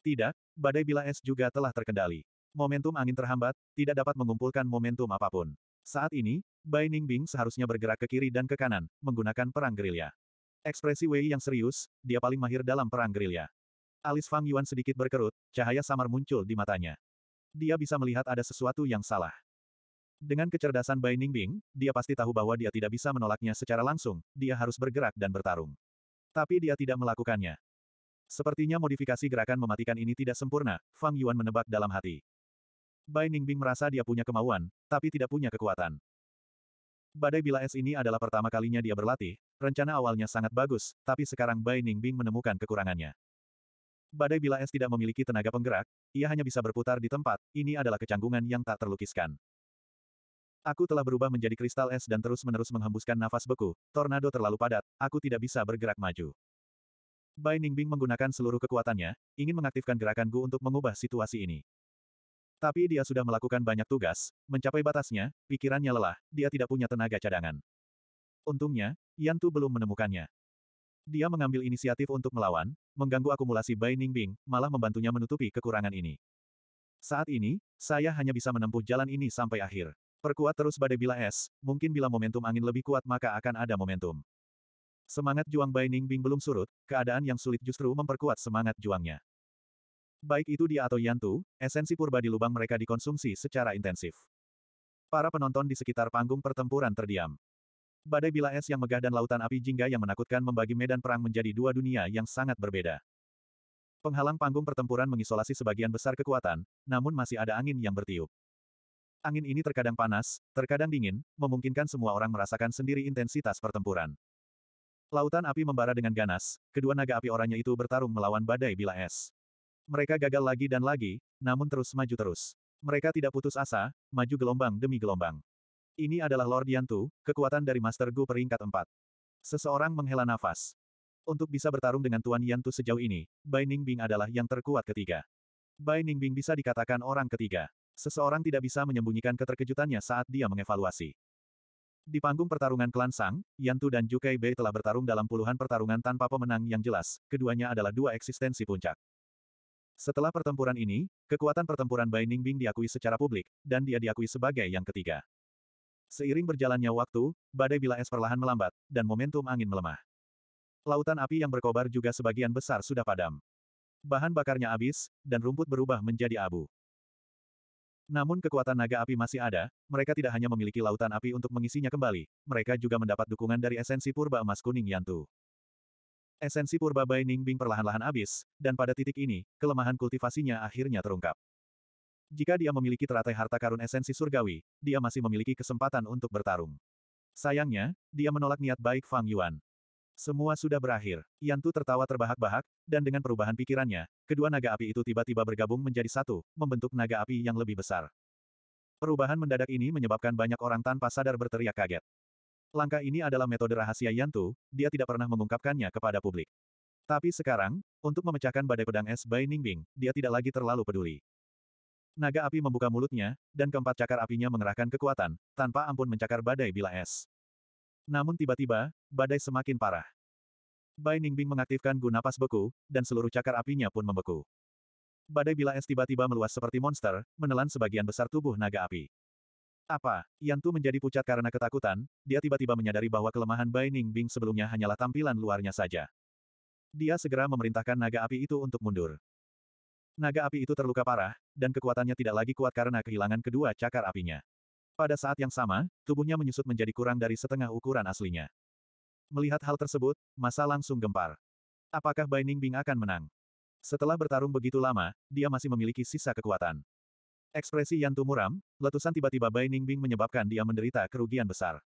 Tidak, badai bila es juga telah terkendali. Momentum angin terhambat, tidak dapat mengumpulkan momentum apapun. Saat ini, Bai Ningbing seharusnya bergerak ke kiri dan ke kanan, menggunakan perang gerilya. Ekspresi Wei yang serius, dia paling mahir dalam perang gerilya. Alis Fang Yuan sedikit berkerut, cahaya samar muncul di matanya. Dia bisa melihat ada sesuatu yang salah. Dengan kecerdasan Bai Ningbing, dia pasti tahu bahwa dia tidak bisa menolaknya secara langsung, dia harus bergerak dan bertarung. Tapi dia tidak melakukannya. Sepertinya modifikasi gerakan mematikan ini tidak sempurna, Fang Yuan menebak dalam hati. Bai Ningbing merasa dia punya kemauan, tapi tidak punya kekuatan. Badai bila es ini adalah pertama kalinya dia berlatih, rencana awalnya sangat bagus, tapi sekarang Bai Ningbing menemukan kekurangannya. Badai bila es tidak memiliki tenaga penggerak, ia hanya bisa berputar di tempat, ini adalah kecanggungan yang tak terlukiskan. Aku telah berubah menjadi kristal es dan terus-menerus menghembuskan nafas beku, tornado terlalu padat, aku tidak bisa bergerak maju. Bai Ningbing menggunakan seluruh kekuatannya, ingin mengaktifkan gerakan Gu untuk mengubah situasi ini. Tapi dia sudah melakukan banyak tugas, mencapai batasnya, pikirannya lelah, dia tidak punya tenaga cadangan. Untungnya, Yantu belum menemukannya. Dia mengambil inisiatif untuk melawan, mengganggu akumulasi Bai Ningbing, malah membantunya menutupi kekurangan ini. Saat ini, saya hanya bisa menempuh jalan ini sampai akhir. Perkuat terus badai bila es, mungkin bila momentum angin lebih kuat maka akan ada momentum. Semangat juang Bai Ningbing belum surut, keadaan yang sulit justru memperkuat semangat juangnya. Baik itu dia atau Yantu, esensi purba di lubang mereka dikonsumsi secara intensif. Para penonton di sekitar panggung pertempuran terdiam. Badai bila es yang megah dan lautan api jingga yang menakutkan membagi medan perang menjadi dua dunia yang sangat berbeda. Penghalang panggung pertempuran mengisolasi sebagian besar kekuatan, namun masih ada angin yang bertiup. Angin ini terkadang panas, terkadang dingin, memungkinkan semua orang merasakan sendiri intensitas pertempuran. Lautan api membara dengan ganas, kedua naga api orangnya itu bertarung melawan badai bila es. Mereka gagal lagi dan lagi, namun terus maju terus. Mereka tidak putus asa, maju gelombang demi gelombang. Ini adalah Lord Yantu, kekuatan dari Master Gu peringkat 4. Seseorang menghela nafas. Untuk bisa bertarung dengan Tuan Yantu sejauh ini, Bai Ningbing adalah yang terkuat ketiga. Bai Ningbing bisa dikatakan orang ketiga. Seseorang tidak bisa menyembunyikan keterkejutannya saat dia mengevaluasi. Di panggung pertarungan klan Sang, Yantu dan Jukai Bei telah bertarung dalam puluhan pertarungan tanpa pemenang yang jelas, keduanya adalah dua eksistensi puncak. Setelah pertempuran ini, kekuatan pertempuran Bai Ningbing diakui secara publik, dan dia diakui sebagai yang ketiga. Seiring berjalannya waktu, badai bila es perlahan melambat, dan momentum angin melemah. Lautan api yang berkobar juga sebagian besar sudah padam. Bahan bakarnya habis, dan rumput berubah menjadi abu. Namun kekuatan naga api masih ada, mereka tidak hanya memiliki lautan api untuk mengisinya kembali, mereka juga mendapat dukungan dari esensi purba emas kuning Yantu. Esensi purba Bai Ningbing perlahan-lahan habis, dan pada titik ini, kelemahan kultivasinya akhirnya terungkap. Jika dia memiliki teratai harta karun esensi surgawi, dia masih memiliki kesempatan untuk bertarung. Sayangnya, dia menolak niat baik Fang Yuan. Semua sudah berakhir. Yantu tertawa terbahak-bahak, dan dengan perubahan pikirannya, kedua naga api itu tiba-tiba bergabung menjadi satu, membentuk naga api yang lebih besar. Perubahan mendadak ini menyebabkan banyak orang tanpa sadar berteriak kaget. Langkah ini adalah metode rahasia Yantu, dia tidak pernah mengungkapkannya kepada publik. Tapi sekarang, untuk memecahkan badai pedang es Bai Ningbing, dia tidak lagi terlalu peduli. Naga api membuka mulutnya, dan keempat cakar apinya mengerahkan kekuatan, tanpa ampun mencakar badai bila es. Namun tiba-tiba, badai semakin parah. Bai Ningbing mengaktifkan guna pas beku, dan seluruh cakar apinya pun membeku. Badai bila es tiba-tiba meluas seperti monster, menelan sebagian besar tubuh naga api. Apa? Yantu menjadi pucat karena ketakutan, dia tiba-tiba menyadari bahwa kelemahan Bai Bing sebelumnya hanyalah tampilan luarnya saja. Dia segera memerintahkan naga api itu untuk mundur. Naga api itu terluka parah, dan kekuatannya tidak lagi kuat karena kehilangan kedua cakar apinya. Pada saat yang sama, tubuhnya menyusut menjadi kurang dari setengah ukuran aslinya. Melihat hal tersebut, masa langsung gempar. Apakah Bai Bing akan menang? Setelah bertarung begitu lama, dia masih memiliki sisa kekuatan. Ekspresi Yantu muram, letusan tiba-tiba Bai Ningbing menyebabkan dia menderita kerugian besar.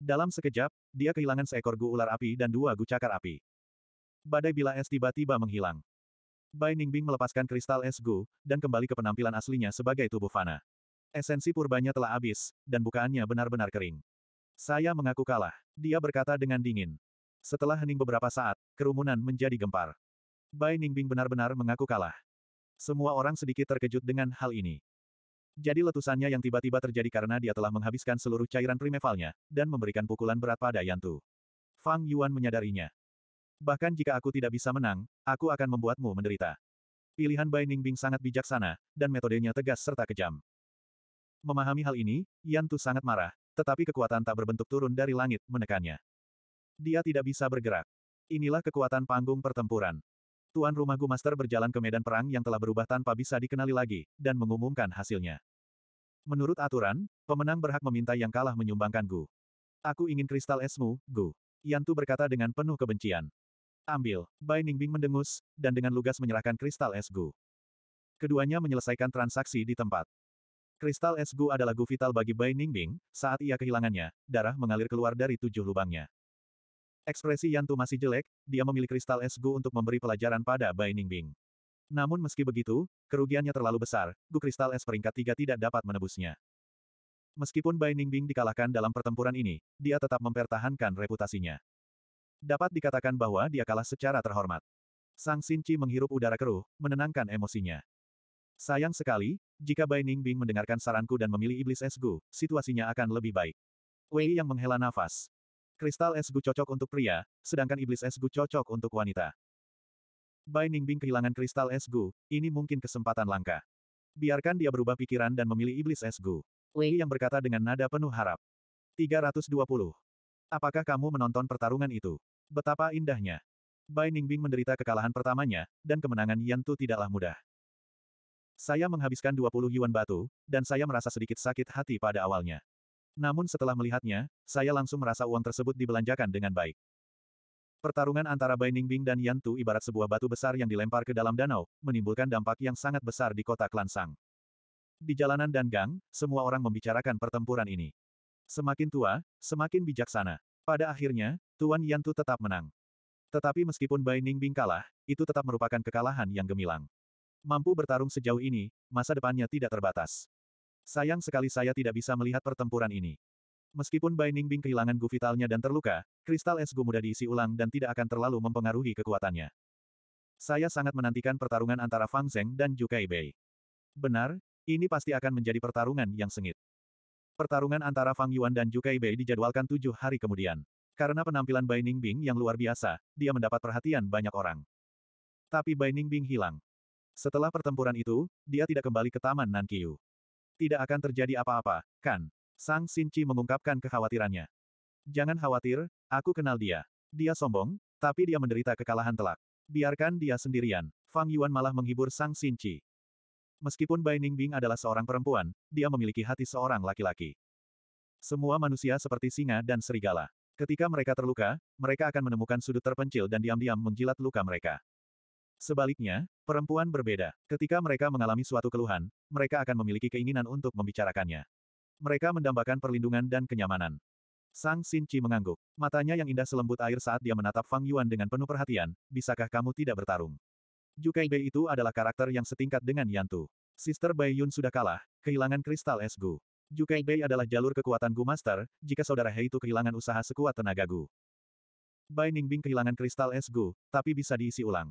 Dalam sekejap, dia kehilangan seekor gu ular api dan dua gu cakar api. Badai bila es tiba-tiba menghilang. Bai Ningbing melepaskan kristal es gu, dan kembali ke penampilan aslinya sebagai tubuh fana. Esensi purbanya telah habis, dan bukaannya benar-benar kering. Saya mengaku kalah, dia berkata dengan dingin. Setelah hening beberapa saat, kerumunan menjadi gempar. Bai Ningbing benar-benar mengaku kalah. Semua orang sedikit terkejut dengan hal ini. Jadi letusannya yang tiba-tiba terjadi karena dia telah menghabiskan seluruh cairan primevalnya, dan memberikan pukulan berat pada Yantu. Fang Yuan menyadarinya. Bahkan jika aku tidak bisa menang, aku akan membuatmu menderita. Pilihan Bai Ningbing sangat bijaksana, dan metodenya tegas serta kejam. Memahami hal ini, Yantu sangat marah, tetapi kekuatan tak berbentuk turun dari langit menekannya. Dia tidak bisa bergerak. Inilah kekuatan panggung pertempuran. Tuan Rumah Gumaster berjalan ke medan perang yang telah berubah tanpa bisa dikenali lagi, dan mengumumkan hasilnya. Menurut aturan, pemenang berhak meminta yang kalah menyumbangkan Gu. Aku ingin kristal esmu, Gu. Yantu berkata dengan penuh kebencian. Ambil, Bai Ningbing mendengus, dan dengan lugas menyerahkan kristal es Gu. Keduanya menyelesaikan transaksi di tempat. Kristal es Gu adalah Gu vital bagi Bai Ningbing, saat ia kehilangannya, darah mengalir keluar dari tujuh lubangnya. Ekspresi Yantu masih jelek, dia memilih kristal es Gu untuk memberi pelajaran pada Bai Ningbing. Namun meski begitu, kerugiannya terlalu besar, Gu kristal es peringkat tiga tidak dapat menebusnya. Meskipun Bai Ningbing dikalahkan dalam pertempuran ini, dia tetap mempertahankan reputasinya. Dapat dikatakan bahwa dia kalah secara terhormat. Sang Sinci menghirup udara keruh, menenangkan emosinya. Sayang sekali, jika Bai Ningbing mendengarkan saranku dan memilih iblis Es Gu, situasinya akan lebih baik. Wei yang menghela nafas. Kristal es gu cocok untuk pria, sedangkan iblis es gu cocok untuk wanita. Bai Ningbing kehilangan kristal es gu, ini mungkin kesempatan langka. Biarkan dia berubah pikiran dan memilih iblis es gu. Wei yang berkata dengan nada penuh harap. 320. Apakah kamu menonton pertarungan itu? Betapa indahnya. Bai Ningbing menderita kekalahan pertamanya, dan kemenangan Tu tidaklah mudah. Saya menghabiskan 20 yuan batu, dan saya merasa sedikit sakit hati pada awalnya. Namun setelah melihatnya, saya langsung merasa uang tersebut dibelanjakan dengan baik. Pertarungan antara Bai Ningbing dan Yan Tu ibarat sebuah batu besar yang dilempar ke dalam danau, menimbulkan dampak yang sangat besar di kota Klansang. Di jalanan dan gang, semua orang membicarakan pertempuran ini. Semakin tua, semakin bijaksana. Pada akhirnya, Tuan Yan Tu tetap menang. Tetapi meskipun Bai Ningbing kalah, itu tetap merupakan kekalahan yang gemilang. Mampu bertarung sejauh ini, masa depannya tidak terbatas. Sayang sekali saya tidak bisa melihat pertempuran ini. Meskipun Bai Ningbing kehilangan gu vitalnya dan terluka, kristal es gu mudah diisi ulang dan tidak akan terlalu mempengaruhi kekuatannya. Saya sangat menantikan pertarungan antara Fang Zheng dan Kai Bei. Benar, ini pasti akan menjadi pertarungan yang sengit. Pertarungan antara Fang Yuan dan Kai Bei dijadwalkan tujuh hari kemudian. Karena penampilan Bai Ningbing yang luar biasa, dia mendapat perhatian banyak orang. Tapi Bai Ningbing hilang. Setelah pertempuran itu, dia tidak kembali ke Taman Nankiu. Tidak akan terjadi apa-apa, kan? Sang Sinci mengungkapkan kekhawatirannya. Jangan khawatir, aku kenal dia. Dia sombong, tapi dia menderita kekalahan telak. Biarkan dia sendirian. Fang Yuan malah menghibur Sang Sinci. Meskipun Bai Ningbing adalah seorang perempuan, dia memiliki hati seorang laki-laki. Semua manusia seperti singa dan serigala. Ketika mereka terluka, mereka akan menemukan sudut terpencil dan diam-diam menjilat luka mereka. Sebaliknya, perempuan berbeda. Ketika mereka mengalami suatu keluhan, mereka akan memiliki keinginan untuk membicarakannya. Mereka mendambakan perlindungan dan kenyamanan. Sang Chi mengangguk. Matanya yang indah selembut air saat dia menatap Fang Yuan dengan penuh perhatian, bisakah kamu tidak bertarung? Jukai Bei itu adalah karakter yang setingkat dengan Yantu. Sister Bai Yun sudah kalah, kehilangan kristal es Gu. Jukai Bei adalah jalur kekuatan Gu Master, jika saudara Hei itu kehilangan usaha sekuat tenaga Gu. Bai Ningbing kehilangan kristal es Gu, tapi bisa diisi ulang.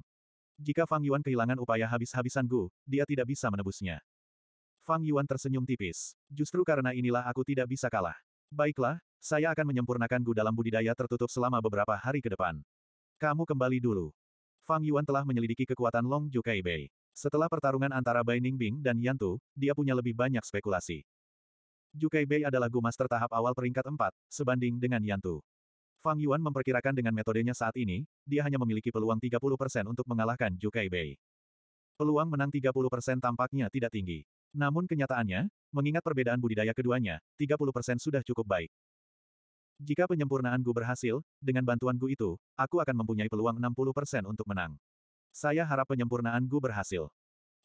Jika Fang Yuan kehilangan upaya habis-habisan Gu, dia tidak bisa menebusnya. Fang Yuan tersenyum tipis. Justru karena inilah aku tidak bisa kalah. Baiklah, saya akan menyempurnakan Gu dalam budidaya tertutup selama beberapa hari ke depan. Kamu kembali dulu. Fang Yuan telah menyelidiki kekuatan Long Ju Bei. Setelah pertarungan antara Bai Ningbing dan Yantu, dia punya lebih banyak spekulasi. Ju Bei adalah Gu Master tahap awal peringkat 4, sebanding dengan Yantu. Fang Yuan memperkirakan dengan metodenya saat ini, dia hanya memiliki peluang 30% untuk mengalahkan Zhu Bei. Peluang menang 30% tampaknya tidak tinggi. Namun kenyataannya, mengingat perbedaan budidaya keduanya, 30% sudah cukup baik. Jika penyempurnaan Gu berhasil, dengan bantuan Gu itu, aku akan mempunyai peluang 60% untuk menang. Saya harap penyempurnaan Gu berhasil.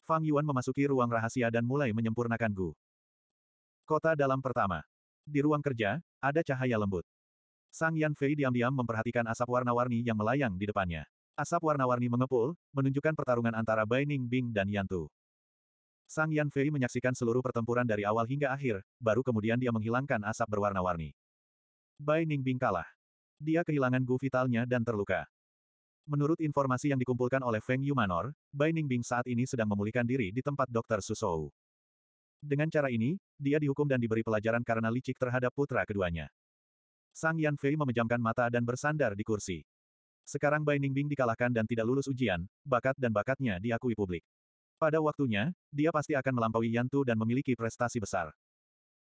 Fang Yuan memasuki ruang rahasia dan mulai menyempurnakan Gu. Kota dalam pertama. Di ruang kerja, ada cahaya lembut. Sang Yan Fei diam-diam memperhatikan asap warna-warni yang melayang di depannya. Asap warna-warni mengepul, menunjukkan pertarungan antara Bai Ningbing dan Yantu. Sang Yan Fei menyaksikan seluruh pertempuran dari awal hingga akhir, baru kemudian dia menghilangkan asap berwarna-warni. Bai Ningbing kalah. Dia kehilangan gu vitalnya dan terluka. Menurut informasi yang dikumpulkan oleh Feng Yumanor, Bai Ningbing saat ini sedang memulihkan diri di tempat dokter Susou. Dengan cara ini, dia dihukum dan diberi pelajaran karena licik terhadap putra keduanya. Sang Yan Fei memejamkan mata dan bersandar di kursi. Sekarang Bai Ningbing dikalahkan dan tidak lulus ujian, bakat dan bakatnya diakui publik. Pada waktunya, dia pasti akan melampaui Yantu dan memiliki prestasi besar.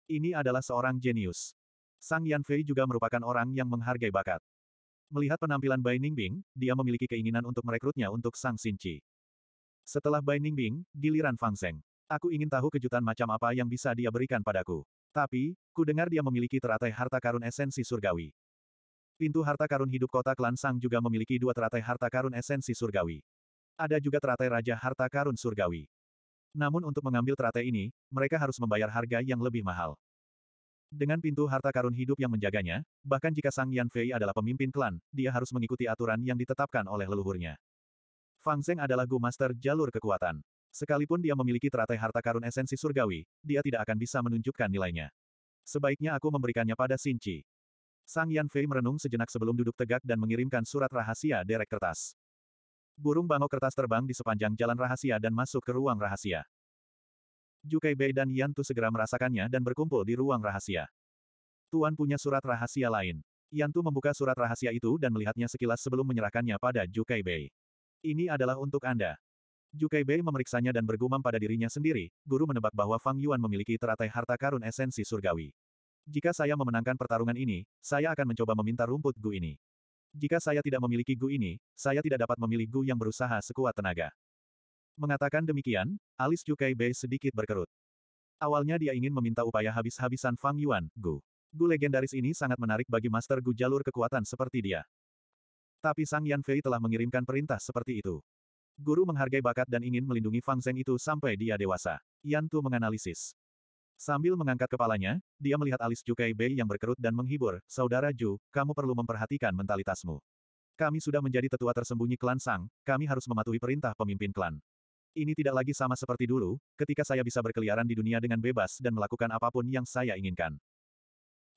Ini adalah seorang jenius. Sang Yan Fei juga merupakan orang yang menghargai bakat. Melihat penampilan Bai Ningbing, dia memiliki keinginan untuk merekrutnya untuk Sang Sinci. Setelah Bai Ningbing, giliran Fang Zeng. Aku ingin tahu kejutan macam apa yang bisa dia berikan padaku. Tapi, ku dengar dia memiliki teratai harta karun esensi surgawi. Pintu harta karun hidup kota klan Sang juga memiliki dua teratai harta karun esensi surgawi. Ada juga teratai raja harta karun surgawi. Namun untuk mengambil teratai ini, mereka harus membayar harga yang lebih mahal. Dengan pintu harta karun hidup yang menjaganya, bahkan jika Sang Yan Fei adalah pemimpin klan, dia harus mengikuti aturan yang ditetapkan oleh leluhurnya. Fang Zeng adalah Gu Master jalur kekuatan. Sekalipun dia memiliki teratai harta karun esensi surgawi, dia tidak akan bisa menunjukkan nilainya. Sebaiknya aku memberikannya pada Sinci. Sang Yan Fei merenung sejenak sebelum duduk tegak dan mengirimkan surat rahasia derek kertas. Burung bango kertas terbang di sepanjang jalan rahasia dan masuk ke ruang rahasia. Jukai Bei dan Yan Tu segera merasakannya dan berkumpul di ruang rahasia. Tuan punya surat rahasia lain. Yan Tu membuka surat rahasia itu dan melihatnya sekilas sebelum menyerahkannya pada Jukai Bei. Ini adalah untuk Anda. Jukai Bei memeriksanya dan bergumam pada dirinya sendiri, guru menebak bahwa Fang Yuan memiliki teratai harta karun esensi surgawi. Jika saya memenangkan pertarungan ini, saya akan mencoba meminta rumput Gu ini. Jika saya tidak memiliki Gu ini, saya tidak dapat memilih Gu yang berusaha sekuat tenaga. Mengatakan demikian, alis Jukai Bei sedikit berkerut. Awalnya dia ingin meminta upaya habis-habisan Fang Yuan, Gu. Gu legendaris ini sangat menarik bagi Master Gu jalur kekuatan seperti dia. Tapi Sang Yan Fei telah mengirimkan perintah seperti itu. Guru menghargai bakat dan ingin melindungi Fang Zeng itu sampai dia dewasa. Yan Tu menganalisis. Sambil mengangkat kepalanya, dia melihat alis Ju Kai Bei yang berkerut dan menghibur, Saudara Ju, kamu perlu memperhatikan mentalitasmu. Kami sudah menjadi tetua tersembunyi klan Sang, kami harus mematuhi perintah pemimpin klan. Ini tidak lagi sama seperti dulu, ketika saya bisa berkeliaran di dunia dengan bebas dan melakukan apapun yang saya inginkan.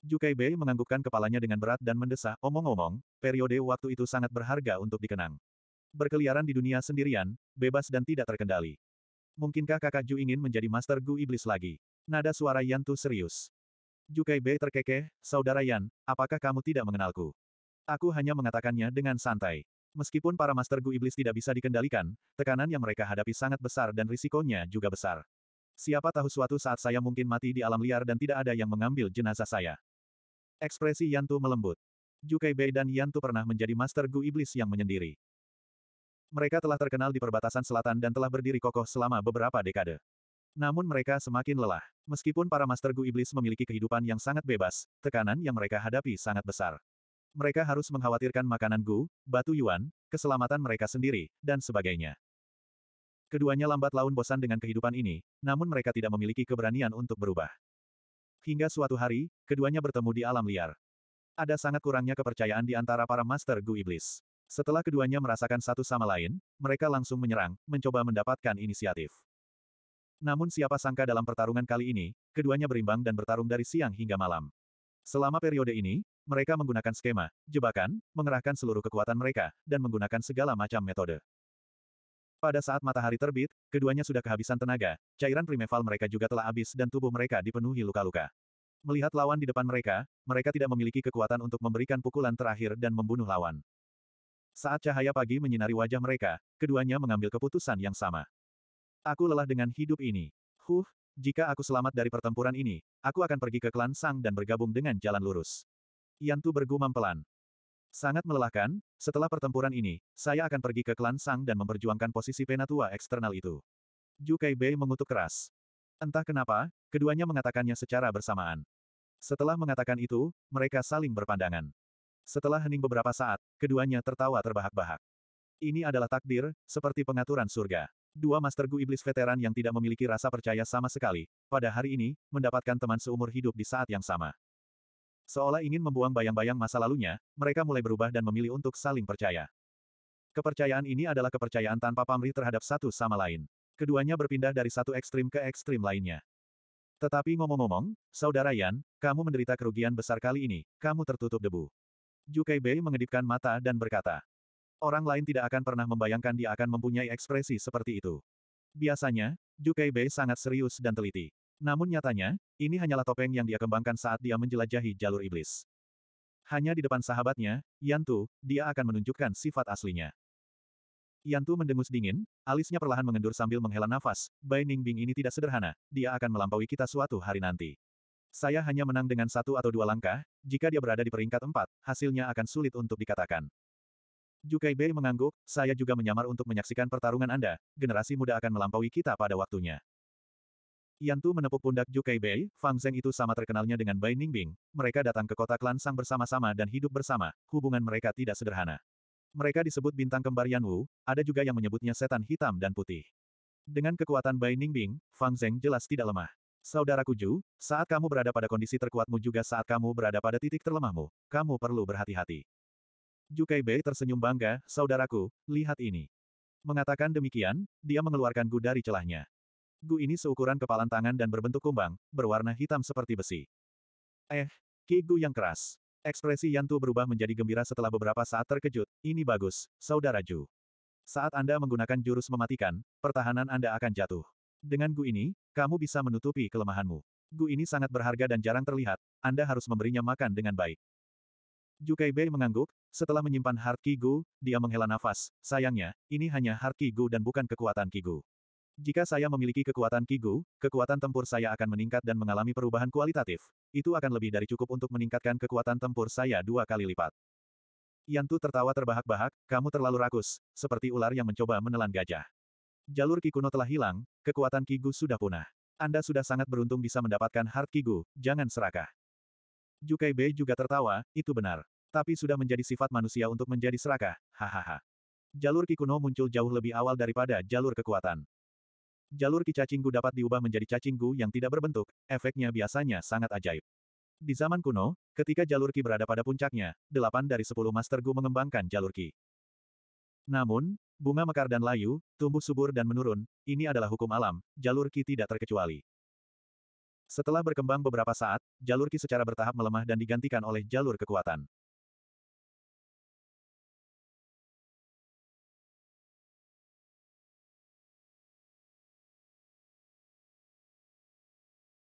Ju Kai Bei menganggukkan kepalanya dengan berat dan mendesah, omong-omong, periode waktu itu sangat berharga untuk dikenang berkeliaran di dunia sendirian, bebas dan tidak terkendali. Mungkinkah kakak Ju ingin menjadi master Gu Iblis lagi? Nada suara Yan Tu serius. Jukai B terkekeh, Saudara Yan, apakah kamu tidak mengenalku? Aku hanya mengatakannya dengan santai. Meskipun para master Gu Iblis tidak bisa dikendalikan, tekanan yang mereka hadapi sangat besar dan risikonya juga besar. Siapa tahu suatu saat saya mungkin mati di alam liar dan tidak ada yang mengambil jenazah saya. Ekspresi Yantu melembut. Jukai Bei dan Yantu pernah menjadi master Gu Iblis yang menyendiri. Mereka telah terkenal di perbatasan selatan dan telah berdiri kokoh selama beberapa dekade. Namun mereka semakin lelah. Meskipun para Master Gu Iblis memiliki kehidupan yang sangat bebas, tekanan yang mereka hadapi sangat besar. Mereka harus mengkhawatirkan makanan Gu, batu Yuan, keselamatan mereka sendiri, dan sebagainya. Keduanya lambat laun bosan dengan kehidupan ini, namun mereka tidak memiliki keberanian untuk berubah. Hingga suatu hari, keduanya bertemu di alam liar. Ada sangat kurangnya kepercayaan di antara para Master Gu Iblis. Setelah keduanya merasakan satu sama lain, mereka langsung menyerang, mencoba mendapatkan inisiatif. Namun siapa sangka dalam pertarungan kali ini, keduanya berimbang dan bertarung dari siang hingga malam. Selama periode ini, mereka menggunakan skema, jebakan, mengerahkan seluruh kekuatan mereka, dan menggunakan segala macam metode. Pada saat matahari terbit, keduanya sudah kehabisan tenaga, cairan primeval mereka juga telah habis dan tubuh mereka dipenuhi luka-luka. Melihat lawan di depan mereka, mereka tidak memiliki kekuatan untuk memberikan pukulan terakhir dan membunuh lawan. Saat cahaya pagi menyinari wajah mereka, keduanya mengambil keputusan yang sama. Aku lelah dengan hidup ini. Huh, jika aku selamat dari pertempuran ini, aku akan pergi ke klan Sang dan bergabung dengan jalan lurus. Yantu bergumam pelan. Sangat melelahkan, setelah pertempuran ini, saya akan pergi ke klan Sang dan memperjuangkan posisi penatua eksternal itu. Jukai Bei mengutuk keras. Entah kenapa, keduanya mengatakannya secara bersamaan. Setelah mengatakan itu, mereka saling berpandangan. Setelah hening beberapa saat, keduanya tertawa terbahak-bahak. Ini adalah takdir, seperti pengaturan surga. Dua Master Gu Iblis veteran yang tidak memiliki rasa percaya sama sekali, pada hari ini, mendapatkan teman seumur hidup di saat yang sama. Seolah ingin membuang bayang-bayang masa lalunya, mereka mulai berubah dan memilih untuk saling percaya. Kepercayaan ini adalah kepercayaan tanpa pamrih terhadap satu sama lain. Keduanya berpindah dari satu ekstrim ke ekstrim lainnya. Tetapi ngomong-ngomong, Saudara Yan, kamu menderita kerugian besar kali ini, kamu tertutup debu. Jukai Bei mengedipkan mata dan berkata. Orang lain tidak akan pernah membayangkan dia akan mempunyai ekspresi seperti itu. Biasanya, Jukai Bei sangat serius dan teliti. Namun nyatanya, ini hanyalah topeng yang dia kembangkan saat dia menjelajahi jalur iblis. Hanya di depan sahabatnya, Yantu, dia akan menunjukkan sifat aslinya. Yantu mendengus dingin, alisnya perlahan mengendur sambil menghela nafas, Bai Ningbing ini tidak sederhana, dia akan melampaui kita suatu hari nanti. Saya hanya menang dengan satu atau dua langkah, jika dia berada di peringkat empat, hasilnya akan sulit untuk dikatakan. Jukai Bei mengangguk, saya juga menyamar untuk menyaksikan pertarungan Anda, generasi muda akan melampaui kita pada waktunya. Yan Tu menepuk pundak Jukai Bei, Fang Zeng itu sama terkenalnya dengan Bai Ningbing, mereka datang ke kota klan Sang bersama-sama dan hidup bersama, hubungan mereka tidak sederhana. Mereka disebut bintang kembar Yan Wu, ada juga yang menyebutnya setan hitam dan putih. Dengan kekuatan Bai Ningbing, Fang Zeng jelas tidak lemah. Saudaraku Ju, saat kamu berada pada kondisi terkuatmu juga saat kamu berada pada titik terlemahmu, kamu perlu berhati-hati. Ju Kaibei tersenyum bangga, saudaraku, lihat ini. Mengatakan demikian, dia mengeluarkan Gu dari celahnya. Gu ini seukuran kepalan tangan dan berbentuk kumbang, berwarna hitam seperti besi. Eh, Ki Gu yang keras. Ekspresi Yantu berubah menjadi gembira setelah beberapa saat terkejut, ini bagus, saudara Ju. Saat Anda menggunakan jurus mematikan, pertahanan Anda akan jatuh. Dengan Gu ini, kamu bisa menutupi kelemahanmu. Gu ini sangat berharga dan jarang terlihat, Anda harus memberinya makan dengan baik. Jukai Bei mengangguk, setelah menyimpan hard Qi Gu, dia menghela nafas, sayangnya, ini hanya hard Qi Gu dan bukan kekuatan Qi Gu. Jika saya memiliki kekuatan Kigu, kekuatan tempur saya akan meningkat dan mengalami perubahan kualitatif. Itu akan lebih dari cukup untuk meningkatkan kekuatan tempur saya dua kali lipat. Yantu tertawa terbahak-bahak, kamu terlalu rakus, seperti ular yang mencoba menelan gajah. Jalur Kikuno telah hilang, kekuatan Kigu sudah punah. Anda sudah sangat beruntung bisa mendapatkan hard Kigu, jangan serakah. Jukai B juga tertawa, itu benar. Tapi sudah menjadi sifat manusia untuk menjadi serakah, hahaha. Jalur Kikuno muncul jauh lebih awal daripada jalur kekuatan. Jalur Kicacinggu dapat diubah menjadi cacinggu yang tidak berbentuk, efeknya biasanya sangat ajaib. Di zaman kuno, ketika jalur Ki berada pada puncaknya, 8 dari 10 Master Gu mengembangkan jalur Ki. Namun, bunga mekar dan layu, tumbuh subur dan menurun, ini adalah hukum alam, jalur Ki tidak terkecuali. Setelah berkembang beberapa saat, jalur Ki secara bertahap melemah dan digantikan oleh jalur kekuatan.